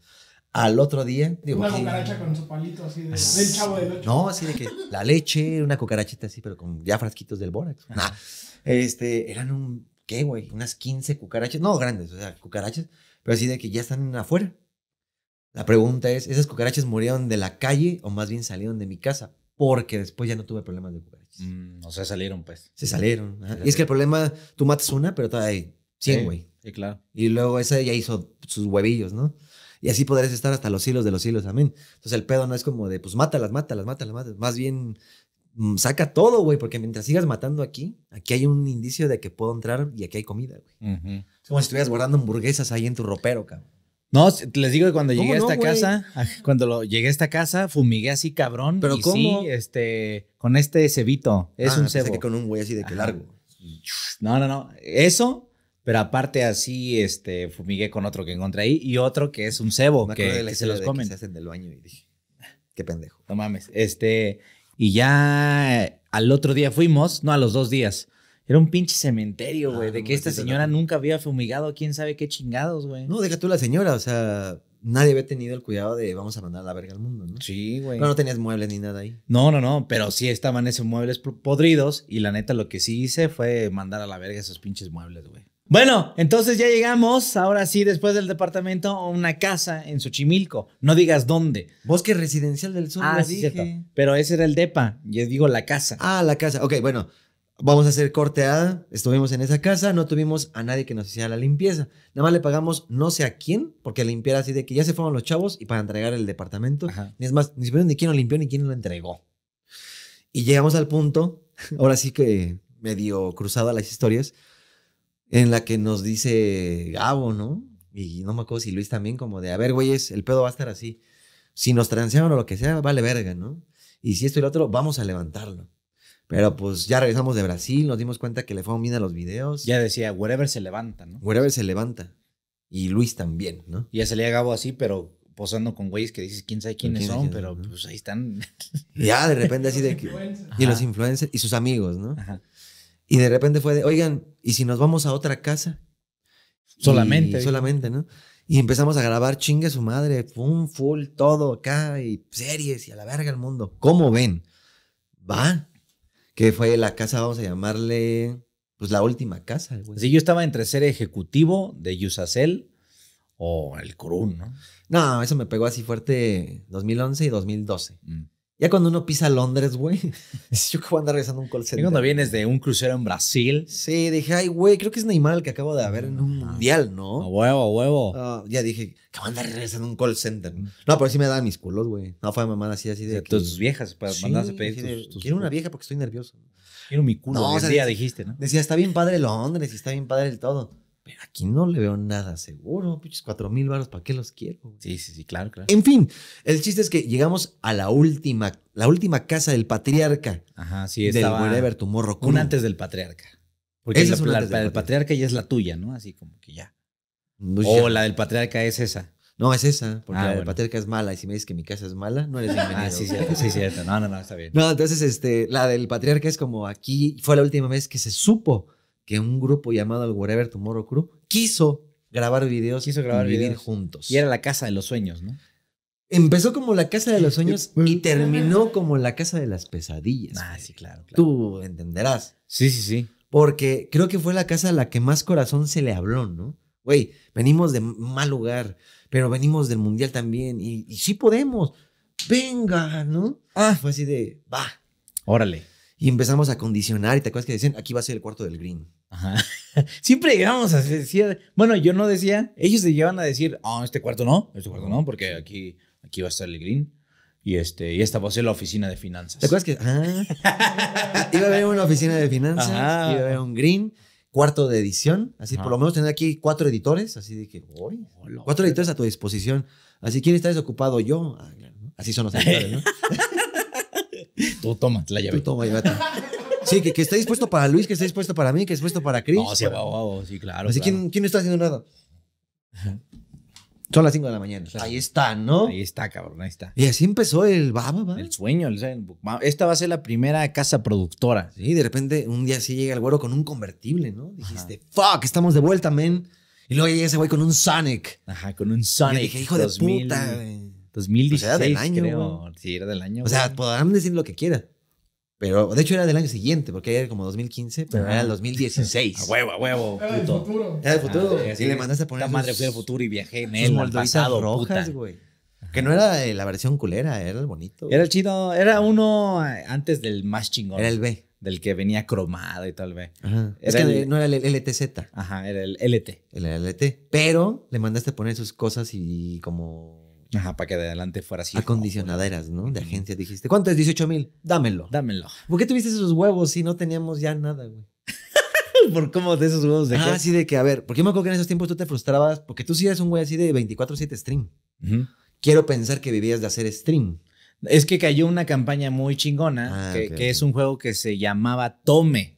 Al otro día, digo, Una cucaracha con su palito así de, del chavo No, así de que la leche, una cucarachita así, pero con ya frasquitos del bórax. Este, eran un, ¿qué, güey? Unas 15 cucarachas, no grandes, o sea, cucarachas, pero así de que ya están afuera. La pregunta es, ¿esas cucarachas murieron de la calle o más bien salieron de mi casa? porque después ya no tuve problemas de cucarachas. Mm, o sea, salieron, pues. Se salieron. Y es que el problema, tú matas una, pero todavía hay 100, güey. Sí, claro. Y luego esa ya hizo sus huevillos, ¿no? Y así podrías estar hasta los hilos de los hilos, amén. Entonces el pedo no es como de, pues mátalas, mátalas, mátalas, mátalas. Más bien, mm, saca todo, güey, porque mientras sigas matando aquí, aquí hay un indicio de que puedo entrar y aquí hay comida, güey. Es como si estuvieras guardando hamburguesas ahí en tu ropero, cabrón. No, les digo que cuando llegué a esta casa, cuando llegué a esta casa, fumigué así cabrón. Pero y Sí, este, con este cebito. Es ah, un cebo. con un güey así de que largo. No, no, no. Eso, pero aparte así, este, fumigué con otro que encontré ahí y otro que es un cebo Me que, que se los comen. Que se hacen del baño y dije, qué pendejo. No mames. Este, y ya al otro día fuimos, no, a los dos días. Era un pinche cementerio, güey, ah, de que esta señora nunca había fumigado, quién sabe qué chingados, güey. No, deja tú la señora, o sea, nadie había tenido el cuidado de vamos a mandar a la verga al mundo, ¿no? Sí, güey. no tenías muebles ni nada ahí. No, no, no, pero sí estaban esos muebles podridos y la neta lo que sí hice fue mandar a la verga esos pinches muebles, güey. Bueno, entonces ya llegamos, ahora sí, después del departamento, a una casa en Xochimilco. No digas dónde. Bosque Residencial del Sur. Ah, sí, cierto. Pero ese era el DEPA, yo digo la casa. Ah, la casa. Ok, bueno, vamos a hacer corteada, estuvimos en esa casa, no tuvimos a nadie que nos hiciera la limpieza. Nada más le pagamos no sé a quién, porque limpiara así de que ya se fueron los chavos y para entregar el departamento. ni Es más, ni supieron ni quién lo limpió ni quién lo entregó. Y llegamos al punto, ahora sí que medio cruzada las historias, en la que nos dice Gabo, ¿no? Y no me acuerdo si Luis también, como de, a ver, güeyes, el pedo va a estar así. Si nos transearon o lo que sea, vale verga, ¿no? Y si esto y lo otro, vamos a levantarlo. Pero pues ya regresamos de Brasil, nos dimos cuenta que le un bien a los videos. Ya decía, wherever se levanta, ¿no? Wherever se levanta. Y Luis también, ¿no? Y ya salía Gabo así, pero posando con güeyes que dices quién sabe quiénes son, pero pues ahí están. ya de repente así de Y los influencers y sus amigos, ¿no? Ajá. Y de repente fue de, oigan, ¿y si nos vamos a otra casa? Solamente. solamente, ¿no? Y empezamos a grabar chingue su madre, full, full, todo acá, y series y a la verga el mundo. ¿Cómo ven? Va que fue la casa, vamos a llamarle, pues la última casa. Si yo estaba entre ser ejecutivo de Yusacel o el Crun, ¿no? No, eso me pegó así fuerte 2011 y 2012. Ya cuando uno pisa Londres, güey, yo que voy a andar regresando a un call center. Y cuando vienes de un crucero en Brasil. Sí, dije, ay, güey, creo que es Neymar el que acabo de haber en un ah. mundial, ¿no? A huevo, a huevo. Ah, ya dije, que voy a andar regresando a un call center. No, pero sí me daban mis culos, güey. No, fue mamá así, así de. tus viejas, para pues, sí, pedir Quiero una vieja porque estoy nervioso. Quiero mi culo. No, día dijiste, ¿no? Decía, está bien padre Londres y está bien padre el todo. Pero aquí no le veo nada seguro. Pinches cuatro mil baros, ¿para qué los quiero? Sí, sí, sí, claro, claro. En fin, el chiste es que llegamos a la última, la última casa del patriarca. Ajá, sí, estaba. Del whatever morro. Un antes del patriarca. Porque es la, del patriarca. ya es la tuya, ¿no? Así como que ya. o la del patriarca es esa. No, es esa, porque ah, la del patriarca es mala. Y si me dices que mi casa es mala, no eres bienvenido. Ah, sí, sí, sí, cierto. No, no, no, está bien. No, entonces, este, la del patriarca es como aquí, fue la última vez que se supo que un grupo llamado el Wherever Tomorrow Crew quiso grabar videos quiso grabar y vivir juntos. Y era la casa de los sueños, ¿no? Empezó como la casa de los sueños y terminó como la casa de las pesadillas. Ah, sí, claro, Tú entenderás. Sí, sí, sí. Porque creo que fue la casa a la que más corazón se le habló, ¿no? Güey, venimos de mal lugar, pero venimos del mundial también y, y sí podemos. Venga, ¿no? Ah, fue así de, va. Órale. Y empezamos a condicionar. Y te acuerdas que decían, aquí va a ser el cuarto del green. Ajá. Siempre íbamos a decir, bueno, yo no decía, ellos se llevan a decir, ah, este cuarto no, este cuarto no, porque aquí, aquí va a estar el green. Y, este, y esta va a ser la oficina de finanzas. ¿Te acuerdas que ah, iba a haber una oficina de finanzas? Iba a haber un green cuarto de edición. Así, por lo menos tener aquí cuatro editores. Así de que, cuatro editores a tu disposición. Así, ¿quién está desocupado? Yo. Ah, así son los editores, ¿no? Tú toma la llave. Tú toma, llévate. Sí, que, que está dispuesto para Luis, que está dispuesto para mí, que está dispuesto para Chris. No, sí, sí, claro. Así, ¿quién, ¿quién está haciendo nada? Son las 5 de la mañana. Ahí está, ¿no? Ahí está, cabrón, ahí está. Y así empezó el baba, El sueño. El, esta va a ser la primera casa productora. Sí, de repente un día sí llega el güero con un convertible, ¿no? Dijiste, fuck, estamos de vuelta, men. Y luego llega ese güey con un Sonic. Ajá, con un Sonic. dije, hijo de puta, güey. 2016. Pues sea, era del año. Creo. Sí, era del año. O sea, podrán decir lo que quieran. Pero de hecho era del año siguiente, porque era como 2015, pero era el 2016. a huevo, a huevo. Era del futuro. Era del futuro. Ah, sí, le mandaste a poner. La madre fui al futuro y viajé en el pasado, Que no era la versión culera, era el bonito. Era el chido, era uno eh, antes del más chingón. Era el B. Del que venía cromado y tal B. Es que no era el LTZ. Ajá, era el LT. El LT. Pero le mandaste a poner sus cosas y como Ajá, para que de adelante fuera así. Acondicionaderas, ¿no? De agencia dijiste. ¿Cuánto es? 18 mil. Dámelo. Dámelo. ¿Por qué tuviste esos huevos si no teníamos ya nada, güey? ¿Por cómo de esos huevos de Ah, sí, de que, a ver, porque yo me acuerdo que en esos tiempos tú te frustrabas, porque tú sí eres un güey así de 24-7 stream. Quiero pensar que vivías de hacer stream. Es que cayó una campaña muy chingona, ah, que, es un juego que se llamaba Tome.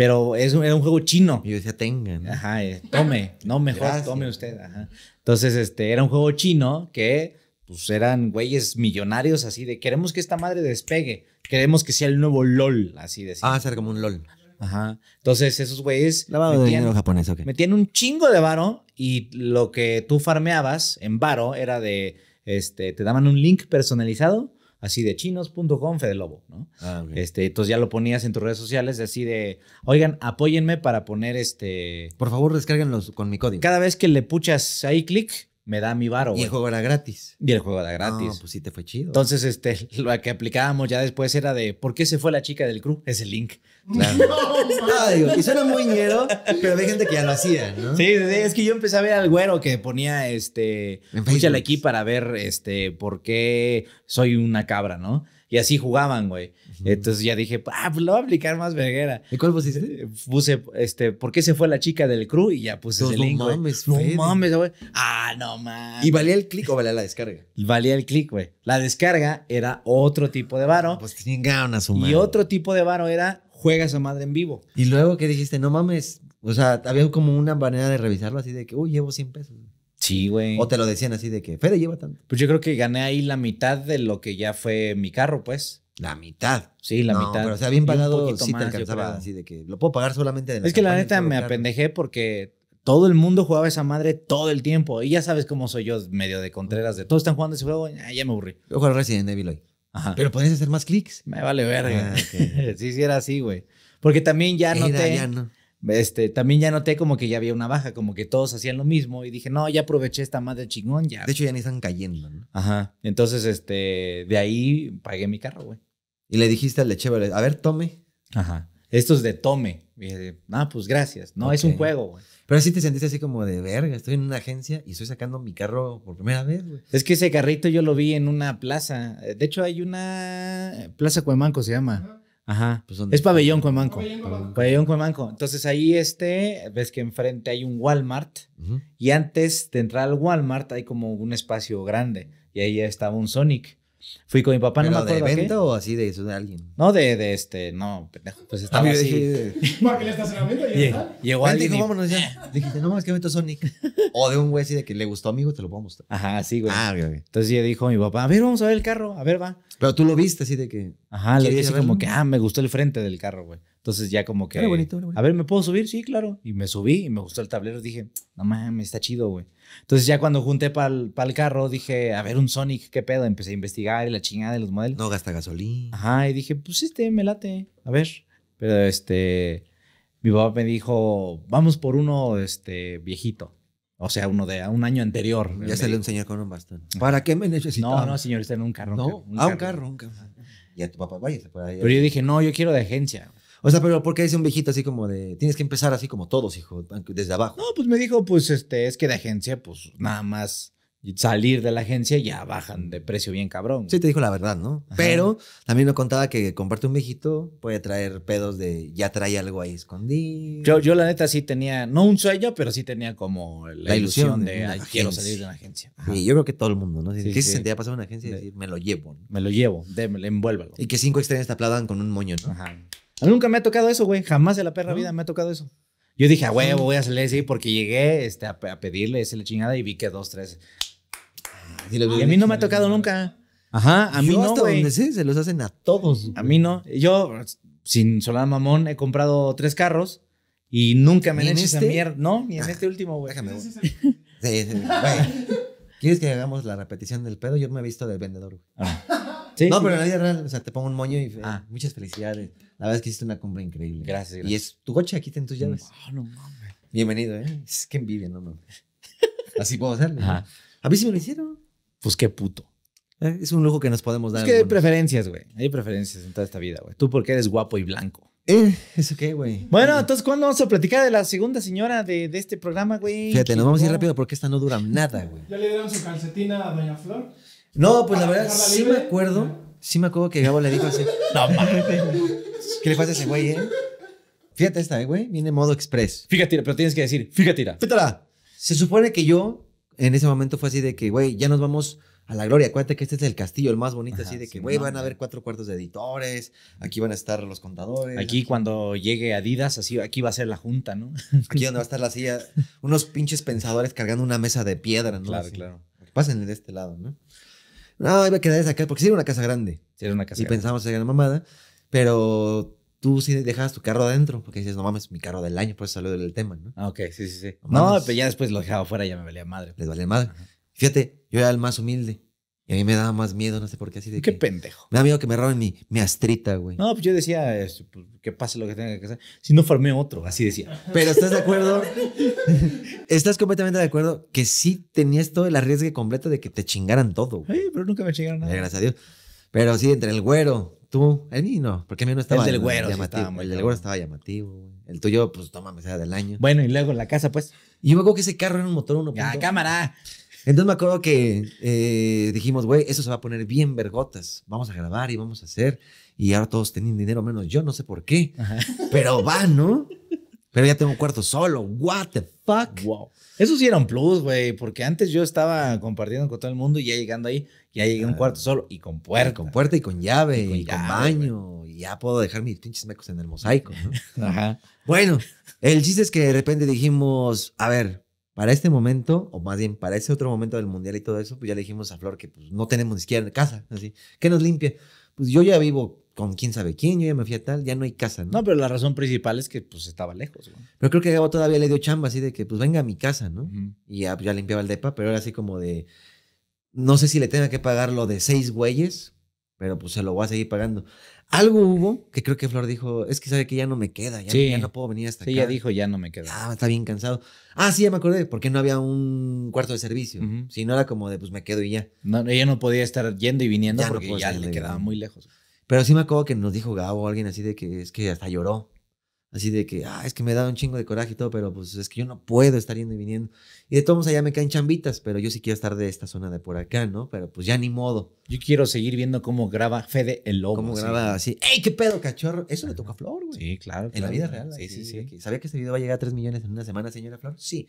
Pero era un juego chino. Y yo decía, tengan. Ajá, eh, tome, no, mejor tome usted. Ajá. Entonces, este, era un juego chino que, pues, eran güeyes millonarios así de, queremos que esta madre despegue, queremos que sea el nuevo LOL, así de. Ah, ser como un LOL. Ajá. Entonces, esos güeyes. Lavado metían, japonés, Metían un chingo de varo y lo que tú farmeabas en varo era de. Este, te daban un link personalizado así de chinos.com Lobo, ¿no? Ah, este, entonces ya lo ponías en tus redes sociales así de, oigan, apóyenme para poner este... Por favor, descarguenlos con mi código. Cada vez que le puchas ahí clic, me da mi varo. Y el juego era gratis. Y el juego era gratis. No, pues sí te fue chido. Entonces, este, lo que aplicábamos ya después era de, ¿por qué se fue la chica del crew? Ese link. No, digo, y suena muy ñero, pero hay gente que ya lo hacía, ¿no? Sí, es que yo empecé a ver al güero que ponía este. la aquí para ver este por qué soy una cabra, ¿no? Y así jugaban, güey. Entonces ya dije, ah, pues lo voy a aplicar más verguera. ¿Y cuál pusiste? Eh, puse, este, ¿por qué se fue la chica del crew? Y ya puse el pues ese no Mames, no mames, güey. Ah, no mames. ¿Y valía el clic o valía la descarga? Valía el clic, güey. La descarga era otro tipo de varo. Ah, pues sin ganas, humano. Y otro tipo de varo era juega esa madre en vivo. Y luego que dijiste, no mames, o sea, había como una manera de revisarlo así de que, uy, llevo 100 pesos. Sí, güey. O te lo decían así de que, Fede, lleva tanto. Pues yo creo que gané ahí la mitad de lo que ya fue mi carro, pues. La mitad. Sí, la no, mitad. Pero o sea, bien pagado sí te alcanzaba así de que lo puedo pagar solamente de la Es que la neta me apendejé porque todo el mundo jugaba esa madre todo el tiempo. Y ya sabes cómo soy yo, medio de contreras, de todos están jugando ese juego, ya me aburrí. Yo juego Resident Evil hoy. Pero podías hacer más clics. Me vale verga. Ah, si hiciera sí, era así, güey. Porque también ya noté. Este, también ya noté como que ya había una baja, como que todos hacían lo mismo. Y dije, no, ya aproveché esta madre chingón, ya. De hecho, ya ni están cayendo, ¿no? Ajá. Entonces, este, de ahí pagué mi carro, güey. Y le dijiste al lechero, a ver, tome. Ajá. Esto es de tome. Y dije, ah, pues gracias. No, es un juego, güey. Pero sí te sentiste así como de verga, estoy en una agencia y estoy sacando mi carro por primera vez, güey. Es que ese carrito yo lo vi en una plaza. De hecho, hay una Plaza Cuemanco se llama. Ajá. Pues es Pabellón Cuemanco. Pabellón Cuemanco. Entonces ahí este, ves que enfrente hay un Walmart y antes de entrar al Walmart hay como un espacio grande y ahí estaba un Sonic. Fui con mi papá, en no me acuerdo. ¿De evento o así de eso de alguien? No, de, de este, no, pendejo. Pues estaba así. estacionamiento ya está? Llegó alguien alguien. Dijo, vámonos ya. Dijiste, no más que evento Sonic. o de un güey así de que le gustó a amigo, te lo puedo mostrar. Ajá, sí, güey. Ah, Entonces ya dijo mi papá, a ver, vamos a ver el carro, a ver, va. Pero tú lo viste así de que. Ajá, le dije como que, ah, me gustó el frente del carro, güey. Entonces ya como que. Era bonito, era A ver, ¿me puedo subir? Sí, claro. Y me subí y me gustó el tablero. Dije, no mames, está chido, güey. Entonces ya cuando junté para el carro, dije, a ver, un Sonic, ¿qué pedo? Empecé a investigar la chingada de los modelos. No gasta gasolina. Ajá, y dije, pues este me late, a ver. Pero este, mi papá me dijo, vamos por uno este, viejito. O sea, uno de un año anterior. Ya se le enseñó con un bastón. ¿Para qué me necesito No, no, está en un carro. No, un carro, un ah, carro. Un carro. Y a tu papá, se por ir. Pero yo dije, no, yo quiero de agencia. O sea, pero ¿por qué dice un viejito así como de, tienes que empezar así como todos, hijo, desde abajo? No, pues me dijo, pues este, es que de agencia, pues nada más salir de la agencia ya bajan de precio bien cabrón. Sí, te dijo la verdad, ¿no? Pero también me contaba que comparte un viejito puede traer pedos de ya trae algo ahí escondido. Yo, yo la neta sí tenía, no un sueño, pero sí tenía como la, ilusión, de, quiero salir de la agencia. Y yo creo que todo el mundo, ¿no? Si, sí, ¿Qué pasar en una agencia y decir, me lo llevo? Me lo llevo, envuélvalo. Y que cinco extrañas te aplaudan con un moño, ¿no? Ajá nunca me ha tocado eso, güey. Jamás en la perra vida me ha tocado eso. Yo dije, a voy a hacerle así porque llegué este, a, pedirle esa chingada y vi que dos, tres. Y, a mí no me ha tocado nunca. Ajá, a mí no, hasta donde se los hacen a todos. A mí no. Yo, sin solar mamón, he comprado tres carros y nunca me han este? mierda. No, ni en ah, este último, güey. Déjame, sí, sí, ¿Quieres que hagamos la repetición del pedo? Yo me he visto del vendedor, No, pero en la vida real, o sea, te pongo un moño y eh, ah. muchas felicidades. La verdad es que hiciste una compra increíble. Gracias, gracias. Y es tu coche, aquí te tus mm. llaves. Ah, no, mames. Bienvenido, ¿eh? Es que envidia, no mames. Así puedo hacerle. Ajá. A mí sí me lo hicieron. Pues qué puto. Eh, es un lujo que nos podemos dar. Es que hay preferencias, güey. Hay preferencias en toda esta vida, güey. Tú porque eres guapo y blanco. Eh, ¿Eso qué, güey? Bueno, entonces, ¿cuándo vamos a platicar de la segunda señora de, este programa, güey? Fíjate, nos vamos a ir rápido porque esta no dura nada, güey. ¿Ya le dieron su calcetina a Doña Flor? No, pues la verdad, sí me acuerdo. Sí me acuerdo que Gabo le dijo así. No mames. ¿Qué le pasa a ese güey, eh? Fíjate esta, eh, güey. Viene modo express. Fíjate, pero tienes que decir, fíjate. Fíjate. Se supone que yo, en ese momento fue así de que, güey, ya nos vamos a la gloria. Acuérdate que este es el castillo, el más bonito, así de que, güey, van a haber cuatro cuartos de editores, aquí van a estar los contadores. Aquí, cuando llegue Adidas, así, aquí va a ser la junta, ¿no? Aquí donde va a estar la silla, unos pinches pensadores cargando una mesa de piedra, ¿no? Claro, claro. Pásenle de este lado, ¿no? No, iba a quedar esa acá, porque si era una casa grande. Sí, era una casa grande. pensamos en la mamada. Pero tú sí dejabas tu carro adentro, porque dices, no mames, mi carro del año, por eso salió del tema, ¿no? Ah, ok, sí, sí, sí. No, pero ya después lo dejaba afuera, ya me valía madre. Les valía madre. Fíjate, yo era el más humilde. Y a mí me daba más miedo, no sé por qué, así de ¿Qué pendejo? Me da miedo que me roben mi, astrita, güey. No, pues yo decía, este, pues, que pase lo que tenga que hacer. Si no formé otro, así decía. Pero ¿estás de acuerdo? ¿Estás completamente de acuerdo que sí tenías todo el arriesgue completo de que te chingaran todo? Sí, pero nunca me chingaron nada. Gracias a Dios. Pero sí, entre el güero, tú, el mío no, porque el mío no estaba. El del güero, llamativo, El del güero estaba llamativo, El tuyo, pues toma sea del año. Bueno, y luego la casa, pues. Y luego que ese carro era un motor uno ¡Ya, cámara! Entonces me acuerdo que eh, dijimos, güey, eso se va a poner bien vergotas. Vamos a grabar y vamos a hacer. Y ahora todos tienen dinero, menos yo, no sé por qué. Pero va, ¿no? Pero ya tengo un cuarto solo. What the fuck? Wow. Eso sí era un plus, güey, porque antes yo estaba compartiendo con todo el mundo y ya llegando ahí, ya llegué a un cuarto ah. solo y con puerta. con puerta y con llave y con, y baño. Y ya puedo dejar mis pinches mecos en el mosaico. ¿no? Ajá. Bueno, el chiste es que de repente dijimos, a ver, para este momento, o más bien para ese otro momento del mundial y todo eso, pues ya le dijimos a Flor que pues, no tenemos ni siquiera casa, así, que nos limpie. Pues yo ya vivo con quién sabe quién, yo ya me fui a tal, ya no hay casa, ¿no? No, pero la razón principal es que pues estaba lejos, Pero creo que Gabo todavía le dio chamba así de que pues venga a mi casa, ¿no? Y pues, ya limpiaba el depa, pero era así como de, no sé si le tenga que pagar lo de seis güeyes, pero pues se lo voy a seguir pagando. Algo hubo que creo que Flor dijo, es que sabe que ya no me queda, ya, no puedo venir hasta acá. ya dijo, ya no me queda. Ah, está bien cansado. Ah, sí, ya me acordé, porque no había un cuarto de servicio. Si no era como de, pues me quedo y ya. No, ella no podía estar yendo y viniendo porque ya le quedaba muy lejos. Pero sí me acuerdo que nos dijo Gabo, alguien así de que es que hasta lloró. Así de que, ah, es que me da un chingo de coraje y todo, pero pues es que yo no puedo estar yendo y viniendo. Y de todos modos allá me caen chambitas, pero yo sí quiero estar de esta zona de por acá, ¿no? Pero pues ya ni modo. Yo quiero seguir viendo cómo graba Fede el Lobo. Cómo graba así. ¡Ey, qué pedo, cachorro! Eso le toca a Flor, güey. Sí, claro. En la vida real. Sí, sí, sí. ¿Sabía que este video va a llegar a 3 millones en una semana, señora Flor? Sí.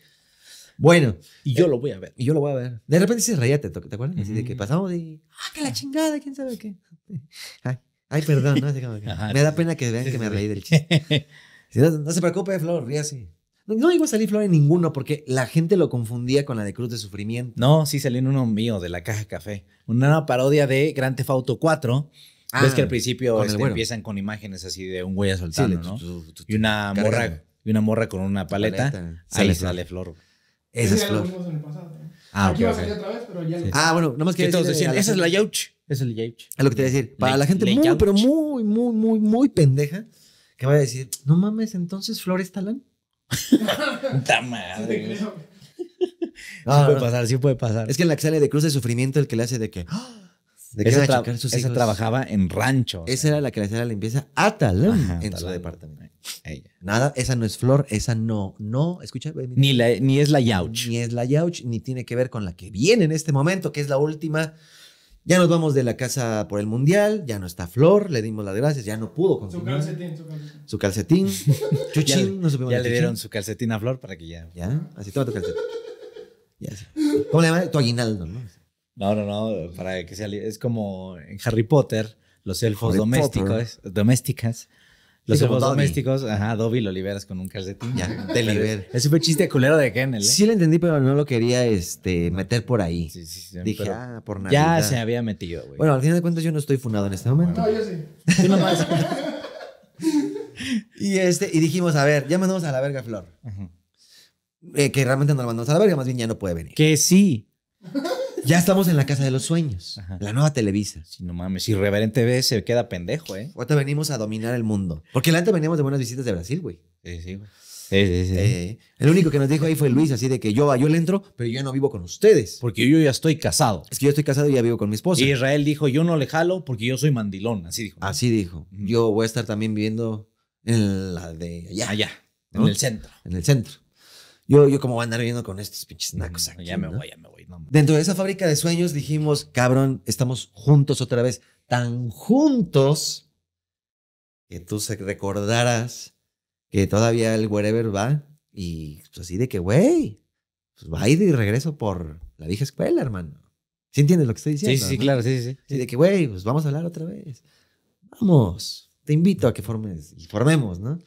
Bueno. Y yo eh, lo voy a ver. Y yo lo voy a ver. De repente se reía, ¿te, acuerdas? Así de que pasamos y... ¡Ah, que la chingada! ¿Quién sabe qué? Ay, perdón, ¿no? me da pena que vean que me reí del chiste. No se preocupe, Flor, ríase. No iba a salir Flor en ninguno porque la gente lo confundía con la de Cruz de Sufrimiento. No, sí salió en uno mío de la Caja Café. Una parodia de Gran Auto 4. Ves ah, que al principio este, empiezan con imágenes así de un güey a ¿no? y una morra y una morra con una paleta. Ahí sale, Flor. Esa es Flor. ¿eh? Ah, Aquí salir otra vez, pero ya. Ah, bueno, nomás que esa es la Yauch. es la Yauch. Es lo que te iba a decir. Para la, la gente muy, pero muy, muy, muy, muy pendeja que va a decir? No mames, entonces Flores Talán. Puta madre. No, puede pasar, sí puede pasar. Es que en la que sale de Cruz de Sufrimiento, el que le hace de que. Ah", de que esa, esa trabajaba en rancho. Esa era la que le hacía la limpieza a Talán en su departamento. Nada, esa no es flor, esa no, no, escucha. Ni, la, ni es la yauch. Ni es la yauch, ni tiene que ver con la que viene en este momento, que es la última ya nos vamos de la casa por el mundial, ya no está Flor, le dimos las gracias, ya no pudo conseguir Su calcetín, su calcetín. chuchín, ya, no supimos Ya le dieron su calcetín a Flor para que ya. Ya, así toma tu calcetín. Ya, así. ¿Cómo le llaman? Tu aguinaldo, ¿no? No, no, no, para que sea. Es como en Harry Potter, los elfos domésticos, domésticas los domésticos, ajá, Dobby lo liberas con un calcetín. Ya, te liberas. es un chiste culero de Kennel. ¿eh? Sí lo entendí, pero no lo quería este, meter por ahí. Sí, sí, sí Dije, ah, por nada. Ya se había metido, güey. Bueno, al final de cuentas yo no estoy funado en este momento. No, yo sí. y, este, y dijimos, a ver, ya mandamos a la verga Flor. Eh, que realmente no la mandamos a la verga, más bien ya no puede venir. Que sí. Ya estamos en la casa de los sueños. La nueva Televisa. Sí, no mames. Irreverente ve se queda pendejo, ¿eh? Ahorita venimos a dominar el mundo. Porque antes veníamos de buenas visitas de Brasil, güey. Sí, sí, güey. Sí, sí, eh, el único que nos dijo ahí fue Luis, así de que yo, yo le entro, pero yo no vivo con ustedes. Porque yo ya estoy casado. Es que yo estoy casado y ya vivo con mi esposa. Y Israel dijo, yo no le jalo porque yo soy mandilón, así dijo. Así dijo. Yo voy a estar también viviendo en la de allá. Allá, en el centro. En el centro. Yo, yo como voy a andar viviendo con estos pinches nacos aquí. Ya me voy, ya me voy. Dentro de esa fábrica de sueños dijimos, cabrón, estamos juntos otra vez, tan juntos que tú se recordarás que todavía el wherever va y pues, así de que, güey, pues va a ir y regreso por la vieja escuela, hermano. ¿Sí entiendes lo que estoy diciendo? Sí, sí, claro, sí, sí. Así de que, güey, pues vamos a hablar otra vez. Vamos, te invito a que formes y formemos, ¿no?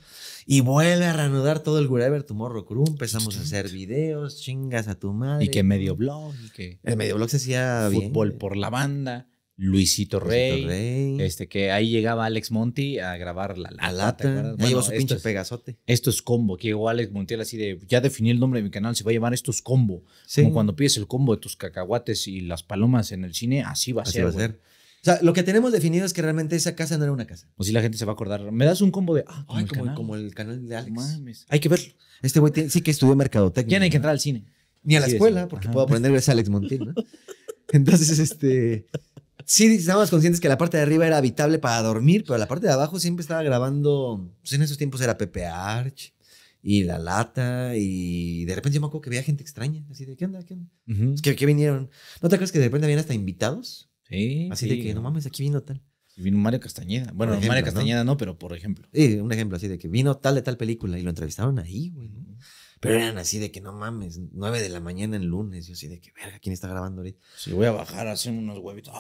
Y vuelve a reanudar todo el whatever, Tomorrow Crew. Empezamos a hacer videos, chingas a tu madre. Y que medio blog. Y que el medio blog se hacía Fútbol por la banda. Luisito, Luisito Rey, Este que ahí llegaba Alex Monti a grabar la lata. La lata. Bueno, llevó su pinche pegazote. Esto es combo. Que llegó Alex Montiel así de ya definí el nombre de mi canal, se va a llamar es combo. Como cuando pides el combo de tus cacahuates y las palomas en el cine, así va a así Va a ser. O sea, lo que tenemos definido es que realmente esa casa no era una casa. O si la gente se va a acordar. Me das un combo de. Ah, como, el, como, canal. el canal de Alex. Mames. Hay que verlo. Este güey sí que estudió mercadotecnia. Ya no hay que entrar al cine. Ni a la escuela, porque puedo aprender gracias a Alex Montiel, ¿no? Entonces, este. Sí, estábamos conscientes que la parte de arriba era habitable para dormir, pero la parte de abajo siempre estaba grabando. Pues en esos tiempos era Pepe Arch y La Lata, y de repente yo me acuerdo que veía gente extraña, así de, ¿qué onda? ¿Qué onda? es que, vinieron. ¿No te acuerdas que de repente habían hasta invitados? así de que, no mames, aquí vino tal. vino Mario Castañeda. Bueno, Mario Castañeda ¿no? pero por ejemplo. Sí, un ejemplo así de que vino tal de tal película y lo entrevistaron ahí, güey. Pero eran así de que no mames, 9 de la mañana en lunes. Yo así de que, verga, ¿quién está grabando ahorita? Sí, voy a bajar a unos huevitos.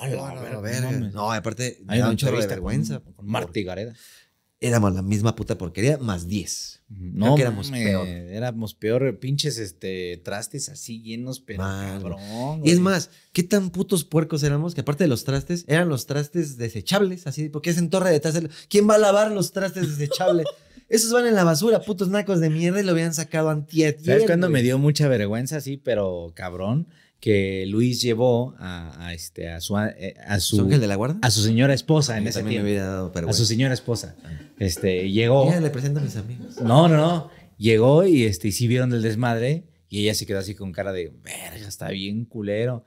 No, aparte, Hay un vergüenza. Gareda éramos la misma puta porquería, más 10. No, éramos peor. Éramos peor, pinches este, trastes así llenos, pero cabrón. Y es más, ¿qué tan putos puercos éramos? Que aparte de los trastes, eran los trastes desechables, así, porque es en torre de trastes. ¿Quién va a lavar los trastes desechables? Esos van en la basura, putos nacos de mierda, y lo habían sacado antiet. ¿Sabes cuando me dio mucha vergüenza, sí, pero cabrón? que Luis llevó a, este, a su, a eh, su, de la A su señora esposa en ese tiempo. A su señora esposa. Este, llegó. le presento a mis amigos. No, no, no. Llegó y este, y sí vieron el desmadre y ella se quedó así con cara de, verga, está bien culero.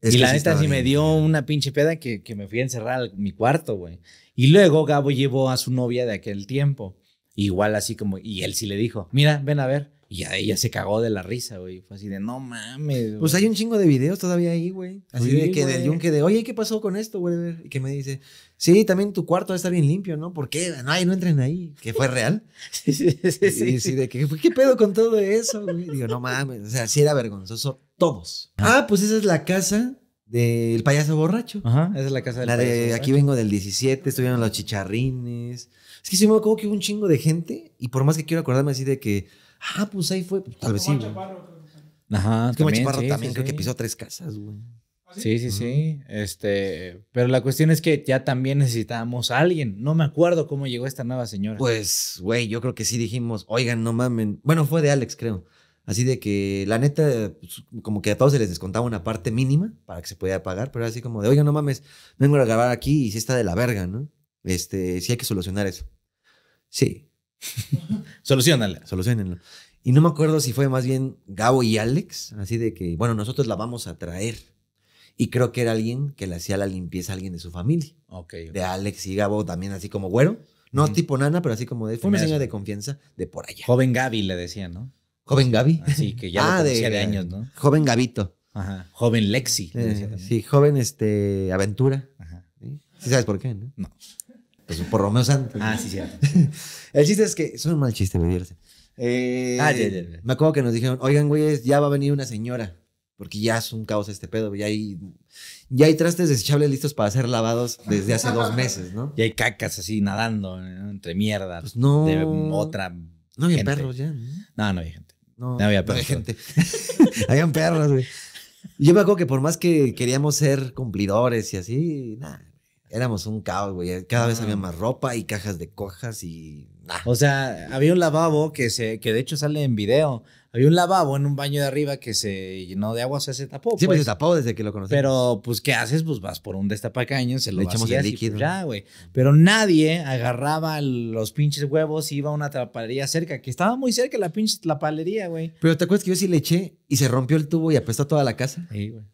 y la neta sí me dio una pinche peda que, que me fui a encerrar en mi cuarto, güey. Y luego Gabo llevó a su novia de aquel tiempo. Igual así como, y él sí le dijo, mira, ven a ver. Y ya ella se cagó de la risa, güey. Fue así de, no mames. Pues hay un chingo de videos todavía ahí, güey. Así de que del yunque de, oye, ¿qué pasó con esto, güey? Y que me dice, sí, también tu cuarto está bien limpio, ¿no? ¿Por qué? No, ahí no entren ahí. Que fue real. sí, sí, sí. Y sí, de que, pues, ¿qué pedo con todo eso, güey? Digo, no mames. O sea, sí era vergonzoso. Todos. Ah, pues esa es la casa del payaso borracho. Ajá, esa es la casa del la de, Aquí vengo del 17, estuvieron los chicharrines. Es que sí me acuerdo que hubo un chingo de gente y por más que quiero acordarme así de que Ah, pues ahí fue. tal vez sí. Ajá. Es que Chaparro también creo que pisó tres casas, güey. ¿Ah, sí, sí, sí. Este, pero la cuestión es que ya también necesitábamos a alguien. No me acuerdo cómo llegó esta nueva señora. Pues, güey, yo creo que sí dijimos, oigan, no mamen. Bueno, fue de Alex, creo. Así de que, la neta, pues, como que a todos se les descontaba una parte mínima para que se pudiera pagar, pero así como de, oigan, no mames, vengo a grabar aquí y si está de la verga, ¿no? Este, sí hay que solucionar eso. Sí. Solucionale. Solucionenlo. Y no me acuerdo si fue más bien Gabo y Alex, así de que, bueno, nosotros la vamos a traer. Y creo que era alguien que le hacía la limpieza a alguien de su familia. ok. De Alex y Gabo también, así como güero. No tipo nana, pero así como de. Fue una señora de confianza de por allá. Joven Gaby le decían, ¿no? Joven Gaby. así que ya ah, de, años, ¿no? Joven Gabito. Ajá. Joven Lexi. Eh, sí, joven este, Aventura. si sabes por qué, ¿no? no pues por Romeo Santos. Ah, sí, sí. el chiste es que. Es un mal chiste, me eh, ah, ya, ya, Me acuerdo que nos dijeron, oigan, güey, ya va a venir una señora. Porque ya es un caos este pedo. Ya hay, ya hay trastes desechables listos para ser lavados desde hace dos meses, ¿no? Y hay cacas así nadando entre mierda. Pues no. De otra. No había perros ya. No, no había gente. No, no había perros. No había gente. Habían perros, güey. Yo me acuerdo que por más que queríamos ser cumplidores y así, nada éramos un caos, güey. Cada vez había más ropa y cajas de cojas y. nada. O sea, había un lavabo que se, que de hecho sale en video. Había un lavabo en un baño de arriba que se llenó de agua, se tapó. Sí, pues, pues, se tapó desde que lo conocí. Pero, pues, ¿qué haces? Pues vas por un destapacaño, se lo Le echamos el líquido. ya, güey. Pero nadie agarraba los pinches huevos y iba a una tapalería cerca, que estaba muy cerca la pinche tapalería, güey. Pero te acuerdas que yo sí le eché y se rompió el tubo y apestó toda la casa. Sí, güey.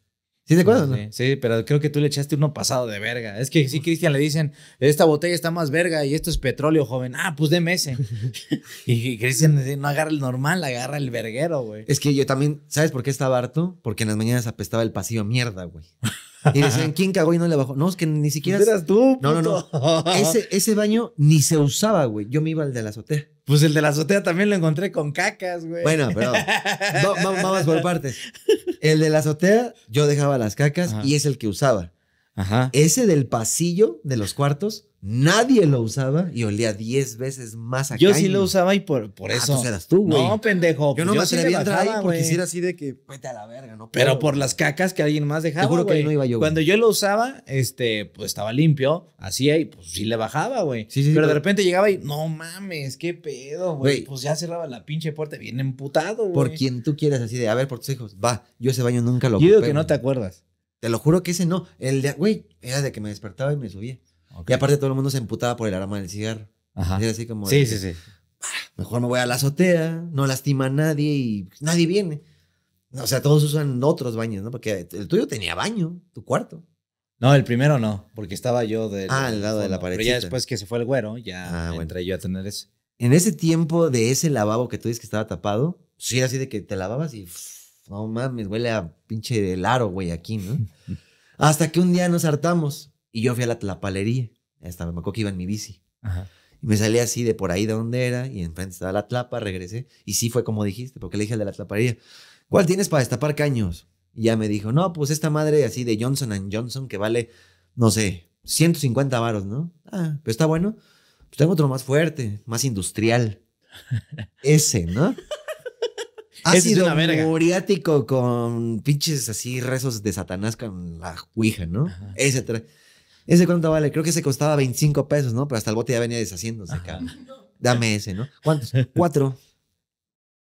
¿Sí te acuerdas? Sí, pero creo que tú le echaste uno pasado de verga. Es que sí, Cristian le dicen, esta botella está más verga y esto es petróleo, joven. Ah, pues deme ese. y Cristian no agarra el normal, agarra el verguero, güey. Es que yo también, ¿sabes por qué estaba harto? Porque en las mañanas apestaba el pasillo mierda, güey. Y decían, ¿quién cagó y no le bajó? No, es que ni siquiera. Eras tú, No, no, no. Ese, ese baño ni se usaba, güey. Yo me iba al de la azotea. Pues el de la azotea también lo encontré con cacas, güey. Bueno, pero vamos por partes. El de la azotea, yo dejaba las cacas y es el que usaba. Ajá. Ese del pasillo de los cuartos, Nadie lo usaba y olía 10 veces más a Yo sí lo usaba y por, por ah, eso. Ah, eras tú, güey. No, pendejo. Yo no me atrevía a entrar porque así de que vete a la verga, no Pero por las cacas que alguien más dejaba. juro que ahí no iba yo. Cuando yo lo usaba, este, pues estaba limpio, hacía y pues sí le bajaba, güey. Sí, pero de repente llegaba y no mames, qué pedo, güey. Pues ya cerraba la pinche puerta, bien emputado, Por quien tú quieras, así de a ver por tus hijos, va, yo ese baño nunca lo Yo digo que no te acuerdas. Te lo juro que ese no. El de, güey, era de que me despertaba y me subía. Y aparte todo el mundo se emputaba por el aroma del cigarro. Ajá. así como... Sí, sí, sí. Ah, mejor me voy a la azotea, no lastima a nadie y nadie viene. O sea, todos usan otros baños, ¿no? Porque el tuyo tenía baño, tu cuarto. No, el primero no, porque estaba yo del, ah, al lado de la pared. Pero ya después que se fue el güero, ya ah, entré yo a tener eso. En ese tiempo de ese lavabo que tú dices que estaba tapado, sí era así de que te lavabas y no mames, huele a pinche de aro güey, aquí, ¿no? Hasta que un día nos hartamos. Y yo fui a la tlapalería. Hasta me acuerdo que iba en mi bici. Ajá. Y me salí así de por ahí de donde era y enfrente estaba la tlapa, regresé. Y sí fue como dijiste, porque le dije al de la tlapalería. ¿cuál tienes para destapar caños? Y ya me dijo, no, pues esta madre así de Johnson Johnson que vale, no sé, 150 varos, ¿no? Ah, pero pues está bueno. Pues tengo otro más fuerte, más industrial. Ese, ¿no? Ha sido muriático con pinches así rezos de Satanás con la Ouija, ¿no? Ese trae. ¿Ese cuánto vale? Creo que se costaba 25 pesos, ¿no? Pero hasta el bote ya venía deshaciéndose acá. Dame ese, ¿no? ¿Cuántos? Cuatro.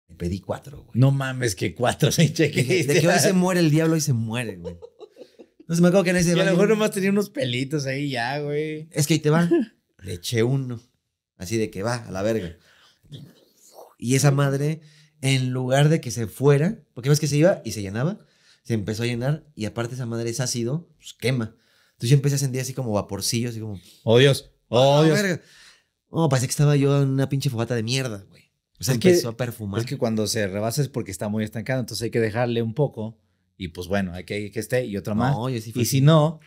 Me pedí cuatro, güey. No mames, que cuatro se cheque. De que hoy se muere el diablo, hoy se muere, güey. No se me acuerdo que en ese. Y a lo mejor nomás tenía unos pelitos ahí ya, güey. Es que ahí te va. Le eché uno. Así de que va, a la verga. Y esa madre, en lugar de que se fuera, porque ves que se iba y se llenaba, se empezó a llenar y aparte esa madre es ácido, pues quema. Entonces yo empecé a sentir así como vaporcillo, así como. ¡Oh, Dios! ¡Oh, ah, Dios! Oh, parece que estaba yo en una pinche fogata de mierda, güey. O sea, empezó a perfumar. Es que cuando se rebasa es porque está muy estancado, entonces hay que dejarle un poco. Y pues bueno, hay que, que esté y otra más. y si no,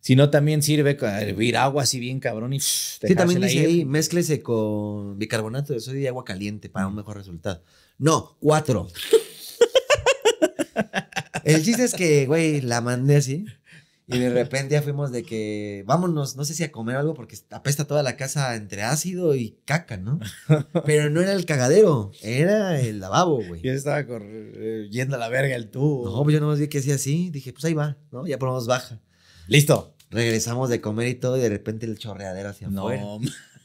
si no, también sirve hervir agua así bien cabrón y Sí, también dice ahí, mézclese con bicarbonato de sodio y agua caliente para un mejor resultado. No, cuatro. El chiste es que, güey, la mandé así. Y de repente ya fuimos de que, vámonos, no sé si a comer algo porque apesta toda la casa entre ácido y caca, ¿no? Pero no era el cagadero, era el lavabo, güey. Yo estaba eh, yendo a la verga el tubo. No, pues yo no más vi que hacía así, dije, pues ahí va, ¿no? Ya ponemos baja. Listo. Regresamos de comer y todo y de repente el chorreadero hacia no. afuera. No.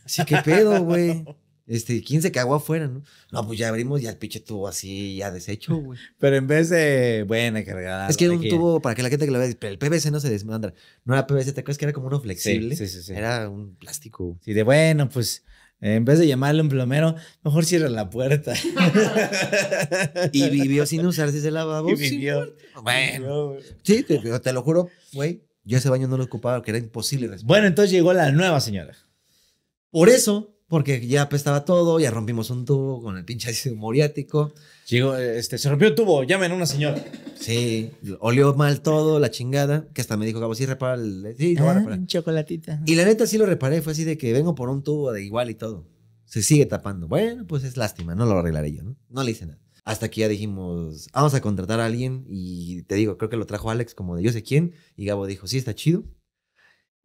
Sí, qué pedo, güey. Este, ¿quién se cagó afuera, no? No, pues ya abrimos y el pinche tubo así ya deshecho, güey. Pero en vez de, buena cargada. Es que era un tubo, para que la gente que lo vea, pero el PVC no se desmandra. No era PVC, ¿te acuerdas que era como uno flexible? Sí, sí, sí. Era un plástico. Y de bueno, pues en vez de llamarle un plomero, mejor cierra la puerta. y vivió sin usarse ese lavabo. Y vivió. bueno. sí, te, lo juro, güey, yo ese baño no lo ocupaba, que era imposible. Bueno, entonces llegó la nueva señora. Por eso porque ya apestaba todo, ya rompimos un tubo con el pinche ácido muriático. Llegó, este, se rompió el tubo, llamen a una señora. Sí, olió mal todo, la chingada, que hasta me dijo, Gabo, sí, repara el... Sí, ah, chocolatita. Y la neta sí lo reparé, fue así de que vengo por un tubo de igual y todo. Se sigue tapando. Bueno, pues es lástima, no lo arreglaré yo, ¿no? No le hice nada. Hasta que ya dijimos, vamos a contratar a alguien y te digo, creo que lo trajo Alex como de yo sé quién y Gabo dijo, sí, está chido,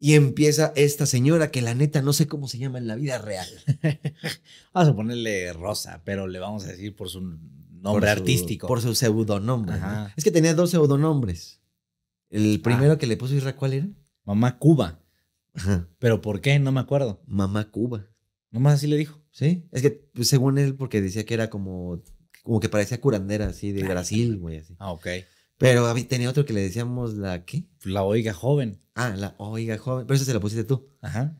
y empieza esta señora que la neta no sé cómo se llama en la vida real. vamos a ponerle Rosa, pero le vamos a decir por su nombre artístico. por su pseudonombre. Es que tenía dos pseudonombres. El ah. primero que le puso Israel, ¿cuál era? Mamá Cuba. Pero ¿por qué? No me acuerdo. Mamá Cuba. Nomás así le dijo. Sí. Es que pues, según él, porque decía que era como, como que parecía curandera así de ah, Brasil, güey, así. Ah, ok. Pero había, tenía otro que le decíamos la qué? La oiga joven. Ah, la oiga joven. Pero esa se la pusiste tú. Ajá.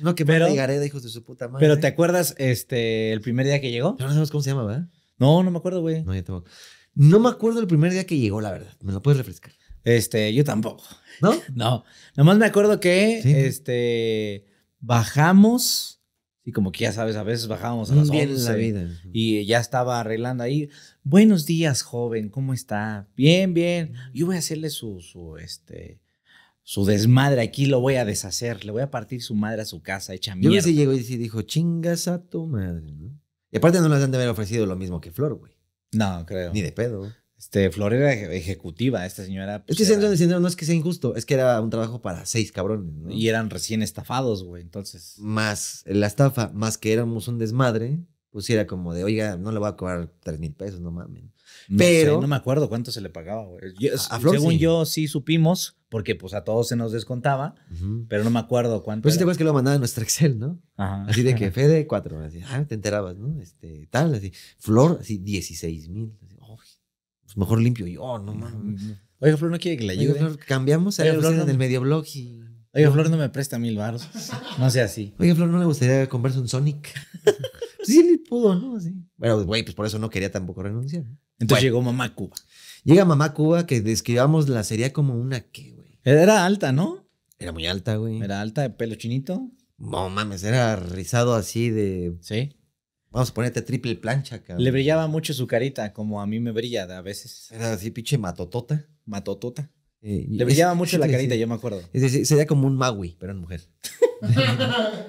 no, que pero, llegaré, hijos de su puta madre. Pero te acuerdas este el primer día que llegó? no sabemos cómo se llama, ¿verdad? No, no me acuerdo, güey. No, yo tampoco. No me acuerdo el primer día que llegó, la verdad. ¿Me lo puedes refrescar? Este, yo tampoco. ¿No? No. Nomás me acuerdo que este bajamos. Y como que ya sabes, a veces bajábamos a las Bien en la vida. y ya estaba arreglando ahí. Buenos días, joven, ¿cómo está? Bien, bien. Yo voy a hacerle su, su, este, su desmadre aquí, lo voy a deshacer, le voy a partir su madre a su casa, hecha mierda. Yo sí llegó y dijo, chingas a tu madre, Y aparte no les han de haber ofrecido lo mismo que Flor, güey. No, creo. Ni de pedo. Este, Flor era ejecutiva, esta señora. es pues, que no es que sea injusto, es que era un trabajo para seis cabrones, ¿no? Y eran recién estafados, güey, entonces. Más la estafa, más que éramos un desmadre, pusiera como de, oiga, no le voy a cobrar 3 mil pesos, no mames. No pero. no me acuerdo cuánto se le pagaba, güey. según yo, sí supimos, porque pues a todos se nos descontaba, pero no me acuerdo cuánto. Pues si te acuerdas que lo mandaba en nuestro Excel, ¿no? Así de que Fede, 4. Así, ah, te enterabas, ¿no? Este, tal, así. Flor, así, 16 mil. Pues mejor limpio yo, no mames. Oiga, Flor, ¿no quiere que le ayude? Oiga, cambiamos a la Flor, del en el y. Oiga, Flor, no me presta mil baros. No sea así. Oiga, Flor, ¿no le gustaría comprarse un Sonic? Pues sí le pudo, ¿no? Sí. Bueno, pues, güey, pues por eso no quería tampoco renunciar. Entonces llegó mamá Cuba. Llega mamá Cuba, que describamos la sería como una que, güey. Era alta, ¿no? Era muy alta, güey. Era alta, de pelo chinito. No mames, era rizado así de. Sí. Vamos a ponerte triple plancha, cabrón. Le brillaba mucho su carita, como a mí me brilla a veces. Era así, pinche matotota. Matotota. Eh, le brillaba mucho la carita, yo me acuerdo. sería como un Maui, pero en mujer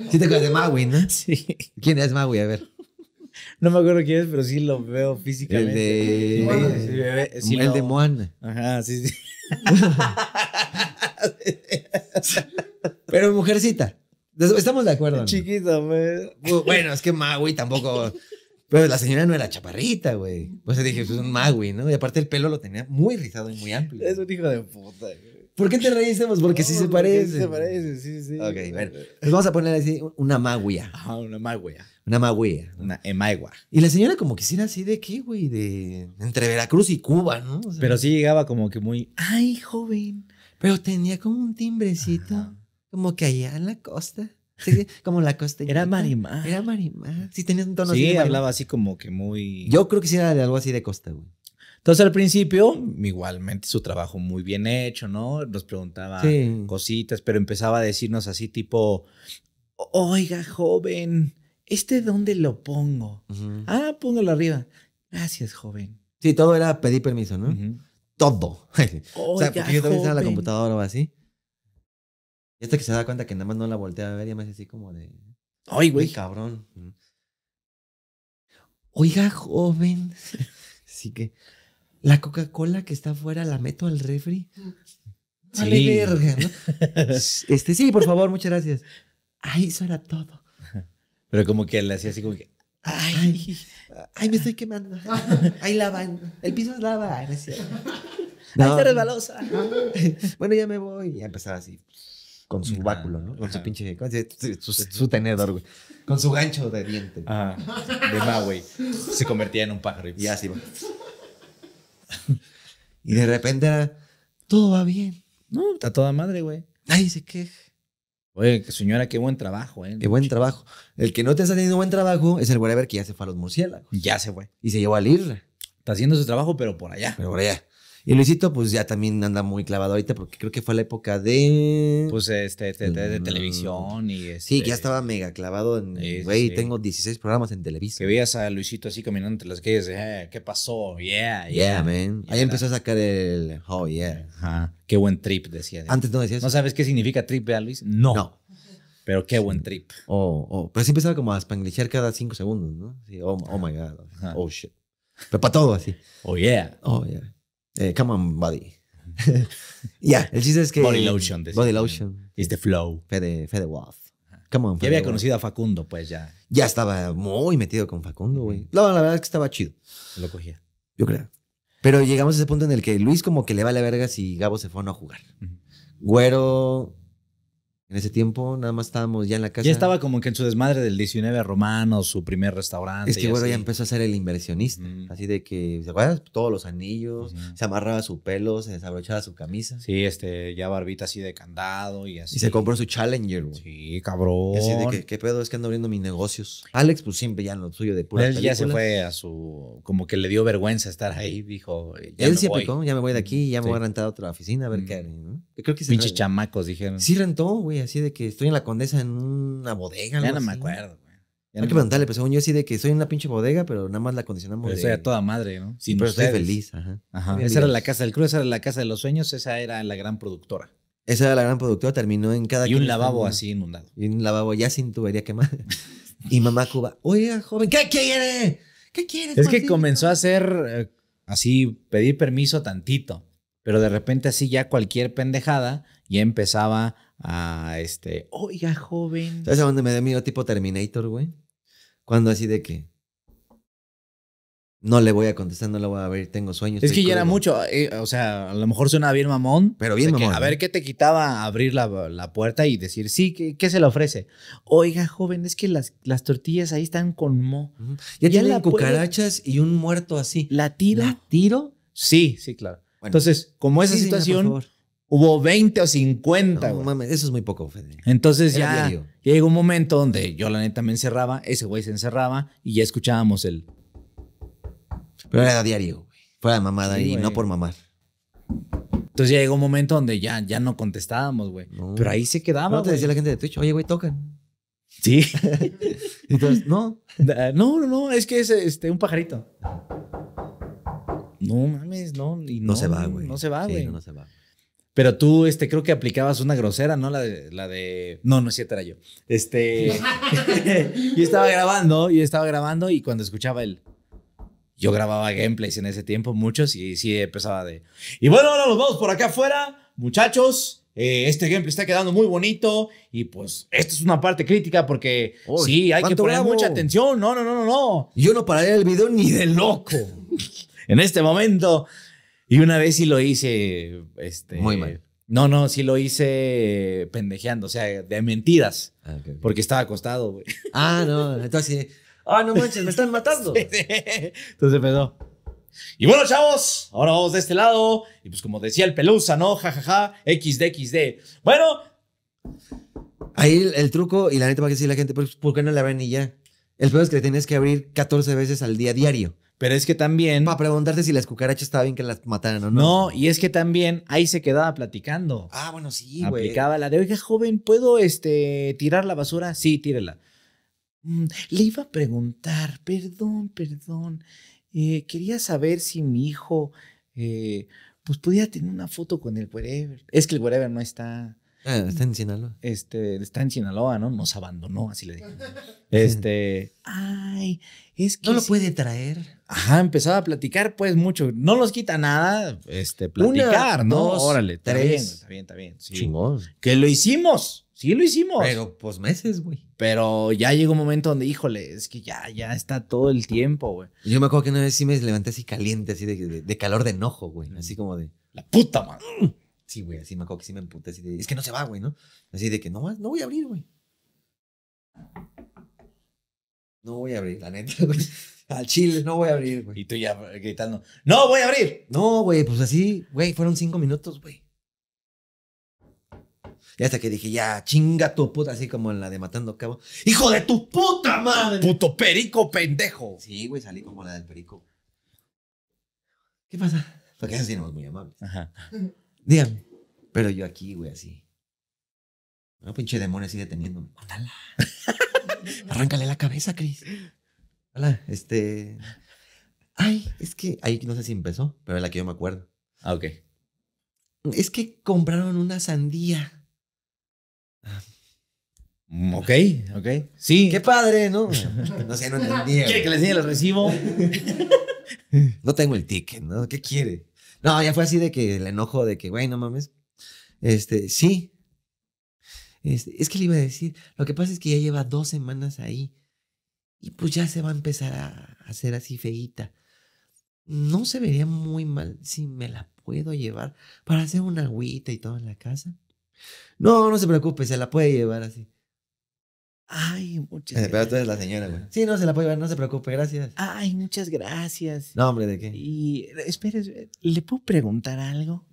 sí te acuerdas de Maui, ¿no? Sí. ¿Quién es Maui? A ver. No me acuerdo quién es, pero sí lo veo físicamente. El de, el de Moana. Ajá, sí, sí. pero mujercita. Estamos de acuerdo. Chiquita, güey. Bueno, es que Maui tampoco. Pero la señora no era chaparrita, güey. Pues dije, pues un Maui, ¿no? Y aparte el pelo lo tenía muy rizado y muy amplio. Es un hijo de puta, güey. ¿Por qué te reíste? porque sí se parece. Sí se parece, sí, sí. Ok, bueno. Pues vamos a poner así una magüia. Ajá, una magüia. Una magüia. Una emagua. Y la señora como que era así de qué, güey, de entre Veracruz y Cuba, ¿no? pero sí llegaba como que muy, ay, joven. Pero tenía como un timbrecito, como que allá en la costa. Sí, como la costa. Era Marimá. Era Marimá. Sí, tenía un tono sí, así. Sí, hablaba así como que muy. Yo creo que sí era de algo así de costa, güey. Entonces al principio, igualmente su trabajo muy bien hecho, ¿no? Nos preguntaba cositas, pero empezaba a decirnos así tipo, oiga, joven, ¿este dónde lo pongo? Ah, póngalo arriba. Gracias, joven. Sí, todo era pedir permiso, ¿no? Todo. o sea, porque yo también estaba la computadora o así. Y hasta que se da cuenta que nada más no la voltea a ver y más así como de... Ay, güey. Cabrón. Oiga, joven. Así que la Coca-Cola que está afuera la meto al refri. Mm. sí. ¿no? Este, sí, por favor, muchas gracias. Ay, ah, eso era todo. Pero como que le hacía así como que. Ay, ay, me estoy quemando. Ay, lavan. El piso es lava. gracias. está resbalosa. Bueno, ya me voy. Y ya empezaba así. Con su ah. báculo, ¿no? Con su pinche. Su, tenedor, güey. Con su gancho de diente. Ah, De Maui. güey. Se convertía en un pájaro. Y así va. y de repente todo va bien. No, está toda madre, güey. Ay, se queja. Oye, señora, qué buen trabajo, ¿eh? Qué buen trabajo. El que no te está teniendo buen trabajo es el ver que ya se fue a los murciélagos. Ya se fue. Y se llevó al ir. Está haciendo su trabajo, pero por allá. Pero por allá. Y Luisito, pues ya también anda muy clavado ahorita, porque creo que fue la época de. Pues este, de, mm, televisión y. Este, sí, ya estaba mega clavado en. Güey, tengo 16 programas en televisión. Que veías a Luisito así caminando entre las calles, eh, ¿qué pasó? Yeah, yeah. man. Ahí empezó a sacar el. Oh, yeah. Qué buen trip, decía. Antes no decías. ¿No sabes qué significa trip, Luis? No. No. Pero qué buen trip. Oh, oh. Pero sí empezaba como a spanglishear cada cinco segundos, ¿no? oh, oh my God. Oh, shit. Pero para todo así. Oh, yeah. Oh, yeah. Eh, come on, buddy. Ya, yeah, el chiste es que. Body Lotion. body Lotion. Es the Flow. Fede, Fede Wolf. Come on, Fede ya había conocido a Facundo, pues ya. Ya estaba muy metido con Facundo, güey. No, la verdad es que estaba chido. Lo cogía. Yo creo. Pero llegamos a ese punto en el que Luis como que le vale verga si Gabo se fue o no a jugar. Güero en ese tiempo nada más estábamos ya en la casa. Ya estaba como que en su desmadre del 19 romano, su primer restaurante. Es que bueno, ya empezó a ser el inversionista. Así de que, ¿se vaya Todos los anillos, se amarraba su pelo, se desabrochaba su camisa. Sí, este, ya barbita así de candado y así. Y se compró su Challenger, Sí, cabrón. Y así de que, ¿qué pedo? Es que ando abriendo mis negocios. Alex, pues siempre ya en lo suyo de pura Él ya se fue a su, como que le dio vergüenza estar ahí, dijo. Él ya me voy de aquí, ya me voy a rentar otra oficina a ver mm. qué Creo Pinches chamacos, dijeron. Sí rentó, güey así de que estoy en la condesa en una bodega. Ya no me acuerdo, Hay que preguntarle, pues según yo así de que soy en una pinche bodega, pero nada más la condicionamos. Pero Soy toda madre, ¿no? pero estoy feliz, ajá. Esa era la casa del cruz. esa era la casa de los sueños, esa era la gran productora. Esa era la gran productora, terminó en cada... Y un lavabo así inundado. Y un lavabo ya sin tubería quemada. y mamá Cuba, oiga, joven, ¿qué quiere? ¿Qué quiere? Es que comenzó a hacer eh, así, pedir permiso tantito, pero de repente así ya cualquier pendejada ya empezaba a este, oiga, joven. ¿Sabes a dónde me da miedo tipo Terminator, güey? Cuando así de que no le voy a contestar, no le voy a ver, tengo sueños. Es que ya era mucho, eh, o sea, a lo mejor suena bien mamón. Pero bien mamón. a ver, ¿qué te quitaba abrir la, puerta y decir, sí, ¿qué, ¿qué, se le ofrece? Oiga, joven, es que las, las tortillas ahí están con mo. Ya, ya tienen cucarachas y un muerto así. ¿La tira tiro? Sí, sí, claro. Entonces, como esa situación, Hubo 20 o 50, no, mames, eso es muy poco, Fede. Entonces ya, llegó un momento donde yo la neta me encerraba, ese güey se encerraba y ya escuchábamos el... Pero era diario, güey. Fuera de mamada y no por mamar. Entonces ya llegó un momento donde ya, ya no contestábamos, güey. Pero ahí se quedaba. No te decía la gente de Twitch, oye, güey, tocan. Sí. Entonces, no. No, no, no, es que es este, un pajarito. No mames, no. no, se va, güey. No se va, güey. no se va. Pero tú, este, creo que aplicabas una grosera, ¿no? La de, la de... no, no es era yo. Este, yo estaba grabando, yo estaba grabando y cuando escuchaba él... yo grababa gameplays en ese tiempo, muchos, y sí empezaba de, y bueno, ahora nos vamos por acá afuera, muchachos. Eh, este gameplay está quedando muy bonito y pues esto es una parte crítica porque sí, hay que poner mucha atención. No, no, no, no, no. Yo no pararía el video ni de loco. en este momento y una vez sí lo hice. Este, Muy mal. No, no, sí lo hice pendejeando, o sea, de mentiras. Ah, porque estaba acostado, güey. Ah, no, entonces. Ah, no manches, me están matando. Entonces empezó. Y bueno, chavos, ahora vamos de este lado. Y pues como decía el pelusa, ¿no? Jajaja, XD, XD. Bueno. Ahí el, truco, y la neta va a decir la gente, pues ¿por qué no la ven y ya? El peor es que le tienes que abrir 14 veces al día diario. Pero es que también. Para preguntarte si las cucarachas estaba bien que las mataran o no. No, y es que también ahí se quedaba platicando. Ah, bueno, sí, güey. Aplicaba la de, oiga, joven, ¿puedo este, tirar la basura? Sí, tírela. Mm, le iba a preguntar, perdón, perdón. Eh, quería saber si mi hijo, eh, pues, podía tener una foto con el wherever. Es que el wherever no está. Ah, está en Sinaloa. Este, está en Sinaloa, ¿no? Nos abandonó, así le dije. Este, ay, es que... No lo puede traer. Ajá, empezaba a platicar pues mucho. No nos quita nada este, platicar, ¿no? Dos, Órale, está Bien, está bien, está bien. Chingón. Que lo hicimos. Sí, lo hicimos. Pero pues meses, güey. Pero ya llegó un momento donde, híjole, es que ya, ya está todo el tiempo, güey. Yo me acuerdo que una vez sí me levanté así caliente, así de, de, calor de enojo, güey. Mm. Así como de, la puta madre. Mm". Sí, güey, así me acuerdo que sí me emputé, así de, es que no se va, güey, ¿no? Así de que no, más, no voy a abrir, güey no voy a abrir, la neta, güey. Al chile, no voy a abrir, güey. Y tú ya gritando, no voy a abrir. No, güey, pues así, güey, fueron cinco minutos, güey. Y hasta que dije, ya, chinga tu puta, así como en la de Matando Cabo. ¡Hijo de tu puta madre! ¡Puto perico, pendejo! Sí, güey, salí como la del perico. ¿Qué pasa? Porque eso sí no es muy amable. Ajá. Dígame. Pero yo aquí, güey, así. Un pinche demonio así deteniéndome. Mándala. Arráncale la cabeza, Cris. Hola, este. Ay, es que ahí no sé si empezó, pero es la que yo me acuerdo. Ah, ok. Es que compraron una sandía. Mm, ok, ok. Sí. Qué padre, ¿no? No sé, no entendía. ¿Quiere que le enseñe el recibo? No tengo el ticket, ¿no? ¿Qué quiere? No, ya fue así de que el enojo de que, güey, no mames. Este, sí, es, este, es, que le iba a decir, lo que pasa es que ya lleva dos semanas ahí y pues ya se va a empezar a hacer así feita No se vería muy mal si me la puedo llevar para hacer una agüita y todo en la casa. No, no se preocupe, se la puede llevar así. Ay, muchas gracias. Eh, pero tú eres la señora, güey. Sí, no, se la puede llevar, no se preocupe, gracias. Ay, muchas gracias. No, hombre, ¿de qué? Y, espere, eh, ¿le puedo preguntar algo?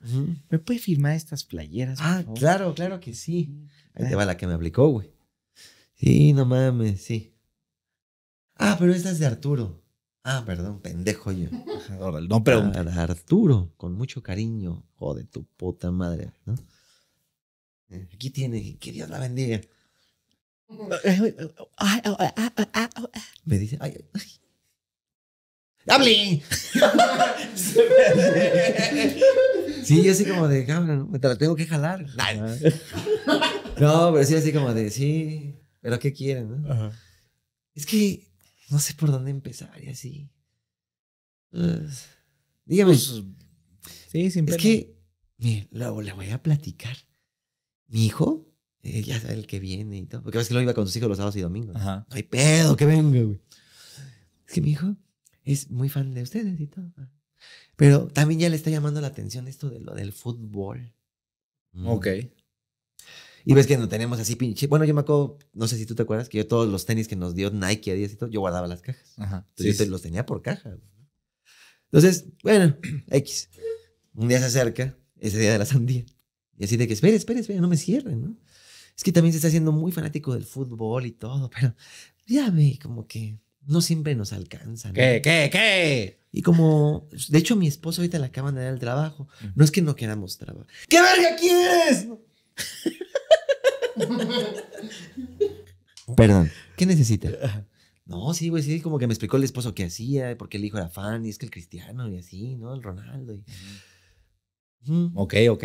¿Me puede firmar estas playeras? Ah, claro, claro que sí. Ahí te va la que me aplicó, güey. Sí, no mames, sí. Ah, pero esta es de Arturo. Ah, perdón, pendejo yo. No preguntes. Ah, Arturo, con mucho cariño. Joder, tu puta madre, ¿no? Aquí tiene, que Dios la bendiga. Me dice, ay, ay. sí, yo así como de, cabrón, me la tengo que jalar. Ah. No, pero sí, así como de, sí, pero ¿qué quieren? No? Ajá. Es que no sé por dónde empezar y así. Pues, dígame. Pues, sí, sin Es que, miren, luego le voy a platicar. Mi hijo, ya sabe el que viene y todo. Porque a que lo iba con sus hijos los sábados y domingos. Ajá. No pedo que venga, güey. Es que mi hijo es muy fan de ustedes y todo. Pero también ya le está llamando la atención esto de lo del fútbol. Ok. Y ves que no tenemos así pinche. Bueno, yo me acuerdo, no sé si tú te acuerdas, que yo todos los tenis que nos dio Nike a 10 y todo, yo guardaba las cajas. Ajá, Entonces yo los tenía por caja. Entonces, bueno, X. Un día se acerca, ese día de la sandía. Y así de que, espere, espere, espere, no me cierren, ¿no? Es que también se está haciendo muy fanático del fútbol y todo, pero ya ve, como que no siempre nos alcanzan. ¿Qué, qué, qué? Y como, de hecho, mi esposo ahorita le acaban de dar el trabajo. No es que no queramos trabajo. ¿Qué verga quieres? Perdón. ¿Qué necesita? No, sí, güey, sí, como que me explicó el esposo qué hacía, porque el hijo era fan, y es que el cristiano, y así, ¿no? El Ronaldo. Ok, ok.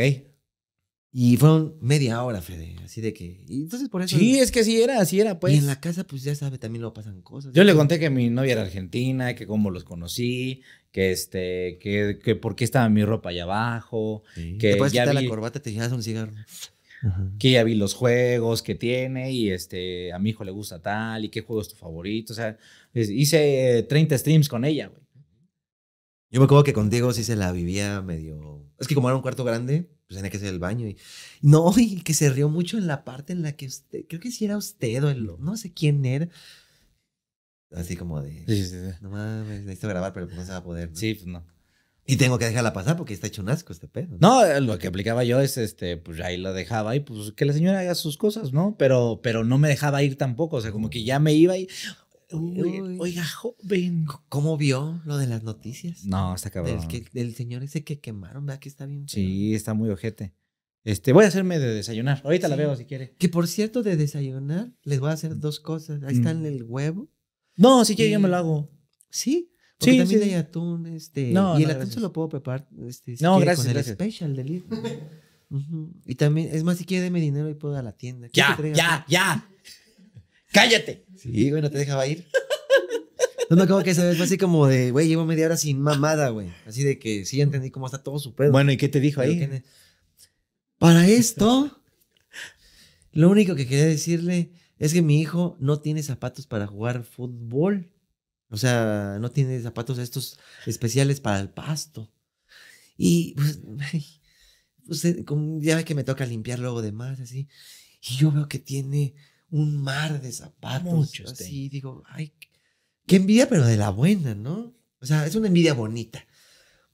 Y fueron media hora, Fede, así de que. Y entonces por eso. Sí, es que así era, así era, pues. Y en la casa, pues ya sabe, también lo pasan cosas. Yo le conté que mi novia era argentina, que cómo los conocí, que este, que, que por qué estaba mi ropa allá abajo. Que ¿Te ya quitar la corbata te llevas un cigarro. Que ya vi los juegos que tiene y este, a mi hijo le gusta tal y qué juego es tu favorito. O sea, hice 30 streams con ella, Yo me acuerdo que contigo sí se la vivía medio... Es que como era un cuarto grande, pues tenía que ser el baño. Y, no, y que se rió mucho en la parte en la que usted, creo que si era usted o el, no sé quién era. Así como de, no mames, necesito grabar, pero no se va a poder. Sí, pues no. Y tengo que dejarla pasar porque está hecho un asco este pedo. ¿no? Eh, lo que aplicaba yo es, este, pues ahí la dejaba y pues que la señora haga sus cosas, ¿no? Pero, pero no me dejaba ir tampoco, o sea, como que ya me iba y... oiga, joven. ¿Cómo vio lo de las noticias? No, está cabrón. Del, que, del señor ese que quemaron, ¿verdad? Que está bien. Sí, está muy ojete. Este, voy a hacerme de desayunar. Ahorita la veo si quiere. Que por cierto, de desayunar, les voy a hacer mm. dos cosas. Ahí está mm. está el huevo. No, sí, que yo me lo hago. ¿Sí? Porque sí, también hay atún, este. No, y el atún se lo puedo preparar. Este, no, gracias. Con el special del Y también, es más, si quiere, déme dinero y puedo a la tienda. Ya, ya, ya. Cállate. Sí, güey, no te dejaba ir. No, no, como que sabes, así como de, güey, llevo media hora sin mamada, güey. Así de que sí entendí cómo está todo su pedo. Bueno, ¿y qué te dijo ahí? para esto, lo único que quería decirle es que mi hijo no tiene zapatos para jugar fútbol. O sea, no tiene zapatos estos especiales para el pasto. Y pues, pues eh, ya ve que me toca limpiar luego de más, así. Y yo veo que tiene un mar de zapatos. Muchos. Así, digo, ay, qué envidia, pero de la buena, ¿no? O sea, es una envidia bonita.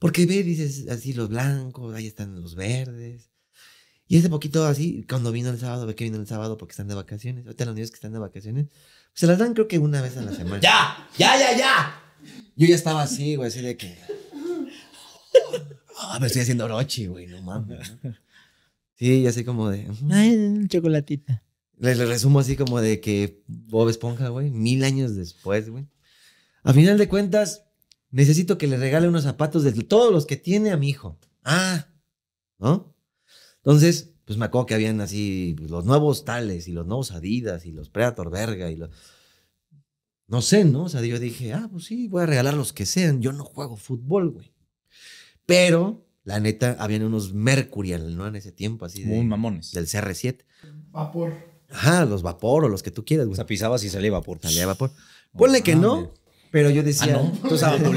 Porque ve, dices, así los blancos, ahí están los verdes. Y ese poquito así, cuando vino el sábado, ve que vino el sábado porque están de vacaciones. Ahorita los niños que están de vacaciones, se las dan creo que una vez a la semana. ¡Ya! ¡Ya, ya, ya! Yo ya estaba así, güey, así de que. Ah, me estoy haciendo Orochi, güey, no mames. Sí, y así como de. Ay, chocolatita. Le resumo así como de que Bob Esponja, güey, mil años después, güey. A final de cuentas, necesito que le regale unos zapatos de todos los que tiene a mi hijo. Ah, ¿no? Entonces, pues, me acuerdo que habían así pues, los nuevos tales y los nuevos Adidas y los Predator Verga y los... No sé, ¿no? O sea, yo dije, ah, pues sí, voy a regalar los que sean. Yo no juego fútbol, güey. Pero, la neta, habían unos Mercurial, ¿no? En ese tiempo, así Muy mamones. Del CR7. Vapor. Ajá, los vapor o los que tú quieras, güey. O sea, pisabas y salía vapor. Salía vapor. Ponle que no, pero yo decía... Ah, no. Tú sabes, no,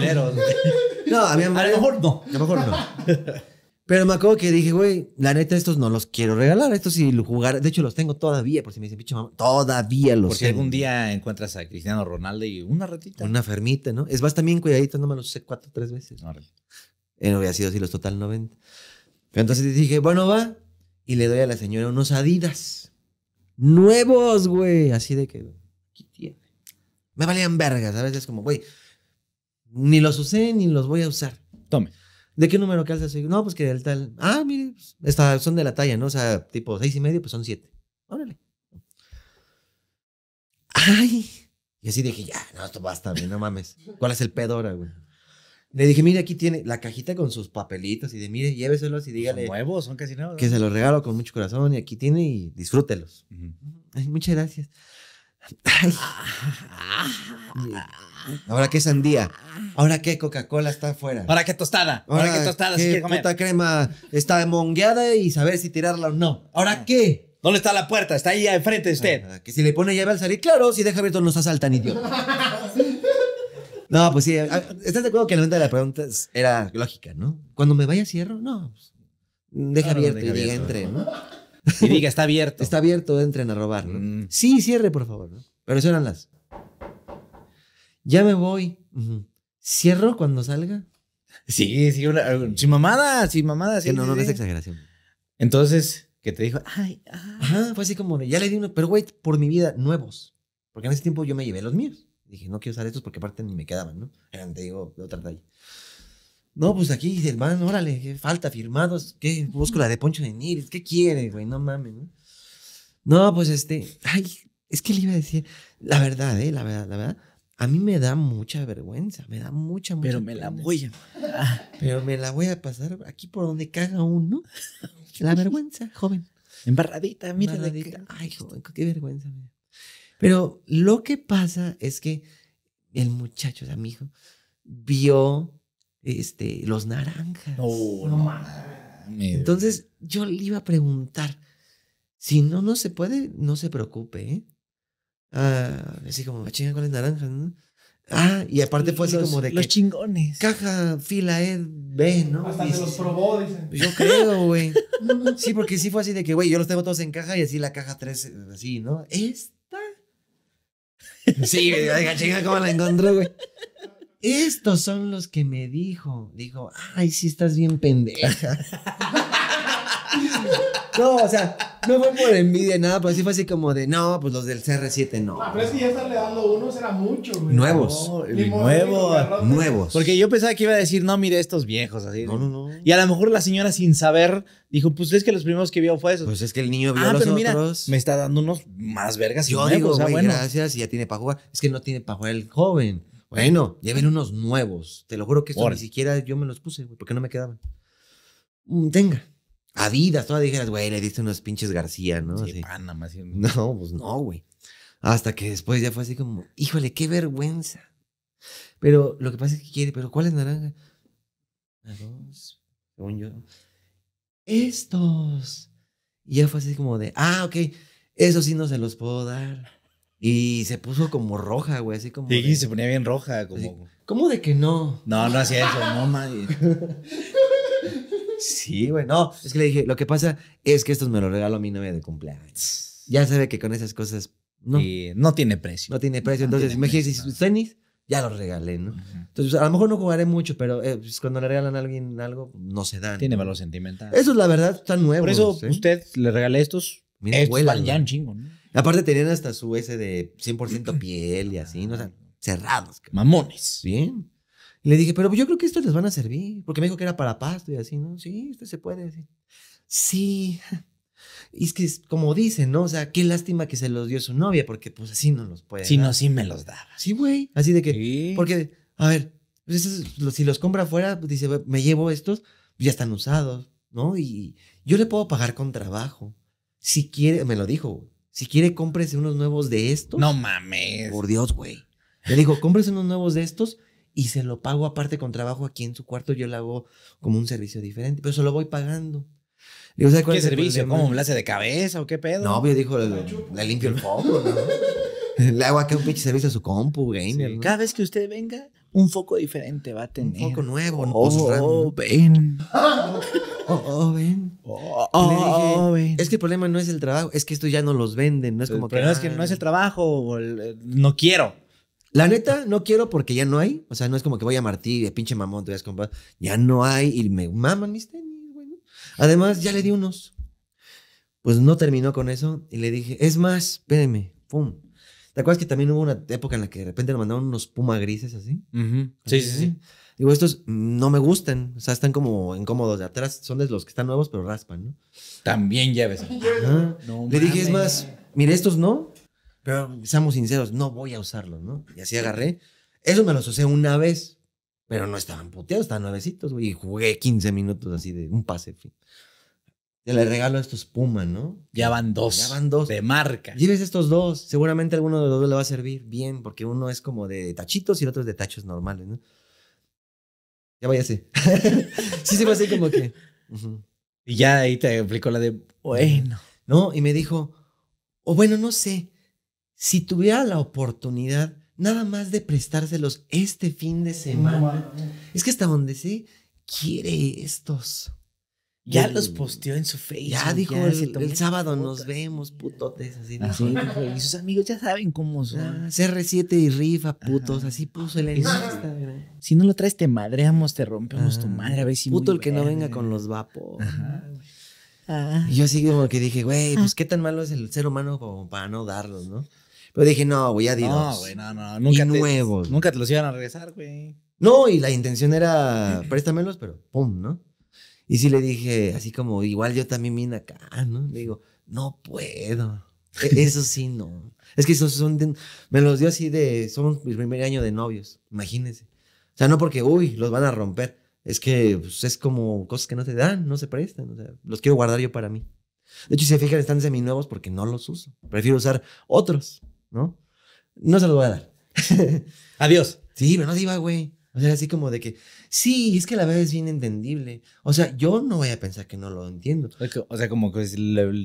había... A lo mejor no. A lo mejor no. Pero me acuerdo que dije, güey, la neta, estos no los quiero regalar. Estos sí los jugar. De hecho, los tengo todavía, por si me dicen, picho, mamá, todavía los Porque algún día encuentras a Cristiano Ronaldo y una ratita. Una fermita, ¿no? Es más, también cuidadito, no me los usé cuatro o tres veces. No, eh, no sido así los total 90. Pero entonces dije, bueno, va. Y le doy a la señora unos adidas. Nuevos, güey. Así de que, ¿Qué tiene. Me valían vergas. A veces como, güey, ni los usé ni los voy a usar. Tome. ¿De qué número calzas? No, pues que del tal. Ah, mire, pues, son de la talla, ¿no? O sea, tipo seis y medio, pues son siete. Órale. Ay. Y así dije, ya, no, esto basta, güey, no mames. ¿Cuál es el pedo ahora, güey? Le dije, mire, aquí tiene la cajita con sus papelitos y de, mire, lléveselos y dígale. Son nuevos, son casi nuevos. Que se los regalo con mucho corazón y aquí tiene y disfrútelos. Ay, muchas gracias. Ahora qué sandía. Ahora qué Coca-Cola está afuera. Ahora qué tostada. Ahora, qué tostada. si comer? crema está mongueada y saber si tirarla o no. Ahora ah. qué. ¿Dónde está la puerta? Está ahí enfrente de ah, usted. que si le pone llave al salir, claro, si deja abierto nos asaltan, idiota. no, pues sí. Ah, ¿Estás de acuerdo que la de pregunta era lógica, no? Cuando me vaya cierro, no. Pues, deja abierto y diga entre, ¿no? Y diga, está abierto. está abierto, entren a robar. Mm. Sí, cierre, por favor. ¿no? Pero eso eran las. Ya me voy. ¿Cierro cuando salga? Sí, sí, una, sin mamada, sin mamada. no, no, es exageración. Entonces, que te dijo, ay, fue así como, ya le di uno, pero güey, por mi vida, nuevos. Porque en ese tiempo yo me llevé los míos. Dije, no quiero usar estos porque aparte ni me quedaban, ¿no? Eran, te digo, de otra talla. No, pues aquí, hermano, órale, falta? Firmados, ¿qué? Busco la de Poncho de Nigris, ¿qué quiere, güey? No mames, ¿no? No, pues este, ay, es que le iba a decir, la verdad, ¿eh? La verdad, la verdad. A mí me da mucha vergüenza, me da mucha, mucha Pero me la voy a. Pero me la voy a pasar aquí por donde caga uno. La vergüenza, joven. Embarradita, mira. Ay, joven, qué vergüenza. Pero lo que pasa es que el muchacho, o sea, mi hijo, vio este, los naranjas. No, no, Entonces yo le iba a preguntar, si no, no se puede, no se preocupe. ¿eh? Ah, así como, chinga, ¿cuáles naranjas? Ah, y aparte fue así como de los chingones. Caja, fila, E, B, ¿no? Hasta se los probó, dicen. Yo creo, güey. sí, porque sí fue así de que, güey, yo los tengo todos en caja y así la caja 3, eh, así, ¿no? Esta. Sí, chinga, ¿cómo la encontró güey? Estos son los que me dijo. Dijo, ay, sí estás bien pendeja. no, o sea, no fue por envidia nada, pero sí fue así como de, no, pues los del CR7 no. Ah, pero es que ya le dando unos era mucho, güey. Nuevos. nuevos. Nuevos. Porque yo pensaba que iba a decir, no, mire, estos viejos, así. No, no, no. Y a lo mejor la señora sin saber dijo, pues es que los primeros que vio fue eso. Pues es que el niño vio ah, los otros. me está dando unos más vergas. Yo digo, o sea, bueno. gracias, y ya tiene para jugar. Es que no tiene para jugar el joven. Bueno, lleven unos nuevos. Te lo juro que esto ni siquiera yo me los puse, güey, porque no me quedaban. Mm, tenga. Adidas, todas dijeras, güey, le diste unos pinches García, ¿no? Sí, más No, pues no, güey. Hasta que después ya fue así como, híjole, qué vergüenza. Pero lo que pasa es que quiere, pero ¿cuál es naranja? A dos, según yo. Estos. Y ya fue así como de, ah, ok, eso sí no se los puedo dar. Y se puso como roja, güey, así como. Sí, se ponía bien roja, como. ¿Cómo de que no? No, no hacía eso, no, madre. Sí, güey, no. Es que le dije, lo que pasa es que estos me los regaló mi novia de cumpleaños. Ya sabe que con esas cosas. No, no tiene precio. No tiene precio. entonces me dije, si tenis ya los regalé, ¿no? Entonces, a lo mejor no jugaré mucho, pero eh, pues, cuando le regalan a alguien algo, no se dan. Tiene valor sentimental. Eso es la verdad, están nuevos. Por eso, usted le regalé estos. Mira, estos chingo, ¿no? Aparte tenían hasta su ese de 100% piel y así, ¿no? O sea, cerrados. Mamones. Bien. le dije, pero yo creo que estos les van a servir. Porque me dijo que era para pasto y así, ¿no? Sí, esto se puede. Sí. sí. Y es que, como dicen, ¿no? O sea, qué lástima que se los dio su novia, porque pues así no los puede. Si no, sí me los daba. Sí, güey. Así de que. Sí. Porque, a ver, pues, si los compra afuera, pues dice, me llevo estos, ya están usados, ¿no? Y yo le puedo pagar con trabajo. Si quiere, me lo dijo, si quiere, cómprese unos nuevos de estos. No mames. Por Dios, güey. Le digo, cómprese unos nuevos de estos y se lo pago aparte con trabajo aquí en su cuarto. Yo le hago como un servicio diferente, pero se lo voy pagando. ¿Qué servicio? ¿Cómo? ¿Un lase de cabeza o qué pedo? No, yo pues, dijo, le, limpio el fondo, ¿no? Le hago aquí un pinche servicio a su compu, gamer. Cada vez que usted venga, un foco diferente va a tener. Un foco nuevo. Oh, oh, oh, oh, ven. Oh, ven. Oh, ven. Es que el problema no es el trabajo, es que esto ya no los venden. No es como Pero que. es que no es el trabajo, eh, no quiero. La neta, no quiero porque ya no hay. O sea, no es como que voy a Martí de pinche mamón, te voy a comprar. Ya no hay y me maman mis tenis, Además, ya le di unos. Pues no terminó con eso y le dije, es más, espérenme, pum. ¿Te acuerdas que también hubo una época en la que de repente nos mandaron unos puma grises así? Sí, sí, sí. Eh, digo, estos no me gustan. O sea, están como incómodos de atrás. Son de los que están nuevos, pero raspan, ¿no? También lleves. le dije, es más, mire, estos no. Pero seamos sinceros, no voy a usarlos, ¿no? Y así agarré. Eso me los usé una vez, pero no estaban puteados, estaban nuevecitos, güey. Y jugué 15 minutos así de un pase, fin. Te le regalo estos Puma, ¿no? Ya van dos. Ya van dos. De marca. Lleves estos dos. Seguramente alguno de los dos le va a servir bien, porque uno es como de tachitos y el otro es de tachos normales, ¿no? Ya así. sí, se fue así como que. Y ya ahí te explicó la de, bueno. No, y me dijo, o bueno, no sé, si tuviera la oportunidad nada más de prestárselos este fin de semana. Es que hasta donde sí quiere estos. Ya los posteó en su Facebook. Ya dijo, el, sábado nos vemos, putotes. Así, así Y sus amigos ya saben cómo son. Ah, CR7 y rifa, putos. Así puso el Instagram. Si no lo traes, te madreamos, te rompemos tu ah, madre. A ver si Puto el que no venga con los vapos. Ah, yo así como que dije, güey, pues qué tan malo es el ser humano como para no darlos, ¿no? Pero dije, no, güey, ya digo. No, güey, no, no. Nunca y nuevos. Nunca te los iban a regresar, güey. No, y la intención era préstamelos, pero pum, ¿no? Y sí le dije, así como, igual yo también vine acá, ¿no? Le digo, no puedo. E, eso sí, no. Es que esos son. me los dio así de. Son mi primer año de novios, imagínense. O sea, no porque, uy, los van a romper. Es que pues, es como cosas que no se dan, no se prestan. los quiero guardar yo para mí. De hecho, si se fijan, están seminuevos porque no los uso. Prefiero usar otros, ¿no? No se los voy a dar. Adiós. Sí, pero no se iba, güey. O sea, así como de que Sí, es que la verdad es bien entendible. O sea, yo no voy a pensar que no lo entiendo. O sea, como que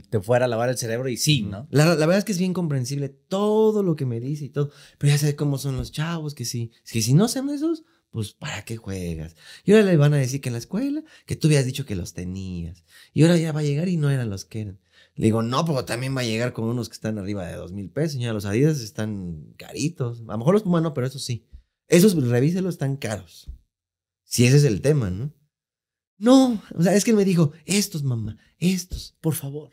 te fuera a lavar el cerebro y sí, ¿no? La, verdad es que es bien comprensible todo lo que me dice y todo. Pero ya sé cómo son los chavos, que sí. Es que si no sean esos, pues ¿para qué juegas? Y ahora le van a decir que en la escuela, que tú habías dicho que los tenías. Y ahora ya va a llegar y no eran los que eran. Le digo, no, pero también va a llegar con unos que están arriba de dos mil pesos. ya los Adidas están caritos. A lo mejor los Puma pero eso sí. Esos, pues, revíselos, están caros. Si ese es el tema, ¿no? No, o sea, es que me dijo, estos, mamá, estos, por favor.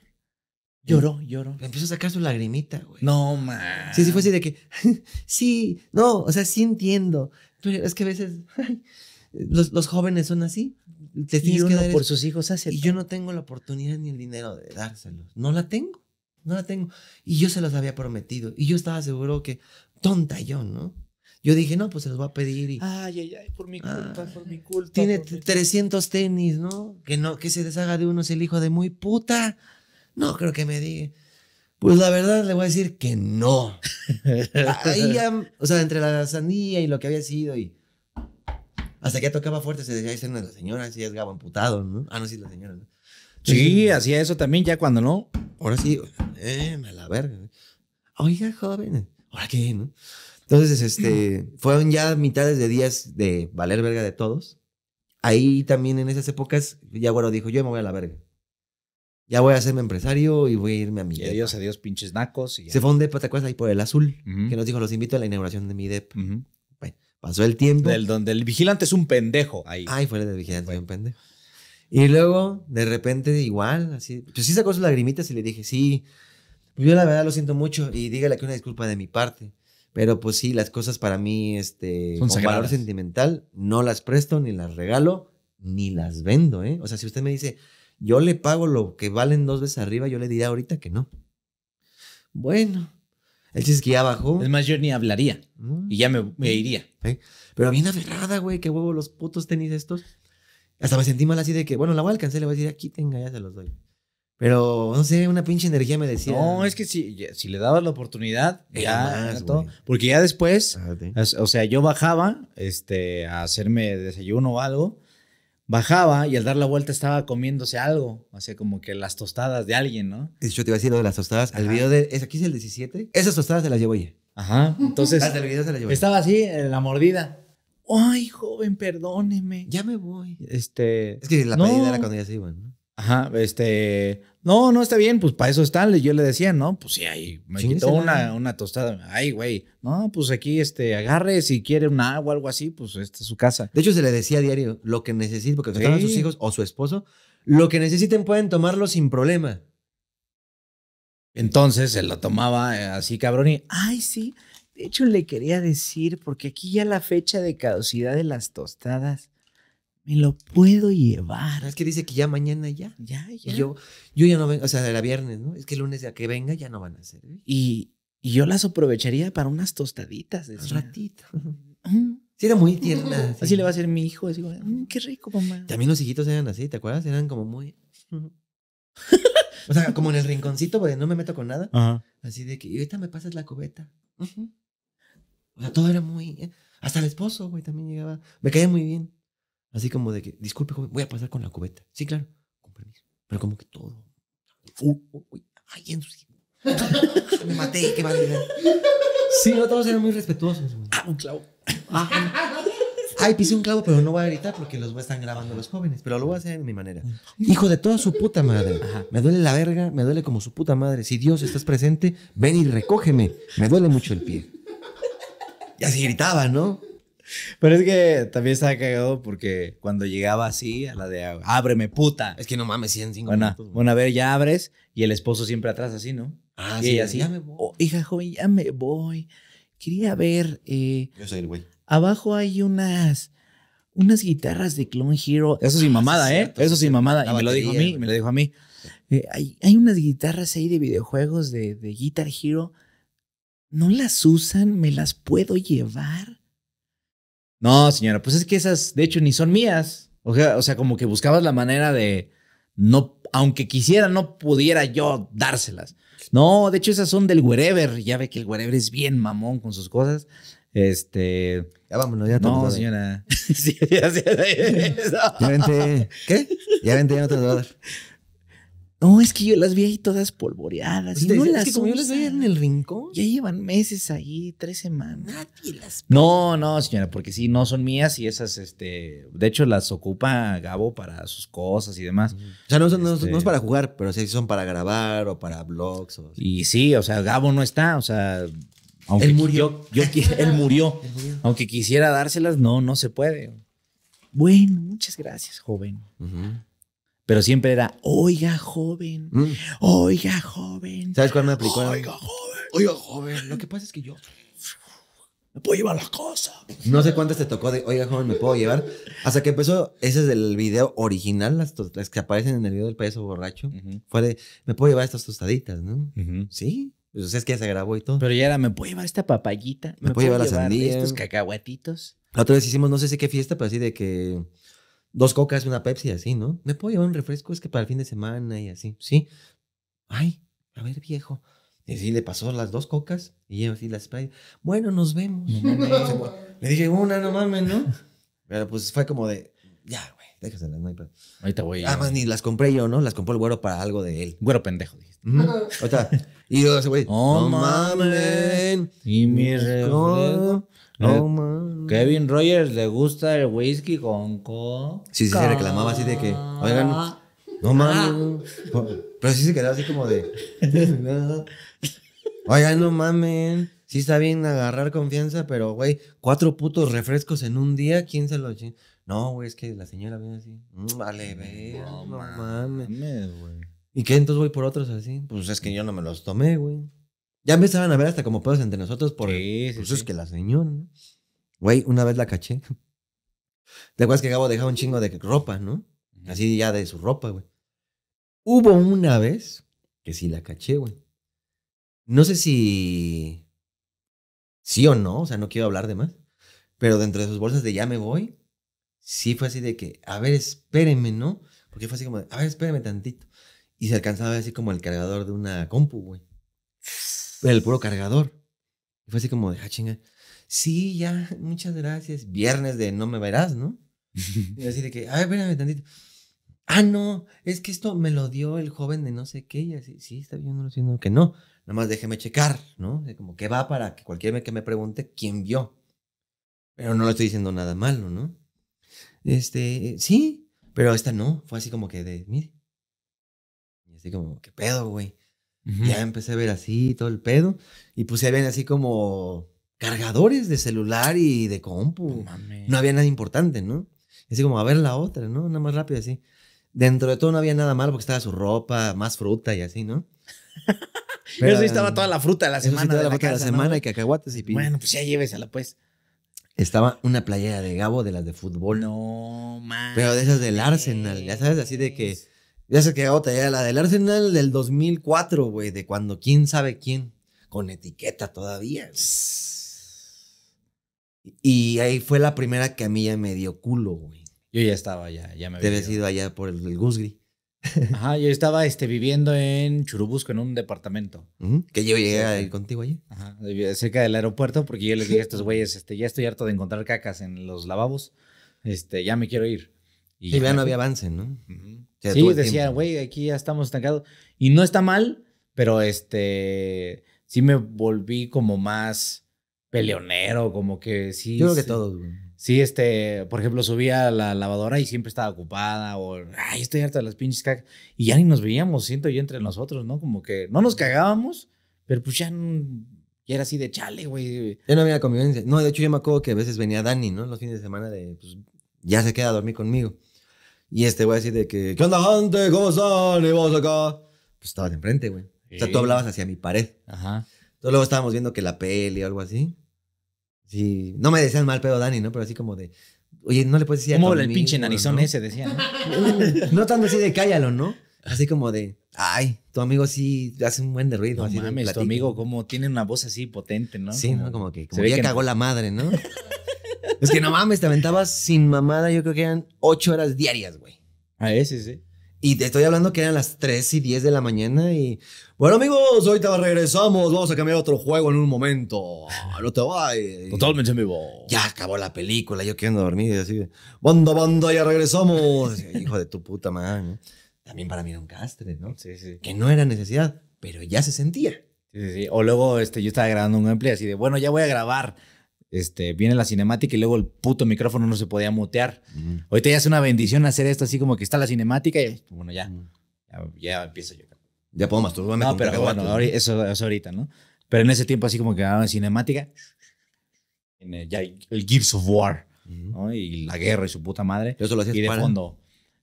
Lloró, em, lloró. Empezó a sacar su lagrimita, güey. No, ma. Sí, sí, fue así de que, sí, no, o sea, sí entiendo. es que a veces los, jóvenes son así. Te tienes que dar por sus hijos Y yo no tengo la oportunidad ni el dinero de dárselos. No la tengo, no la tengo. Y yo se los había prometido. Y yo estaba seguro que, tonta yo, ¿no? Yo dije, no, pues se los voy a pedir. ay, ay, ay, por mi culpa, ah, por mi culpa. Tiene 300 tenis, ¿no? Que no, que se deshaga de uno es el hijo de muy puta. No creo que me diga. Pues la verdad le voy a decir que no. Ahí o sea, entre la sandía y lo que había sido y... Hasta que tocaba fuerte, se decía, ahí no es la señora, Así es Gabo amputado, ¿no? Ah, no, sí la señora, Sí, hacía eso también ya cuando no. Ahora sí, eh, me la verga. Oiga, joven, ¿ahora qué, no? Entonces, este, fueron ya mitades de días de valer verga de todos. Ahí también en esas épocas, bueno, dijo, yo me voy a la verga. Ya voy a hacerme empresario y voy a irme a mi y depa. adiós, adiós, pinches nacos. Y Se fue un depa, ¿te acuerdas? Ahí por el azul, que nos dijo, los invito a la inauguración de mi depa. Bueno, pasó el tiempo. Del, donde el vigilante es un pendejo ahí. Ay, fue el del vigilante, Fue un pendejo. Y luego, de repente, igual, así. Pues sí sacó sus lagrimitas y le dije, sí, yo la verdad lo siento mucho y dígale que una disculpa de mi parte. Pero pues sí, las cosas para mí, este, con valor sentimental, no las presto, ni las regalo, ni las vendo, ¿eh? O sea, si usted me dice, yo le pago lo que valen dos veces arriba, yo le diría ahorita que no. Bueno, el chiste que ya bajó. Es más, yo ni hablaría mm. y ya me, iría. Pero bien aferrada, güey, qué huevo los putos tenis estos. Hasta me sentí mal así de que, bueno, la voy a alcanzar, le voy a decir, aquí tenga, ya se los doy. Pero, no sé, una pinche energía me decía. No, es que si, si le dabas la oportunidad, ya, Porque ya después, ah, o sea, yo bajaba este, a hacerme desayuno o algo. Bajaba y al dar la vuelta estaba comiéndose algo, o sea, como que las tostadas de alguien, ¿no? Yo te iba a decir lo de las tostadas. al El video de. Es, aquí es el 17. Esas tostadas se las llevo ya. Ajá. Entonces. Estaba así, en la mordida. Ay, joven, perdóneme. Ya me voy. Este. Es que la era cuando ya se iban. Ajá, este, no, no está bien, pues para eso están. Yo le decía, no, pues sí, ahí me quitó una, tostada. Ay, güey, no, pues aquí, este, agarre si quiere un agua o algo así, pues esta es su casa. De hecho, se le decía a diario lo que necesiten, porque estaban sus hijos o su esposo, lo que necesiten pueden tomarlo sin problema. Entonces se lo tomaba eh, así, cabrón, y, ay, sí, de hecho le quería decir, porque aquí ya la fecha de caducidad de las tostadas me lo puedo llevar. Es que dice que ya mañana ya. Ya, ya. yo, yo ya no vengo, o sea, era viernes, ¿no? Es que el lunes a que venga ya no van a hacer. ¿eh? Y, yo las aprovecharía para unas tostaditas. Un ratito. Sí, era muy tierna. Así le va a hacer mi hijo, así, mm, qué rico, mamá. También los hijitos eran así, ¿te acuerdas? Eran como muy... o sea, como en el rinconcito, porque no me meto con nada. Así de que, y ahorita me pasas la cubeta. O sea, todo era muy... ¿eh? Hasta el esposo, güey, también llegaba. Me caía muy bien. Así como de que, disculpe, joven, voy a pasar con la cubeta. Sí, claro, con permiso. Pero como que todo. Uy, en Me maté, qué mal. Sí, no, todos eran muy respetuosos. Ah, un clavo. Ah, ay, pisé un clavo, pero no voy a gritar porque los están grabando los jóvenes. Pero lo voy a hacer de mi manera. Hijo de toda su puta madre. Ajá. Me duele la verga, me duele como su puta madre. Si Dios estás presente, ven y recógeme. Me duele mucho el pie. Y así gritaba, ¿no? Pero es que también estaba cagado porque cuando llegaba así a la de ábreme puta. Es que no mames, 105 bueno, a ver, ya abres y el esposo siempre atrás así, ¿no? Ah, sí, así, oh, hija joven, ya me voy. Quería ver. Eh, Yo soy el güey. Abajo hay unas unas guitarras de Clone Hero. Eso sin ah, mamada, ¿eh? Eso sin mamada. Y me lo dijo a mí, me lo dijo a mí. hay, hay, unas guitarras ahí de videojuegos de, de Guitar Hero. ¿No las usan? ¿Me las puedo llevar? No, señora, pues es que esas, de hecho, ni son mías. O sea, o sea como que buscabas la manera de no, aunque quisiera, no pudiera yo dárselas. No, de hecho, esas son del wherever. Ya ve que el wherever es bien mamón con sus cosas. Este. Ya vámonos, ya No, señora. sí, ya, vente. ¿Qué? Ya vente, ya no no, es que yo las vi ahí todas polvoreadas. no las que como yo las veía en el rincón. Ya llevan meses ahí, tres semanas. Nadie las No, no, señora, porque sí, no son mías y esas, este. De hecho, las ocupa Gabo para sus cosas y demás. O sea, este no, es para jugar, pero sí son para grabar o para blogs. Y sí, o sea, Gabo no está, o sea. Aunque él murió. él murió. Aunque quisiera dárselas, no, no se puede. Bueno, muchas gracias, joven pero siempre era, oiga, joven, mm. oiga, joven. ¿Sabes cuál me aplicó? Oiga, joven, oiga, joven. Lo que pasa es que yo me puedo llevar las cosas. No sé cuántas te tocó de, oiga, joven, me puedo llevar. Hasta que empezó, ese es el video original, las, que aparecen en el video del payaso borracho. Fue de, me puedo llevar estas tostaditas, ¿no? Sí. Pues, o sea, es que ya se grabó y todo. Pero ya era, me puedo llevar esta papayita, me, puedo, llevar, las la estos cacahuatitos. La otra vez hicimos, no sé si qué fiesta, pero así de que dos cocas, una Pepsi, así, ¿no? Me puedo llevar un refresco, es que para el fin de semana y así, ¿sí? Ay, a ver, viejo. Y así le pasó las dos cocas y yo así las Sprite. Bueno, nos vemos. le dije, una, no mames, ¿no? Pero pues fue como de, ya, güey, déjasela. no hay Ahí te voy. más ah, pues, ni las compré yo, ¿no? Las compró el güero para algo de él. Güero pendejo, dijiste. o sea, y yo ese güey, oh, no mames. Y mi refresco. No, eh, mames. Kevin Rogers le gusta el whisky con co. Sí, sí, se reclamaba así de que, oigan, no ah, mames. Pero sí se quedaba así como de, oigan, no mamen. Sí está bien agarrar confianza, pero güey, cuatro putos refrescos en un día, ¿quién se lo No, güey, es que la señora viene así. Mm, vale, ve. No, no mames, ¿Y qué entonces voy por otros así? Pues es que yo no me los tomé, güey. Ya empezaban a ver hasta como pedos entre nosotros por eso es que la señora. Güey, una vez la caché. ¿Te acuerdas que Gabo dejaba un chingo de ropa, no? Así ya de su ropa, güey. Hubo una vez que sí la caché, güey. No sé si. Sí o no, o sea, no quiero hablar de más. Pero dentro de sus bolsas de ya me voy, sí fue así de que, a ver, espérenme, ¿no? Porque fue así como, de, a ver, espérenme tantito. Y se alcanzaba así como el cargador de una compu, güey el puro cargador. Y fue así como de, ah, chinga. Sí, ya, muchas gracias. Viernes de no me verás, ¿no? y así de que, ay, espérame tantito. Ah, no, es que esto me lo dio el joven de no sé qué. Y así, sí, está bien, no lo siento que no. Nada más déjeme checar, ¿no? De como que va para que cualquiera que me pregunte quién vio. Pero no le estoy diciendo nada malo, ¿no? Este, sí, pero esta no. Fue así como que de, mire. Y así como, ¿qué pedo, güey? Ya empecé a ver así todo el pedo. Y pues ya habían así como cargadores de celular y de compu. no había nada importante, ¿no? Así como a ver la otra, ¿no? Nada más rápido así. Dentro de todo no había nada malo porque estaba su ropa, más fruta y así, ¿no? Pero, sí estaba toda la fruta de la semana. toda de la, fruta la, semana y cacahuates y piña. Bueno, pues ya llévesela, pues. Estaba una playera de Gabo de las de fútbol. No, man. Pero de esas del Arsenal, ya sabes, así de que ya sé que otra, ya la del Arsenal del 2004, güey, de cuando quién sabe quién, con etiqueta todavía. Y ahí fue la primera que a mí ya me dio culo, güey. Yo ya estaba, ya, ya me había. Te ido allá por el, Gusgri Ajá, yo estaba este, viviendo en Churubusco, en un departamento. Que yo llegué ahí contigo allí. Ajá, cerca del aeropuerto, porque yo les dije a estos güeyes, este, ya estoy harto de encontrar cacas en los lavabos, este, ya me quiero ir. Y, ya, no había avance, ¿no? sí, decía, güey, aquí ya estamos estancados. Y no está mal, pero este, sí me volví como más peleonero, como que sí. Yo creo que todos, güey. Sí, este, por ejemplo, subía a la lavadora y siempre estaba ocupada, o, ay, estoy harta de las pinches cacas. Y ya ni nos veíamos, siento yo, entre nosotros, ¿no? Como que no nos cagábamos, pero pues ya era así de chale, güey. Ya no había convivencia. No, de hecho yo me acuerdo que a veces venía Dani, ¿no? Los fines de semana de, pues, ya se queda a dormir conmigo. Y este güey decir de que, ¿qué onda, gente? ¿Cómo están? Y vos acá. Pues estabas enfrente, güey. O sea, tú hablabas hacia mi pared. Ajá. Entonces luego estábamos viendo que la peli o algo así. Sí, no me decían mal Pero Dani, ¿no? Pero así como de, oye, no le puedes decir Como el pinche narizón ese, Decían, ¿no? tanto así de cállalo, ¿no? Así como de, ay, tu amigo sí hace un buen de ruido. No mames, tu amigo como tiene una voz así potente, ¿no? Sí, como, ¿no? Como que como ya cagó la madre, ¿no? es que no mames, te aventabas sin mamada, yo creo que eran ocho horas diarias, güey. Ah, eh, sí, sí. Y te estoy hablando que eran las 3 y 10 de la mañana y... Bueno amigos, ahorita regresamos, vamos a cambiar otro juego en un momento. No te vayas. Totalmente vivo. Ya acabó la película, yo quiero dormir y así. Bando, bando, ya regresamos. Hijo de tu puta madre. También para mí era un castre, ¿no? Sí, sí. Que no era necesidad, pero ya se sentía. Sí, sí, O luego este, yo estaba grabando un empleo así de, bueno, ya voy a grabar este, viene la cinemática y luego el puto micrófono no se podía mutear. Hoy te Ahorita ya es una bendición hacer esto así como que está la cinemática y bueno, ya, ya, empiezo yo. Ya puedo masturbarme. No, pero bueno, eso, es ahorita, ¿no? Pero en ese tiempo así como que en cinemática, ya el Gifts of War, Y la guerra y su puta madre. y de ¿eh? fondo,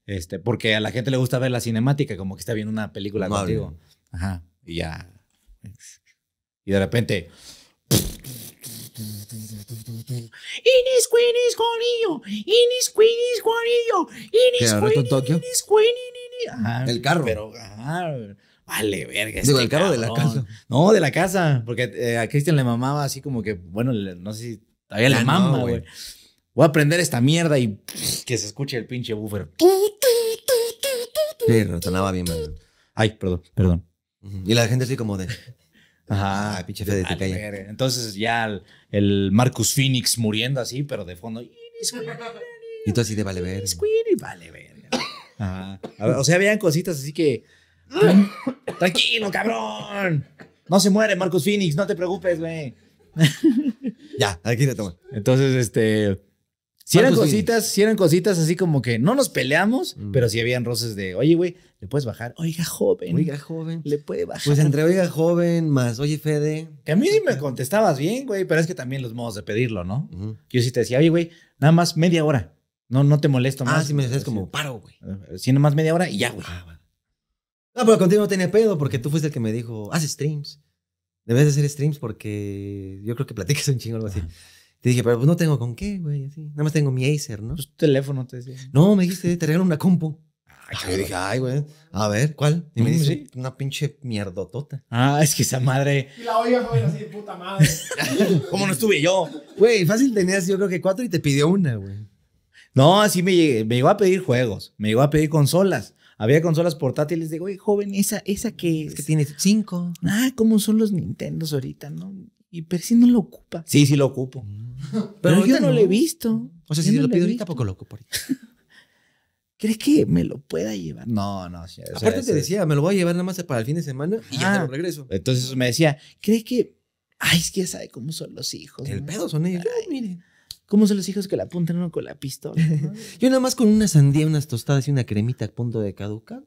este, porque a la gente le gusta ver la cinemática, como que está viendo una película contigo. Ajá, y ya. Y de repente... Inis, is Juanillo, Inis, Queen is Inis, Tokio? Inis, Tokio. Ah, el carro. Pero, ah, vale, verga. Digo, este el carro de la casa. No, de la casa. Porque eh, a Cristian le mamaba así como que, bueno, no sé si todavía le ah, mama, güey. Voy a prender esta mierda y que se escuche el pinche buffer. Sí, retornaba bien, Ay, perdón, perdón. Y la gente así como de... Ajá, pinche Fede de Entonces ya el, Marcus Phoenix muriendo así, pero de fondo. Y tú así de vale ver. vale ver. Ajá. o sea, habían cositas así que. Tranquilo, cabrón. No se muere Marcus Phoenix, no te preocupes, güey. ya, aquí te tomo. Entonces, este. Si eran cositas, si eran cositas así como que no nos peleamos, mm. pero si habían roces de, oye, güey, le puedes bajar, oiga, joven. Oiga, joven. Le puede bajar. Pues entre oiga, joven, más oye, Fede. Que a mí me contestabas bien, güey, pero es que también los modos de pedirlo, ¿no? Yo sí te decía, oye, güey, nada más media hora. No, no te molesto ah, más. Ah, sí me decías como, paro, güey. Ah, si nada más media hora y ya, güey. Ah, no, pero contigo no tenía pedo porque tú fuiste el que me dijo, haz streams. Debes hacer streams porque yo creo que platicas un chingo o algo así. Te dije, pero pues no tengo con qué, güey, así. Nada más tengo mi Acer, ¿no? Pues tu teléfono te decía. No, me dijiste, te regalo una compu. Ah, ay, yo dije, ay, güey, a ver, ¿cuál? Y me dice, una pinche mierdotota. Ah, es que esa madre. Y la oiga güey, así de puta madre. ¿Cómo no estuve yo? Güey, fácil tenías yo creo que cuatro y te pidió una, güey. No, así me, me llegó a pedir juegos, me llegó a pedir consolas. Había consolas portátiles, digo, güey, joven, esa, esa que es. que tiene cinco. Ah, ¿cómo son los Nintendos ahorita, no? Y Percy no lo ocupa. Sí, sí lo ocupo. Mm. Pero, yo no, lo he visto. O sea, si lo pido ahorita, poco lo ocupo ahorita. ¿Crees que me lo pueda llevar? No, no. Sí, Aparte te decía, me lo voy a llevar nada más para el fin de semana y ya te ah. lo regreso. Entonces me decía, ¿crees que...? Ay, es que ya sabe cómo son los hijos. El pedo son ellos. Ay, mire. ¿Cómo son los hijos que la apuntan uno con la pistola? Yo nada más con una sandía, unas tostadas y una cremita a punto de caducar.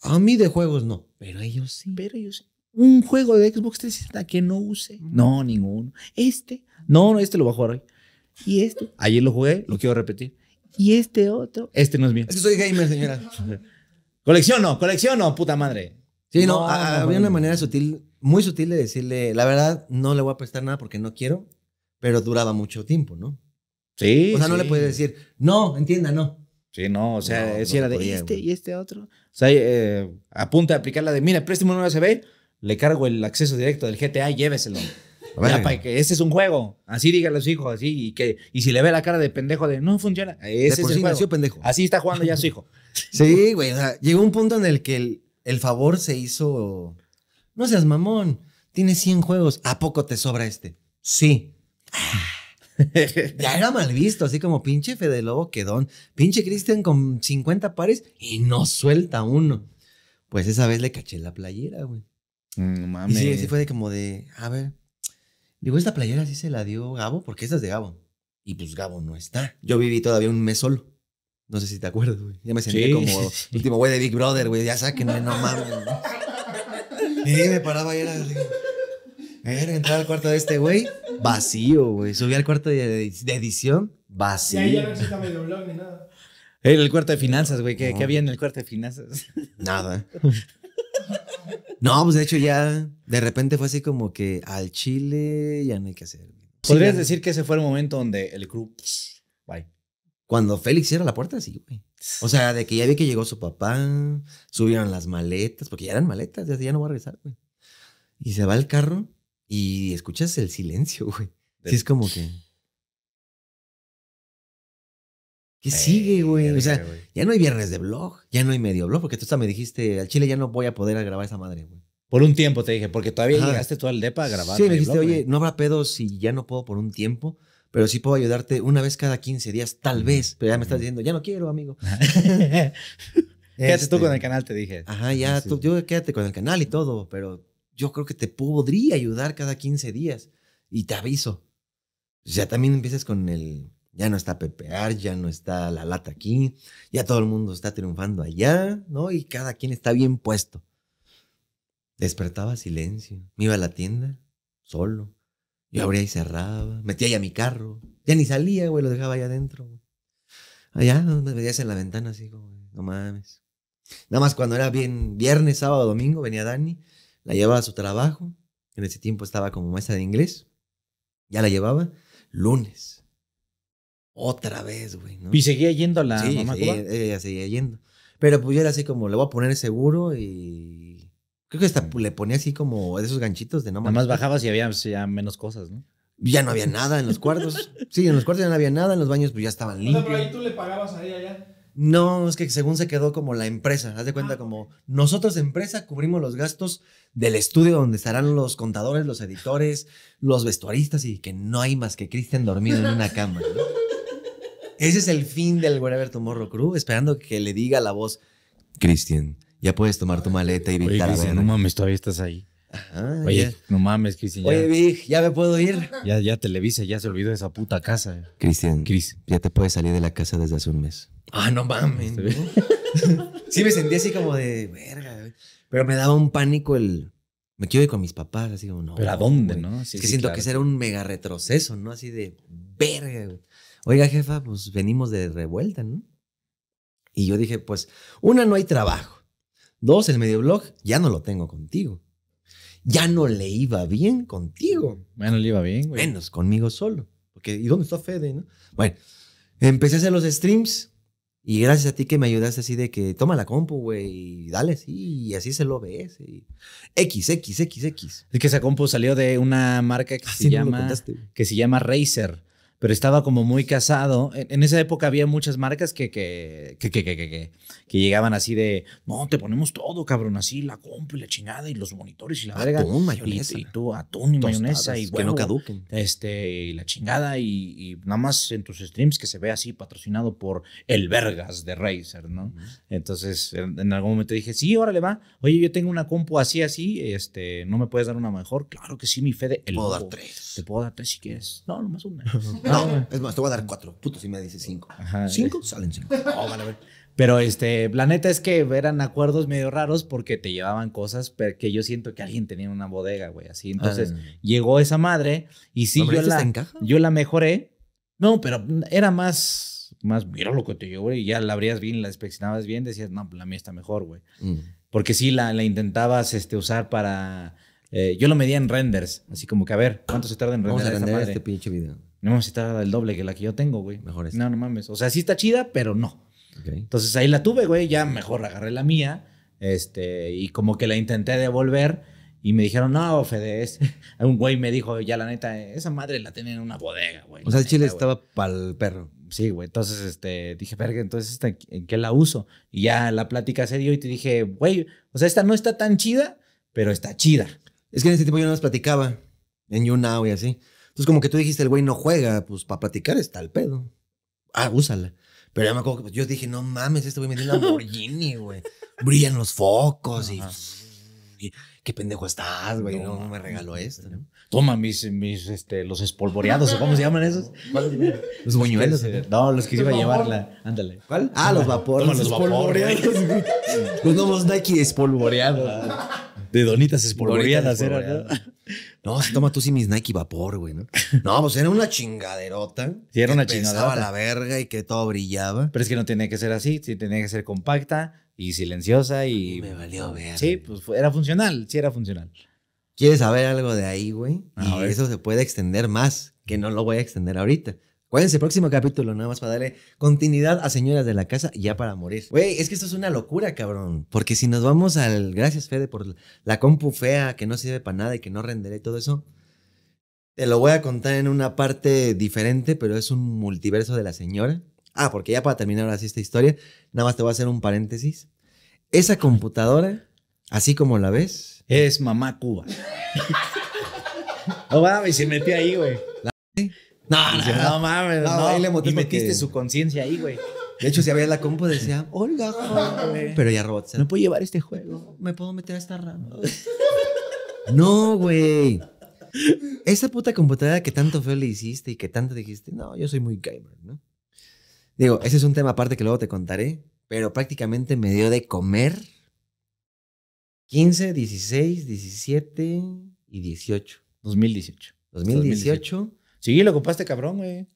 A mí de juegos no, pero ellos sí. Pero ellos sí un juego de Xbox 360 que no use. No, ninguno. Este, no, no, este lo voy a hoy. Y este, ayer lo jugué, lo quiero repetir. Y este otro, este no es mío. Es que soy gamer, señora. colecciono, colecciono, puta madre. Sí, no, había una manera sutil, muy sutil de decirle, la verdad, no le voy a prestar nada porque no quiero, pero duraba mucho tiempo, ¿no? Sí. O sea, no le puedes decir, no, entienda, no. Sí, no, o sea, era de este y este otro. O sea, eh, apunta a aplicar la de, mira, préstame un USB, le cargo el acceso directo del GTA lléveselo. Ya, para que ese es un juego. Así diga a los hijos, así. Y, que, y si le ve la cara de pendejo de no funciona, ese es el pendejo. Así está jugando ya su hijo. sí, güey. llegó un punto en el que el, favor se hizo. No seas mamón. Tienes 100 juegos. ¿A poco te sobra este? Sí. ya era mal visto, así como pinche Fede Lobo quedón. Pinche Cristian con 50 pares y no suelta uno. Pues esa vez le caché la playera, güey. Mm, no mames. Y sí, sí fue de como de, a ver. Digo, esta playera sí se la dio Gabo, porque esta es de Gabo. Y pues Gabo no está. Yo viví todavía un mes solo. No sé si te acuerdas, güey. Ya me sentí como como último güey de Big Brother, güey. Ya sabes que no mames. Y me paraba y era. Era entrar al cuarto de este güey, vacío, güey. Subí al cuarto de, edición, vacío. Y ahí ya no el blog ni nada. Era El cuarto de finanzas, güey. ¿Qué, ¿Qué había en el cuarto de finanzas? Nada. No, pues de hecho ya de repente fue así como que al Chile ya no hay que hacer. ¿Podrías decir que ese fue el momento donde el crew, Cuando Félix cierra la puerta, sí, güey. O sea, de que ya vi que llegó su papá, subieron las maletas, porque ya eran maletas, ya, ya no va a regresar, güey. Y se va el carro y escuchas el silencio, güey. Sí, es como que... ¿Qué sigue, güey? O sea, ya no hay viernes de blog, ya no hay medio blog, porque tú hasta me dijiste, al chile ya no voy a poder grabar esa madre, güey. Por un tiempo te dije, porque todavía llegaste tú al DEPA a grabar. Sí, me dijiste, oye, no habrá pedo si ya no puedo por un tiempo, pero sí puedo ayudarte una vez cada 15 días, tal vez. Pero ya me estás diciendo, ya no quiero, amigo. quédate tú con el canal, te dije. Ajá, ya, tú, yo quédate con el canal y todo, pero yo creo que te podría ayudar cada 15 días y te aviso. Ya también empiezas con el ya no está Pepear, ya no está la lata aquí, ya todo el mundo está triunfando allá, ¿no? Y cada quien está bien puesto. Despertaba silencio, me iba a la tienda solo, yo abría y cerraba, metía ya mi carro, ya ni salía, güey, lo dejaba allá adentro, Allá, me veías en la ventana así, güey, no mames. Nada más cuando era bien viernes, sábado, domingo, venía Dani, la llevaba a su trabajo, en ese tiempo estaba como maestra de inglés, ya la llevaba, lunes, otra vez, güey. ¿no? Y seguía yendo a la sí, mamá seguía, Ella seguía yendo. Pero pues yo era así como, le voy a poner seguro y. Creo que hasta le ponía así como esos ganchitos de no Nada más bajabas y había pues, ya menos cosas, ¿no? Ya no había nada en los cuartos. sí, en los cuartos ya no había nada, en los baños pues ya estaban limpios. O pero ahí tú le pagabas ahí allá. No, es que según se quedó como la empresa, haz de cuenta ah, como nosotros empresa cubrimos los gastos del estudio donde estarán los contadores, los editores, los vestuaristas y que no hay más que Cristian dormido en una cama. ¿no? Ese es el fin del Whatever Tomorrow Crew, esperando que le diga la voz, Cristian, ya puedes tomar tu maleta y Oye, no mames, todavía estás ahí. Oye, no mames, Cristian. Oye, Big, ya me puedo ir. Ya, ya Televisa, ya se olvidó de esa puta casa. Cristian, Chris. ya te puedes salir de la casa desde hace un mes. Ah, no mames. sí, me sentí así como de verga. Pero me daba un pánico el. Me quiero ir con mis papás, así como, no. Pero a dónde, ¿no? es que siento que ese un mega retroceso, ¿no? Así de verga, güey oiga jefa, pues venimos de revuelta, ¿no? Y yo dije, pues, una, no hay trabajo. Dos, el medio blog ya no lo tengo contigo. Ya no le iba bien contigo. no le iba bien, güey. Menos conmigo solo. Porque, ¿y dónde está Fede, no? Bueno, empecé a hacer los streams y gracias a ti que me ayudaste así de que toma la compu, güey, y dale, sí, y así se lo ves. X, X, X, X. Es que esa compu salió de una marca que, ah, se, llama, que se llama Razer pero estaba como muy casado. En, esa época había muchas marcas que que, que, llegaban así de, no, te ponemos todo, cabrón, así la compu y la chingada y los monitores y la ah, verga. mayonesa. Y, tú, atún y mayonesa y bueno, Que no Este, y la chingada y, nada más en tus streams que se ve así patrocinado por el Vergas de Razer, ¿no? Entonces, en, algún momento dije, sí, órale, va. Oye, yo tengo una compu así, así, este, ¿no me puedes dar una mejor? Claro que sí, mi fe de... El puedo dar tres. Te puedo dar tres si quieres. No, nomás una. No, es más, te voy a dar cuatro. Puto, si me dices cinco. ¿Cinco? Salen cinco. Pero este, la neta es que eran acuerdos medio raros porque te llevaban cosas que yo siento que alguien tenía una bodega, güey, así. Entonces ah. llegó esa madre y sí, yo la, yo la mejoré. No, pero era más, más, mira lo que te llevo, güey. Ya la abrías bien, la inspeccionabas bien, decías, no, pues, la mía está mejor, güey. Mm. Porque sí, la, la intentabas este, usar para... Eh, yo lo medía en renders, así como que a ver, ¿cuánto se tarda en render Vamos a, este pinche video no, me está el doble que la que yo tengo, güey. Mejor esta. No, no mames. O sea, sí está chida, pero no. Entonces ahí la tuve, güey. Ya mejor agarré la mía. Este, y como que la intenté devolver. Y me dijeron, no, Fede, un güey me dijo, ya la neta, esa madre la tienen en una bodega, güey. O sea, chile estaba para el perro. Sí, güey. Entonces, este, dije, verga, entonces, ¿en qué la uso? Y ya la plática se dio y te dije, güey, o sea, esta no está tan chida, pero está chida. Es que en ese tiempo yo no las platicaba en YouNow y así. Entonces, como que tú dijiste, el güey no juega, pues para platicar está el pedo. Ah, úsala. Pero ya me acuerdo que yo dije, no mames, este güey me dio la Lamborghini, güey. Brillan los focos y, qué pendejo estás, güey. No, me regaló esto. ¿no? Toma mis, mis, este, los espolvoreados, ¿o cómo se llaman esos? Los buñuelos. Este, ¿eh? no, los que iba a llevarla. Ándale. ¿Cuál? Ah, los vapores. Toma los espolvoreados. no nuevos Nike espolvoreados. Ah. De donitas espolvoreadas, era, no, se toma tú sí mis Nike Vapor, güey, ¿no? No, pues era una chingaderota. Sí, era una chingaderota. la verga y que todo brillaba. Pero es que no tenía que ser así, sí tenía que ser compacta y silenciosa y... Me valió ver. Sí, pues era funcional, sí era funcional. ¿Quieres saber algo de ahí, güey? eso se puede extender más, que no lo voy a extender ahorita el próximo capítulo, nada más para darle continuidad a señoras de la casa, ya para morir. Güey, es que esto es una locura, cabrón. Porque si nos vamos al. Gracias, Fede, por la compu fea que no sirve para nada y que no renderé todo eso. Te lo voy a contar en una parte diferente, pero es un multiverso de la señora. Ah, porque ya para terminar ahora esta historia, nada más te voy a hacer un paréntesis. Esa computadora, así como la ves. Es mamá Cuba. no mames, se metió ahí, güey. ¿La no, no, no, mames. No, Ahí le y metiste su conciencia ahí, güey. De hecho, si había la compu, decía, Olga, joder. Pero ya robots No ¿eh? puedo llevar este juego. Me puedo meter a esta rama. no, güey. Esa puta computadora que tanto feo le hiciste y que tanto dijiste, no, yo soy muy gamer, ¿no? Digo, ese es un tema aparte que luego te contaré, pero prácticamente me dio de comer 15, 16, 17 y 18. 2018. 2018. Sí, lo ocupaste cabrón, güey.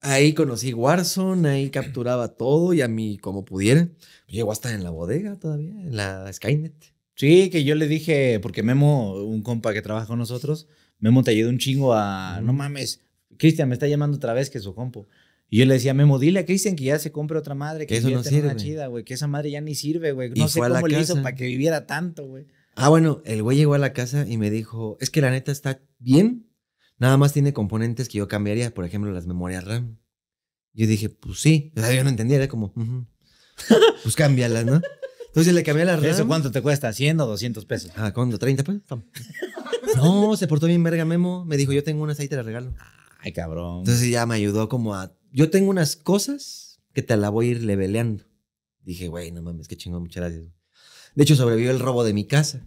Ahí conocí Warzone, ahí capturaba todo y a mí como pudiera. Pues, llegó hasta en la bodega todavía, en la Skynet. Sí, que yo le dije, porque Memo, un compa que trabaja con nosotros, Memo te ayudó un chingo a, no mames, Cristian me está llamando otra vez que su compo. Y yo le decía, Memo, dile a Cristian que ya se compre otra madre, que, que eso Una chida, güey, que esa madre ya ni sirve, güey. No sé cómo le hizo para que viviera tanto, güey. Ah, bueno, el güey llegó a la casa y me dijo, es que la neta está bien, Nada más tiene componentes que yo cambiaría, por ejemplo, las memorias RAM. Yo dije, pues sí, o no entendía, era como, pues pues cámbialas, ¿no? Entonces le cambié las RAM. ¿Eso cuánto te cuesta? ¿100 o 200 pesos? Ah, ¿cuánto? ¿30 pesos? no, se portó bien verga Memo. Me dijo, yo tengo unas ahí, te las regalo. Ay, cabrón. Entonces ya me ayudó como a, yo tengo unas cosas que te la voy a ir leveleando. Dije, güey, no mames, qué chingón, muchas gracias. De hecho, sobrevivió el robo de mi casa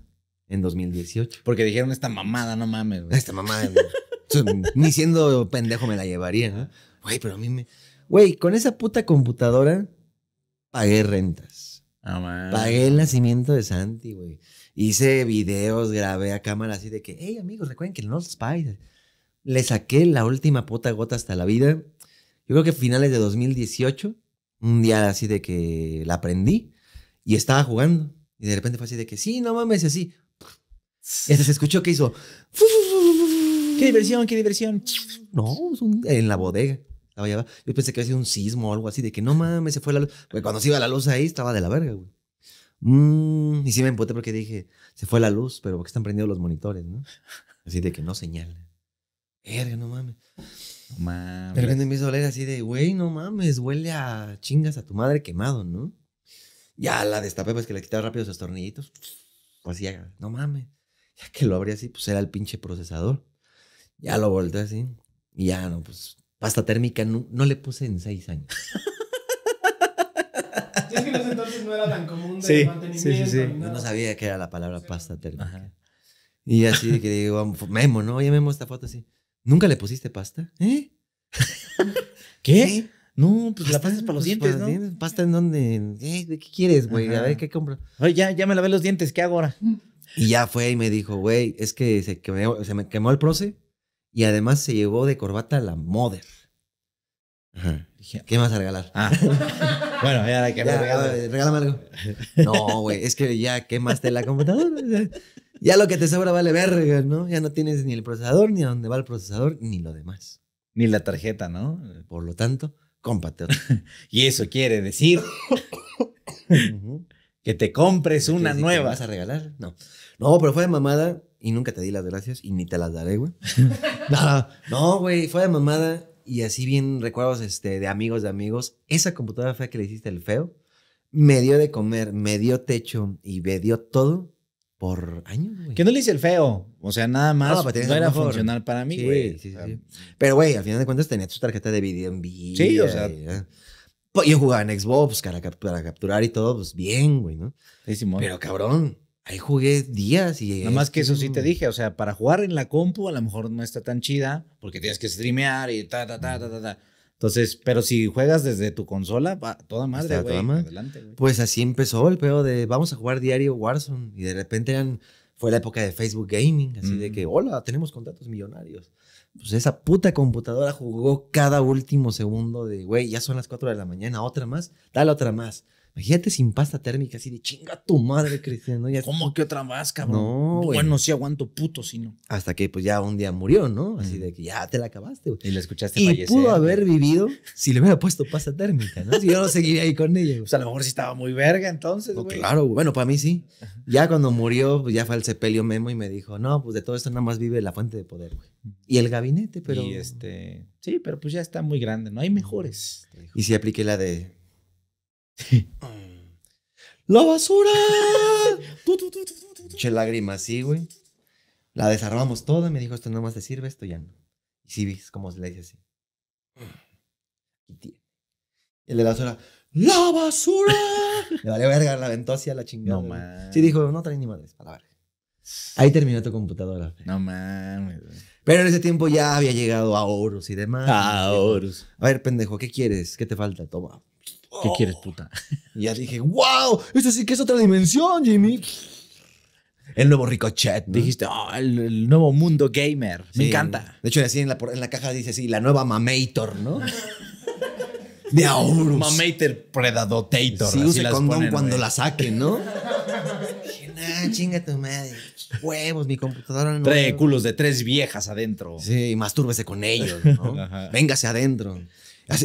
en 2018. Porque dijeron esta mamada, no mames. Esta mamada ni siendo pendejo me la llevaría, ¿no? Güey, pero a mí me. Güey, con esa puta computadora pagué rentas. Ah, pagué el nacimiento de Santi, güey. Hice videos, grabé a cámara así de que, hey amigos, recuerden que el los Spider. Le saqué la última puta gota hasta la vida. Yo creo que finales de 2018, un día así de que la aprendí y estaba jugando. Y de repente fue así de que, sí, no mames, así. Y se escuchó que hizo qué diversión, qué diversión. No, en la bodega. Yo pensé que había sido un sismo o algo así, de que no mames, se fue la luz. Porque cuando se iba la luz ahí, estaba de la verga, güey. Mm, y sí me emputé porque dije, se fue la luz, pero porque están prendidos los monitores, ¿no? Así de que no señalan. Verga, no mames. No mames. Pero repente empiezo a oler así de, güey, no mames, huele a chingas a tu madre quemado, ¿no? Ya la destapé, pues que le quitaba rápido esos tornillitos. Pues ya, no mames. Ya que lo abrí así, pues era el pinche procesador. Ya lo volteé así. Y ya, no, pues pasta térmica no, le puse en seis años. es que en los entonces no era tan común de sí, mantenimiento. Sí, sí, sí. no sabía que era la palabra pasta térmica. Y así que digo, Memo, ¿no? Oye, Memo, esta foto así. ¿Nunca le pusiste pasta? ¿Eh? ¿Qué? No, pues la pasta es para los pues, dientes, ¿no? ¿Pasta en dónde? Eh, ¿De qué quieres, güey? A ver, ¿qué compro? Oye, ya, ya me lavé los dientes, ¿qué hago ahora? Y ya fue y me dijo, güey, es que se, se me quemó el proce y además se llevó de corbata la Mother. ¿qué vas a regalar? Ah. bueno, ya la que ya, me regálame. algo. No, güey, es que ya quemaste la computadora. Ya, lo que te sobra vale verga, ¿no? Ya no tienes ni el procesador, ni a dónde va el procesador, ni lo demás. Ni la tarjeta, ¿no? Por lo tanto, cómpate y eso quiere decir que te compres una nueva. ¿Vas a regalar? No. No, pero fue de mamada y nunca te di las gracias y ni te las daré, güey. no, güey, fue de mamada y así bien recuerdos este, de amigos de amigos. Esa computadora fea que le hiciste el feo, me dio de comer, me dio techo y me dio todo por años, güey. Que no le hice el feo, o sea, nada más no, era funcional para mí, güey. Sí, sí, Pero, güey, al final de cuentas tenía tu tarjeta de video en vivo. Sí, o sea. Y, ah. yo jugaba en Xbox para, capturar y todo, pues bien, güey, ¿no? Sí, Pero cabrón, Ahí jugué días y... Nada más que eso sí te dije, o sea, para jugar en la compu a lo mejor no está tan chida, porque tienes que streamear y ta, ta, ta, ta, ta, ta. Entonces, pero si juegas desde tu consola, va, toda madre, güey, adelante, Pues así empezó el pedo de vamos a jugar diario Warzone y de repente eran, fue la época de Facebook Gaming, así de que, hola, tenemos contratos millonarios. Pues esa puta computadora jugó cada último segundo de, güey, ya son las 4 de la mañana, otra más, dale otra más. Fíjate, sin pasta térmica, así de chinga tu madre, Cristian. ¿Cómo que otra más, cabrón? No, güey. Bueno, sí aguanto puto, si no. Hasta que pues ya un día murió, ¿no? Así de que ya te la acabaste, güey. Y la escuchaste y pudo haber vivido si le hubiera puesto pasta térmica, ¿no? Si yo no seguiría ahí con ella. O sea, pues, a lo mejor si estaba muy verga entonces, oh, Claro, güey. Bueno, para mí sí. Ya cuando murió, pues ya fue el sepelio Memo y me dijo, no, pues de todo esto nada más vive la fuente de poder, güey. Y el gabinete, pero... este... Sí, pero pues ya está muy grande, ¿no? Hay mejores. Y si apliqué la de Mm. ¡La basura! Che lágrimas, sí, güey. La desarmamos toda, me dijo, esto no más te sirve, esto ya no. Y sí, es como se le dice así. Mm. el de la basura, ¡La basura! le valió verga, la aventó hacia la chingada. No mames. Sí, dijo, no trae ni madres, palabras Ahí terminó tu computadora. No mames. Pero en ese tiempo ya había llegado a oros y demás. Ah, a oros A ver, pendejo, ¿qué quieres? ¿Qué te falta? Toma. ¿Qué quieres, oh. puta? Y ya dije, wow, esto sí que es otra dimensión, Jimmy. El nuevo Ricochet. ¿no? Dijiste, oh, el, nuevo mundo gamer. Me encanta. De hecho, así en la, en la caja dice así, la nueva Mamator, ¿no? De Aurus. Mamator Predadotator. Sí, use condón cuando la saquen, ¿no? ah, chinga tu madre. Huevos, mi computadora no. Trae culos de tres viejas adentro. Sí, mastúrbese con ellos, ¿no? Véngase adentro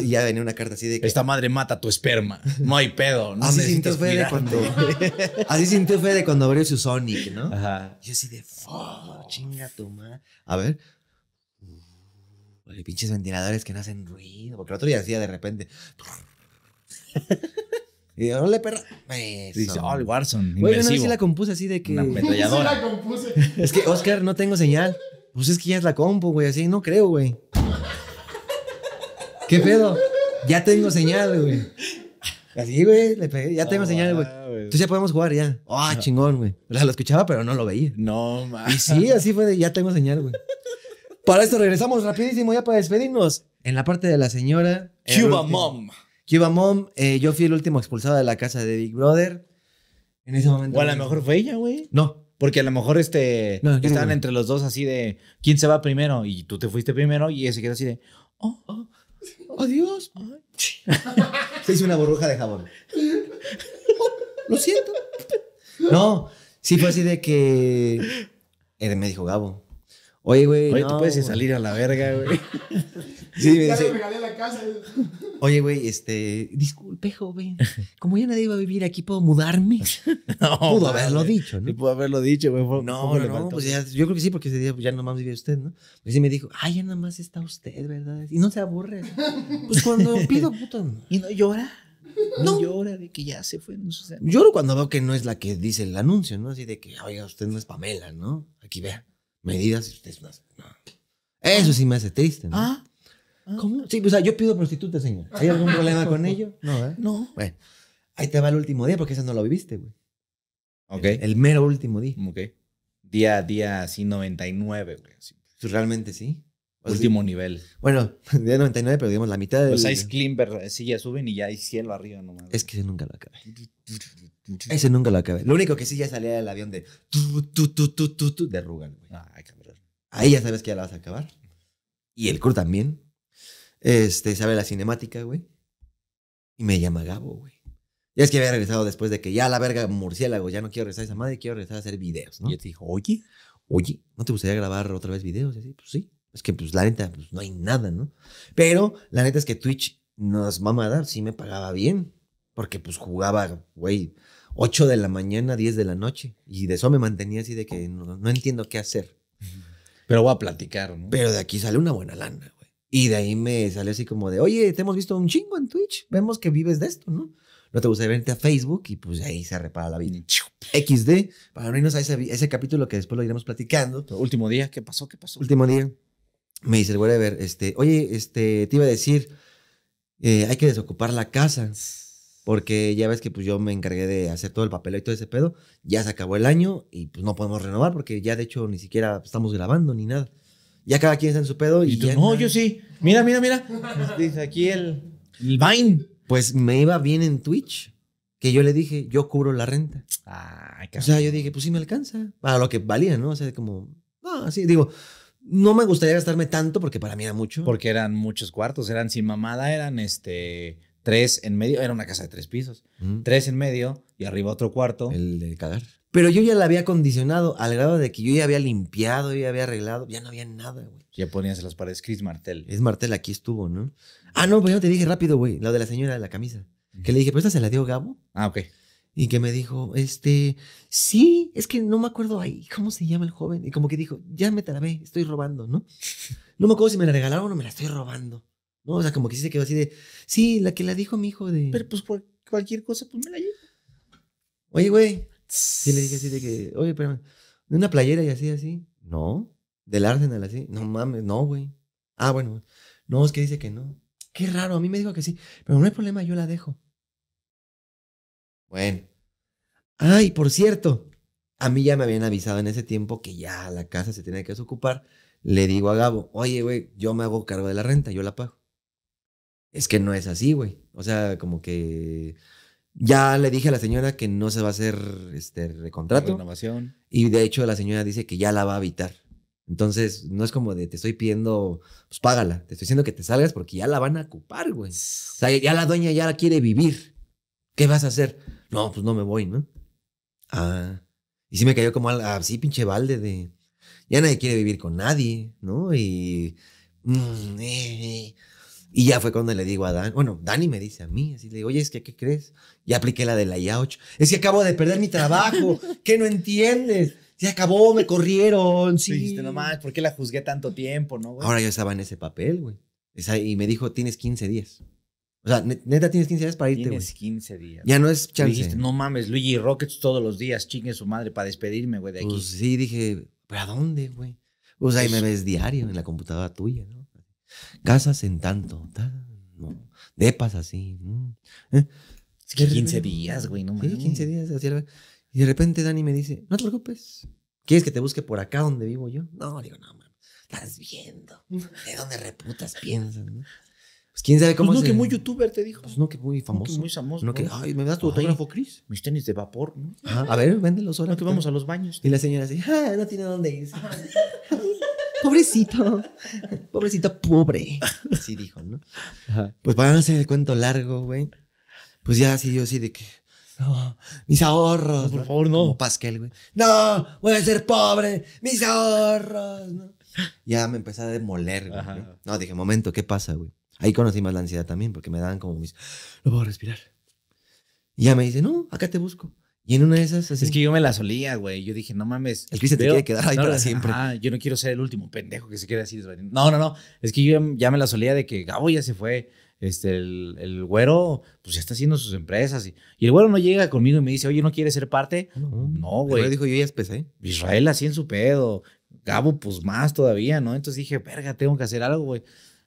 ya venía una carta así de que... Esta madre mata tu esperma. No hay pedo. No así sintió Fede cuando... así sintió Fede cuando abrió su Sonic, ¿no? Ajá. yo así de... chinga tu madre. A ver... Oye, pinches ventiladores que no hacen ruido. Porque el otro día hacía de repente... Y yo, le perra. Dice, oh, el Warzone. Güey, no, si la compuse así de que. Una ametralladora. Sí la compuse. es que, Oscar, no tengo señal. Pues es que ya es la compu, güey. Así no creo, güey. ¿Qué pedo? Ya tengo señal, güey. Así, güey, le pegué. Ya tengo señal, güey. Entonces ya podemos jugar, ya. Ah, chingón, güey. O sea, lo escuchaba, pero no lo veía. No, más. Y sí, así fue ya tengo señal, güey. Para esto regresamos rapidísimo ya para despedirnos. En la parte de la señora. Cuba Mom. Cuba Mom, eh, yo fui el último expulsado de la casa de Big Brother. En ese momento. O a lo mejor fue ella, güey. No, porque a lo mejor este no, estaban entre los dos así de quién se va primero y tú te fuiste primero y ese quedó así de oh, oh, Adiós. Se hizo una burbuja de jabón. lo siento. No, sí fue así de que. Él eh, me dijo, Gabo, Oye, güey. Oye, tú puedes salir a la verga, güey. sí, me ya Le regalé la casa. Oye, güey, este. Disculpe, joven. Como ya nadie iba a vivir aquí, ¿puedo mudarme? no, pudo haberlo dicho, ¿no? pudo haberlo dicho, güey. No, no, no. Pues ya, yo creo que sí, porque ese día pues, ya nomás vivía usted, ¿no? Y pues sí me dijo, ay, ya nomás está usted, ¿verdad? Y no se aburre. pues cuando pido, puto. ¿Y no llora? No. llora de que ya se fue. No sé. Lloro cuando veo que no es la que dice el anuncio, ¿no? Así de que, oiga, usted no es Pamela, ¿no? Aquí vea medidas. Usted es no. Eso sí me hace triste, ¿no? ¿Ah? ¿Cómo? Sí, pues, o sea, yo pido prostituta, señor. ¿Hay algún problema con ello? No, ¿eh? No. Bueno, ahí te va el último día porque ese no lo viviste, güey. Ok. El, mero último día. Ok. Día, día así 99, güey. Pues, realmente sí último nivel. Bueno, día 99, pero digamos la mitad de. Los Ice Climber eh, sí ya suben y ya hay cielo arriba nomás. Es que ese nunca lo acabé. ese nunca lo acabé. Lo único que sí ya salía del avión de. Tu, tu, tu, de ah, Ahí ya sabes que ya la vas a acabar. Y el crew también. Este, sabe la cinemática, güey. Y me llama Gabo, güey. Ya es que había regresado después de que ya la verga murciélago, ya no quiero regresar a esa madre, quiero regresar a hacer videos, ¿no? Y yo te dijo, oye, oye, ¿no te gustaría grabar otra vez videos? Y así, pues sí. Es que, pues, la neta, pues, no hay nada, ¿no? Pero la neta es que Twitch nos va a dar, sí me pagaba bien. Porque, pues, jugaba, güey, 8 de la mañana, 10 de la noche. Y de eso me mantenía así de que no, entiendo qué hacer. Pero voy a platicar, ¿no? Pero de aquí sale una buena lana, güey. Y de ahí me sale así como de, oye, te hemos visto un chingo en Twitch. Vemos que vives de esto, ¿no? no te gusta verte a Facebook y pues ahí se repara la vida. XD, para no irnos a ese capítulo que después lo iremos platicando. Último día, ¿qué pasó? ¿Qué pasó? Último día me dice el whatever, este, oye, este, te iba a decir, eh, hay que desocupar la casa. Porque ya ves que pues yo me encargué de hacer todo el papel y todo ese pedo. Ya se acabó el año y pues no podemos renovar porque ya de hecho ni siquiera estamos grabando ni nada. Ya cada quien está en su pedo y, no, yo sí. Mira, mira, mira. Dice aquí el, el Vine. Pues me iba bien en Twitch que yo le dije, yo cubro la renta. Ay, ah, o sea, yo dije, pues sí me alcanza. Para lo que valía, ¿no? O sea, como, no, ah, así, digo, no me gustaría gastarme tanto porque para mí era mucho. Porque eran muchos cuartos, eran sin mamada, eran este tres en medio, era una casa de tres pisos, tres en medio y arriba otro cuarto. El de cagar. Pero yo ya la había condicionado al grado de que yo ya había limpiado, y ya había arreglado, ya no había nada, güey. Ya ponías las paredes Chris Martel. Es Martel, aquí estuvo, ¿no? Ah, no, pues yo te dije rápido, güey, lo de la señora de la camisa. Que le dije, pues esta se la dio Gabo. Ah, ok y que me dijo, este, sí, es que no me acuerdo ahí, ¿cómo se llama el joven? Y como que dijo, ya me trabé, estoy robando, ¿no? No me acuerdo si me la regalaron o me la estoy robando, ¿no? O sea, como que sí se quedó así de, sí, la que la dijo mi hijo de... Pero pues por cualquier cosa, pues me la llevo. Oye, güey. Sí le dije así de que, oye, espérame, de una playera y así, así. No, del Arsenal así. No mames, no, güey. Ah, bueno, no, es que dice que no. Qué raro, a mí me dijo que sí, pero no hay problema, yo la dejo. Bueno. Ay, por cierto, a mí ya me habían avisado en ese tiempo que ya la casa se tenía que desocupar. Le digo a Gabo, oye, güey, yo me hago cargo de la renta, yo la pago. Es que no es así, güey. O sea, como que ya le dije a la señora que no se va a hacer este recontrato. Renovación. Y de hecho la señora dice que ya la va a habitar. Entonces, no es como de te estoy pidiendo, pues págala, te estoy diciendo que te salgas porque ya la van a ocupar, güey. O sea, ya la dueña ya la quiere vivir. ¿Qué vas a hacer? No, pues no me voy, ¿no? Ah. Y sí me cayó como así, pinche balde de. Ya nadie quiere vivir con nadie, ¿no? Y. Mm, eh, eh. Y ya fue cuando le digo a Dan, bueno, Dani me dice a mí, así le digo, oye, es que, ¿qué crees? Ya apliqué la de la IA8. Es que acabo de perder mi trabajo, ¿qué no entiendes? Se acabó, me corrieron, sí. no más, ¿por qué la juzgué tanto tiempo, no, Ahora yo estaba en ese papel, güey. y me dijo, tienes 15 días. O sea, neta, tienes 15 días para irte, güey. Tienes 15 días. Ya no es chance. Dijiste, no mames, Luigi Rockets todos los días, chingue su madre para despedirme, güey, de aquí. Pues sí, dije, ¿pero a dónde, güey? O sea, y me ves diario en la computadora tuya, ¿no? Casas en tanto, tal. no. Depas así. ¿no? 15 ¿Eh? días, güey, no mames. Sí, 15 días. Así era. Y de repente Dani me dice, no te preocupes. ¿Quieres que te busque por acá donde vivo yo? No, digo, no, mames. Estás viendo. ¿De dónde reputas piensas? Pues quién sabe cómo. Pues no, que muy youtuber te dijo. Pues no, que muy famoso. No, muy famoso. No, ay, ¿me das tu autógrafo, Cris? Mis tenis de vapor, ¿no? a ver, véndelos ahora. No, que vamos a los baños. Y la señora así, ah, no tiene dónde ir. pobrecito, pobrecito pobre. Así dijo, ¿no? Pues para no hacer el cuento largo, güey. Pues ya sí yo así de que, no, mis ahorros. por favor, no. Como Pascal, güey. No, voy a ser pobre, mis ahorros. Ya me empezaba a demoler, güey. No, dije, momento, ¿qué pasa, güey? Ahí conocí más la ansiedad también, porque me daban como mis, no puedo respirar. Y ya me dice, no, acá te busco. Y en una de esas, así. Es que yo me la solía, güey. Yo dije, no mames. El Chris se te quiere quedar ahí para siempre. Ah, yo no quiero ser el último pendejo que se quede así No, no, no. Es que yo ya me la solía de que ah, Gabo ya se fue. Este, el, el güero, pues ya está haciendo sus empresas. Y, y, el güero no llega conmigo y me dice, oye, ¿no quieres ser parte? Ah, no, güey. Yo dijo, yo ya empecé. Israel así en su pedo. Gabo, pues más todavía, ¿no? Entonces dije, verga, tengo que hacer algo, güey.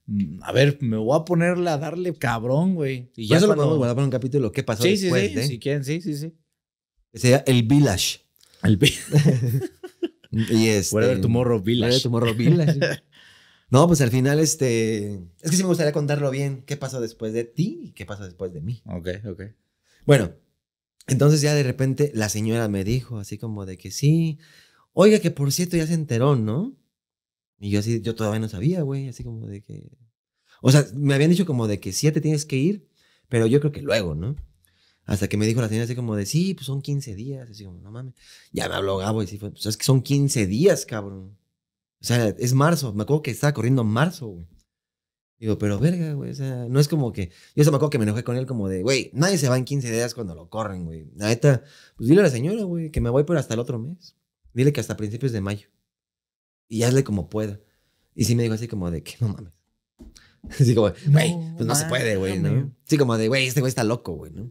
Mm, a ver, me voy a ponerle a darle cabrón, güey. Y ya solo podemos guardar para un capítulo. ¿Qué pasó después? Sí, sí, eh? sí. si quieren, sí, sí, sí. Sería el Village. El Village. y este, tu Tomorrow Village. Tomorrow Village. no, pues al final, este... Es que sí me gustaría contarlo bien. ¿Qué pasó después de ti y qué pasó después de mí? Ok, ok. Bueno, entonces ya de repente la señora me dijo así como de que sí. Oiga, que por cierto ya se enteró, ¿no? Y yo así, yo todavía no sabía, güey, así como de que... O sea, me habían dicho como de que siete tienes que ir, pero yo creo que luego, ¿no? Hasta que me dijo la señora así como de, sí, pues son 15 días, así como, no mames. Ya me habló Gabo y sí, pues es que son 15 días, cabrón. O sea, es marzo, me acuerdo que estaba corriendo en marzo, güey. Digo, pero verga, güey, o sea, no es como que... Yo se me acuerdo que me enojé con él como de, güey, nadie se va en 15 días cuando lo corren, güey. La neta, pues dile a la señora, güey, que me voy por hasta el otro mes. Dile que hasta principios de mayo y hazle como pueda. Y sí me dijo así como de que no mames. Así como, güey, pues no se puede, güey, ¿no? Sí, como de, güey, este güey está loco, güey, ¿no?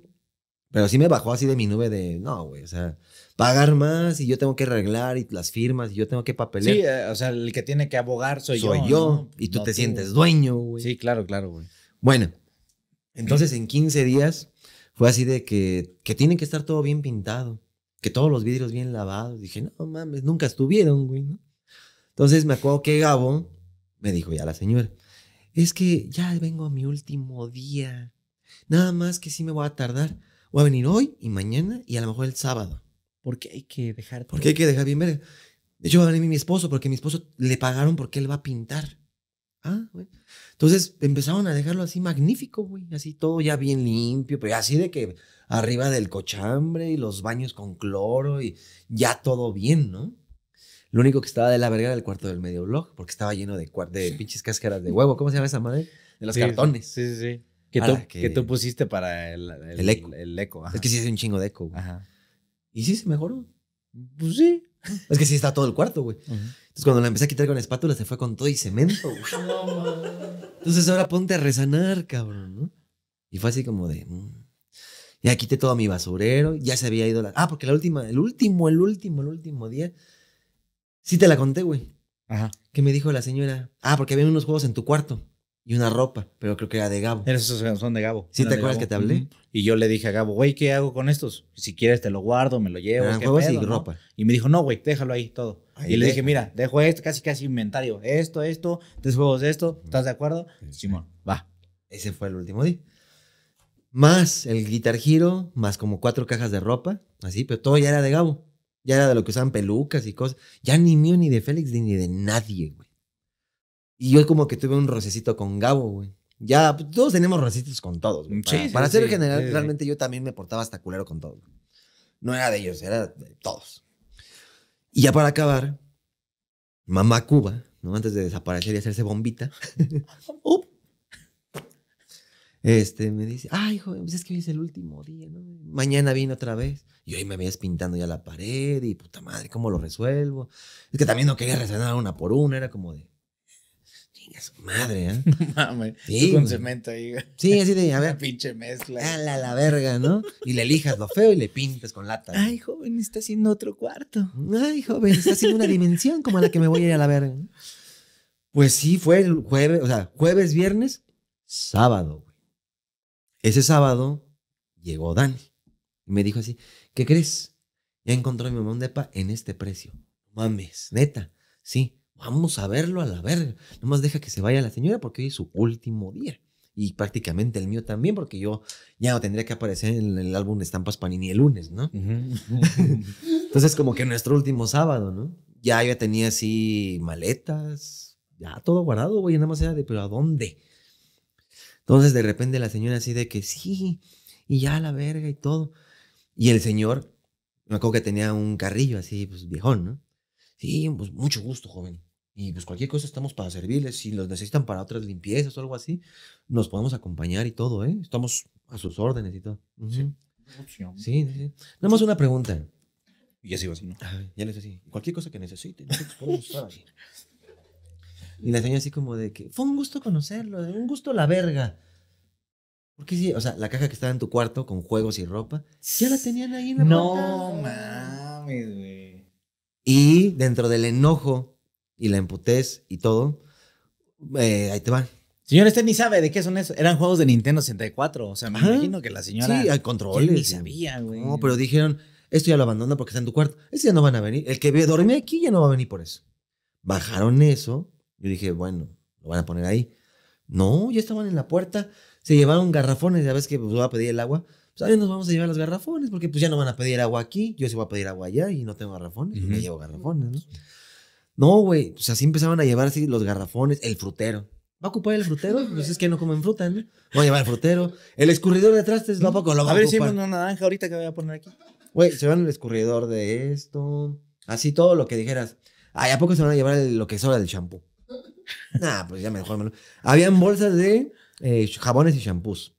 Pero sí me bajó así de mi nube de, no, güey, o sea, pagar más y yo tengo que arreglar y las firmas y yo tengo que papelear. Sí, eh, o sea, el que tiene que abogar soy, yo. Soy yo y tú te sientes dueño, güey. Sí, claro, claro, güey. Bueno, entonces en 15 días fue así de que, que tienen que estar todo bien pintado, que todos los vidrios bien lavados. Dije, no mames, nunca estuvieron, güey, ¿no? Entonces me acuerdo que Gabo me dijo ya la señora, es que ya vengo a mi último día. Nada más que sí me voy a tardar. Voy a venir hoy y mañana y a lo mejor el sábado. Porque hay que dejar. Porque hay que dejar bien verga. De hecho, va a venir mi esposo, porque mi esposo le pagaron porque él va a pintar. Ah, Entonces empezaron a dejarlo así magnífico, güey. Así todo ya bien limpio, pero así de que arriba del cochambre y los baños con cloro y ya todo bien, ¿no? Lo único que estaba de la verga era el cuarto del medio blog, porque estaba lleno de, de pinches cáscaras de huevo. ¿Cómo se llama esa madre? De los cartones. Sí, sí, sí. Que, tú, pusiste para el, el, eco. es que sí hace un chingo de eco. Güey. Ajá. Y sí se mejoró. Pues sí. Es que sí está todo el cuarto, güey. Entonces cuando la empecé a quitar con espátula se fue con todo y cemento, güey. Entonces ahora ponte a resanar, cabrón, ¿no? Y fue así como de... Mm". Ya quité todo mi basurero, ya se había ido la... Ah, porque la última, el último, el último, el último día Sí te la conté, güey. Ajá. ¿Qué me dijo la señora, ah, porque había unos juegos en tu cuarto y una ropa, pero creo que era de Gabo. Esos son de Gabo. ¿Sí te acuerdas que te hablé? Y yo le dije a Gabo, güey, ¿qué hago con estos? Si quieres te lo guardo, me lo llevo. Ah, juegos y ropa. Y me dijo, no, güey, déjalo ahí todo. y le dije, mira, dejo esto, casi casi inventario. Esto, esto, tres juegos de esto. ¿Estás de acuerdo? Simón, va. Ese fue el último día. Más el guitar giro, más como cuatro cajas de ropa, así, pero todo ya era de Gabo. Ya era de lo que usaban pelucas y cosas. Ya ni mío, ni de Félix, ni de nadie, güey. Y yo como que tuve un rocecito con Gabo, güey. Ya, pues, todos tenemos rocecitos con todos, para, ser general, realmente yo también me portaba hasta culero con todos. No era de ellos, era de todos. Y ya para acabar, mamá Cuba, ¿no? Antes de desaparecer y hacerse bombita. ¡up! Este, me dice, ay, joven, pues es que hoy es el último día, ¿no? Mañana viene otra vez. Y hoy me veías pintando ya la pared y puta madre, ¿cómo lo resuelvo? Es que también no quería resanar una por una, era como de, chinga su madre, ¿eh? No mames, sí, con cemento ahí. Sí, así de, a ver. Una pinche mezcla. A la, la verga, ¿no? Y le elijas lo feo y le pintas con lata. Ay, joven, está haciendo otro cuarto. Ay, joven, está haciendo una dimensión como la que me voy a ir a la verga. Pues sí, fue el jueves, o sea, jueves, viernes, sábado. Ese sábado llegó Dani y me dijo así, ¿qué crees? Ya encontró mi mamá un depa en este precio. Mames, neta, sí, vamos a verlo a la verga. Nomás deja que se vaya la señora porque hoy es su último día. Y prácticamente el mío también, porque yo ya tendría que aparecer en el álbum de Estampas Panini el lunes, ¿no? Entonces, como que nuestro último sábado, ¿no? Ya yo tenía así maletas, ya todo guardado, güey, nada más era de, pero ¿a dónde? Entonces de repente la señora así de que sí, y ya la verga y todo. Y el señor, me acuerdo que tenía un carrillo así, pues viejón, ¿no? Sí, pues mucho gusto, joven. Y pues cualquier cosa estamos para servirles. Si los necesitan para otras limpiezas o algo así, nos podemos acompañar y todo, ¿eh? Estamos a sus órdenes y todo. Sí. Sí, sí. Nada más una pregunta. Y así va así, ¿no? ya les decía, cualquier cosa que necesiten, podemos estar Y la señora así como de que, fue un gusto conocerlo, un gusto la verga. Porque sí, o sea, la caja que estaba en tu cuarto con juegos y ropa, ya la tenían ahí en la No mames, güey. Y dentro del enojo y la emputez y todo, eh, ahí te va. Señor, usted ni sabe de qué son esos. Eran juegos de Nintendo 64. O sea, me imagino que la señora. Sí, hay controles. Ni sabía, güey. No, pero dijeron, esto ya lo abandona porque está en tu cuarto. Ese ya no van a venir. El que dormía aquí ya no va a venir por eso. Bajaron eso yo dije, bueno, lo van a poner ahí. No, ya estaban en la puerta, se llevaron garrafones, ya ves que pues, va a pedir el agua. Pues ahora nos vamos a llevar los garrafones, porque pues ya no van a pedir agua aquí, yo sí voy a pedir agua allá y no tengo garrafones, uh llevo garrafones, ¿no? No, güey, o sea, así empezaban a llevar así los garrafones, el frutero. ¿Va a ocupar el frutero? si pues, es que no comen fruta, ¿no? Voy a llevar el frutero. El escurridor de trastes, lo, poco, lo va a A ver si hay una naranja ahorita que voy a poner aquí. Güey, se van el escurridor de esto. Así todo lo que dijeras. ah ¿a poco se van a llevar el, lo que sobra del champú? Nah, pues ya mejor. Habían bolsas de eh, jabones y champús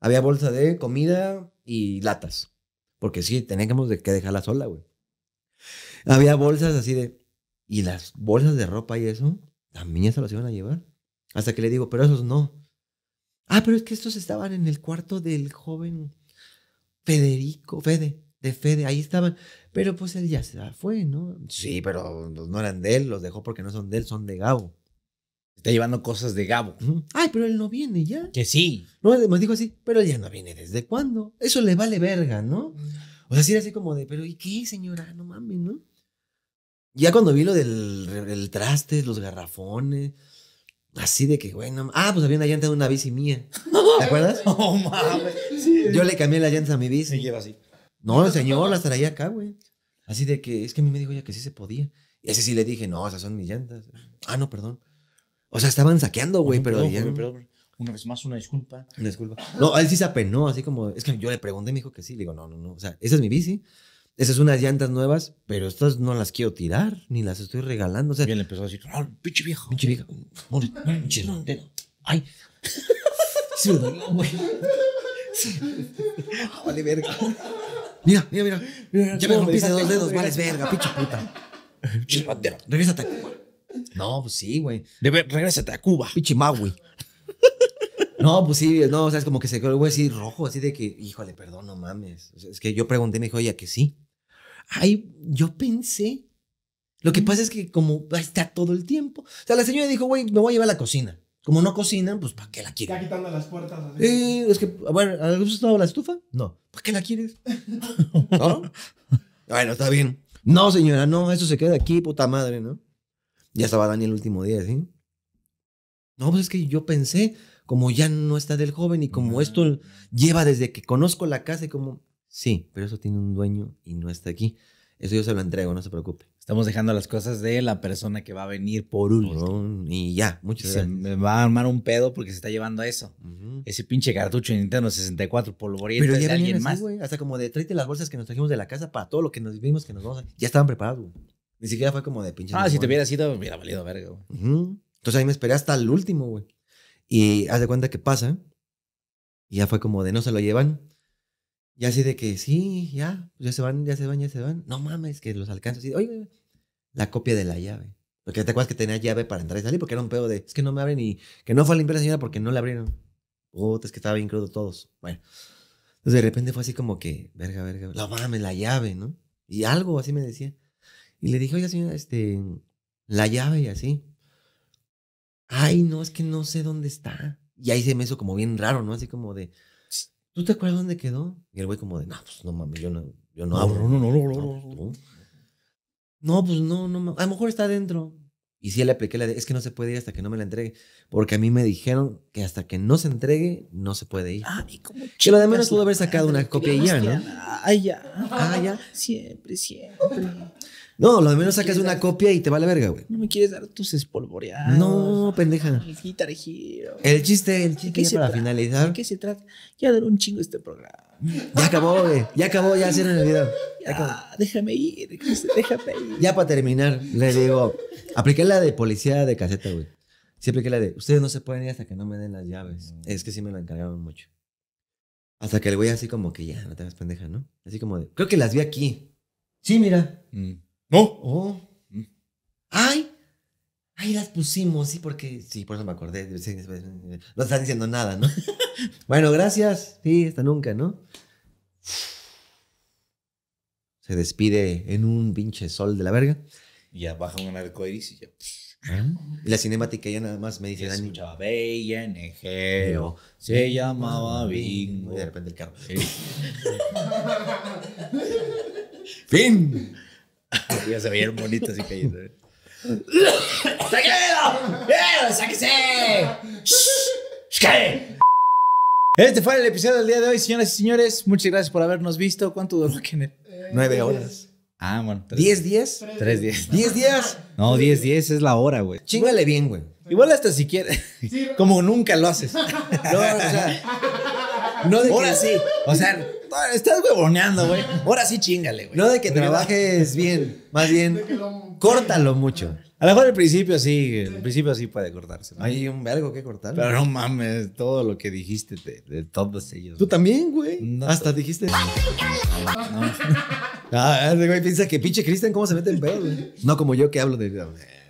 Había bolsa de comida y latas. Porque sí, teníamos de que dejarla sola, güey. Había bolsas así de. Y las bolsas de ropa y eso, también se las iban a llevar. Hasta que le digo, pero esos no. Ah, pero es que estos estaban en el cuarto del joven Federico, Fede, de Fede, ahí estaban. Pero pues él ya se fue, ¿no? Sí, pero no eran de él, los dejó porque no son de él, son de Gabo está llevando cosas de Gabo. Ay, pero él no viene ya. Que sí. No, me dijo así, pero él ya no viene desde cuándo. Eso le vale verga, ¿no? O sea, sí era así como de, pero ¿y qué, señora? No mames, ¿no? Ya cuando vi lo del traste, los garrafones, así de que, bueno, ah, pues había una llanta de una bici mía. ¿Te acuerdas? oh, mames. Yo le cambié la llanta a mi bici. Se lleva así. No, señor la traía acá, güey. Así de que, es que a mí me dijo ya que sí se podía. Y ese sí le dije, no, esas son mis llantas. Ah, no, perdón. O sea, estaban saqueando, güey, pero. Una vez más, una disculpa. Una disculpa. No, él sí se apenó, así como. Es que yo le pregunté, me dijo que sí. Le digo, no, no, no. O sea, esa es mi bici. Esas son unas llantas nuevas, pero estas no las quiero tirar, ni las estoy regalando. O sea, y él empezó a decir, no, pinche viejo. Pinche viejo. Pinche Ay. Se me dolió, güey. Ah, vale, verga. Mira, mira, mira. ya me rompiste dos dedos, es verga, pinche puta. Revésate. No, pues sí, güey. Debe, regrésate a Cuba. Pinche No, pues sí, no, o sea, es como que se quedó el güey así rojo, así de que, híjole, perdón, no mames. es que yo pregunté, me dijo, oye, ¿a que sí. Ay, yo pensé. Lo que pasa es que como está todo el tiempo. O sea, la señora dijo, güey, me voy a llevar a la cocina. Como no cocinan, pues ¿para qué la quieres? Está quitando las puertas. Así. es que, a ¿has usado la estufa? No. ¿Para qué la quieres? ¿No? Bueno, está bien. No, señora, no, eso se queda aquí, puta madre, ¿no? Ya estaba Dani el último día, ¿sí? No, pues es que yo pensé, como ya no está del joven y como ah. esto lleva desde que conozco la casa y como, sí, pero eso tiene un dueño y no está aquí. Eso yo se lo entrego, no se preocupe. Estamos dejando las cosas de la persona que va a venir por último. Y ya, muchas gracias. Se me va a armar un pedo porque se está llevando a eso. Ese pinche cartucho de Nintendo 64 polvoriento Pero ya de más. hasta como de tráete las bolsas que nos trajimos de la casa para todo lo que nos vimos que nos vamos a... Ya estaban preparados, güey. Ni siquiera fue como de pinche. Ah, si te hubiera sido, me hubiera valido verga, güey. Entonces ahí me esperé hasta el último, güey. Y haz de cuenta que pasa. Y ya fue como de no se lo llevan. Y así de que sí, ya, ya se van, ya se van, ya se van. No mames, que los alcanzo así. Oye, la copia de la llave. Porque te acuerdas que tenía llave para entrar y salir porque era un pedo de es que no me abren y que no fue a limpiar la señora porque no la abrieron. Puta, es que estaba bien crudo todos. Bueno. Entonces de repente fue así como que, verga, verga, la mames, la llave, ¿no? Y algo así me decía. Y le dije, oye, señora, este, la llave y así. Ay, no, es que no sé dónde está. Y ahí se me hizo como bien raro, ¿no? Así como de, ¿tú te acuerdas dónde quedó? Y el güey como de, no, pues no mames, yo no, yo no, no No, no, no, no, no, pues no, no, pues, a lo mejor está adentro. Y sí le apliqué la de, es que no se puede ir hasta que no me la entregue. Porque a mí me dijeron que hasta que no se entregue, no se puede ir. Ah, y como Que lo de menos pudo haber sacado una copia y ya, ¿no? Ah, ya. Ah, ya. Siempre, siempre. No, lo menos sacas una copia y te vale verga, güey. No me quieres dar tus espolvoreados. No, pendeja. El El chiste, el chiste para finalizar. ¿De qué se trata? Ya dar un chingo este programa. Ya acabó, güey. Ya acabó, ya cierra el video. Ya, déjame ir, déjame ir. Ya para terminar, le digo, apliqué la de policía de caseta, güey. Sí apliqué la de, ustedes no se pueden ir hasta que no me den las llaves. Mm. Es que sí me lo encargaron mucho. Hasta que el güey así como que ya, no te hagas pendeja, ¿no? Así como de, creo que las vi aquí. Sí, mira. Mm. No. Oh. Ay. Ay, las pusimos, sí, porque. Sí, por eso me acordé. No están diciendo nada, ¿no? bueno, gracias. Sí, hasta nunca, ¿no? Se despide en un pinche sol de la verga. Y ya baja un arco y ya. Ah. Y la cinemática ya nada más me dice Escuchaba Egeo, se llamaba Bingo. de repente el carro. fin. ya se veían bonitas y cayendo. ¿eh? ¡Sáquenlo! ¡Eh, ¡Sáquese! ¡Shh! Este fue el episodio del día de hoy, señoras y señores. Muchas gracias por habernos visto. ¿Cuánto duró, Kenneth? Nueve horas. Ah, bueno. ¿Diez días? Tres días. ¿Diez días? No, diez diez es la hora, güey. Chingale bien, güey. Igual hasta si quieres. Como nunca lo haces. No, o sea. No de Ahora sí. O sea, estás huevoneando, güey. Ahora sí chingale, güey. No de que trabajes bien, más bien, córtalo mucho. A lo mejor al principio sí, al principio sí puede cortarse. Hay algo que cortar. Pero no mames, todo lo que dijiste de, todos ellos. Tú también, güey. Hasta dijiste. No. Ah, güey piensa que pinche Cristian, ¿cómo se mete el pedo, güey? No como yo que hablo de.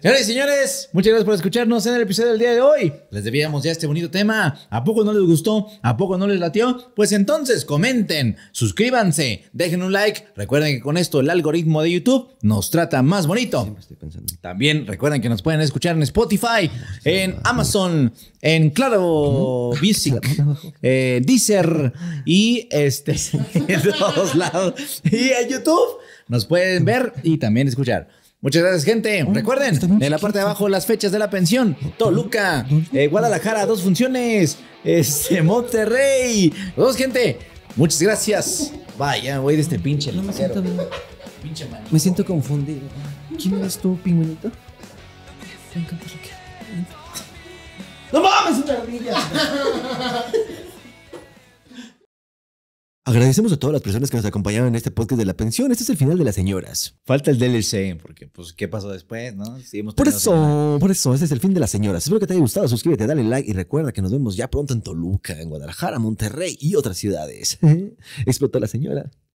Señores señores, muchas gracias por escucharnos en el episodio del día de hoy. Les debíamos ya este bonito tema. ¿A poco no les gustó? ¿A poco no les latió? Pues entonces comenten, suscríbanse, dejen un like. Recuerden que con esto el algoritmo de YouTube nos trata más bonito. También recuerden que nos pueden escuchar en Spotify, en Amazon, en Claro Music, eh, Deezer y este, en todos lados. Y en YouTube nos pueden ver y también escuchar. Muchas gracias, gente. Recuerden, en la parte de abajo las fechas de la pensión. Toluca, eh, Guadalajara, dos funciones. Este, Monterrey. Dos, gente. Muchas gracias. Vaya, voy de este pinche. No me siento bien. Pinche man. Me siento confundido. ¿Quién eres tú, pingüinito? Me encanta lo que. ¡No mames, una ardilla! Agradecemos a todas las personas que nos acompañaron en este podcast de la pensión. Este es el final de las señoras. Falta el DLC, porque pues qué pasó después, por eso, por eso, este es el fin de las señoras. Espero que te haya gustado. Suscríbete, dale like y recuerda que nos vemos ya pronto en Toluca, en Guadalajara, Monterrey y otras ciudades. Explotó la señora.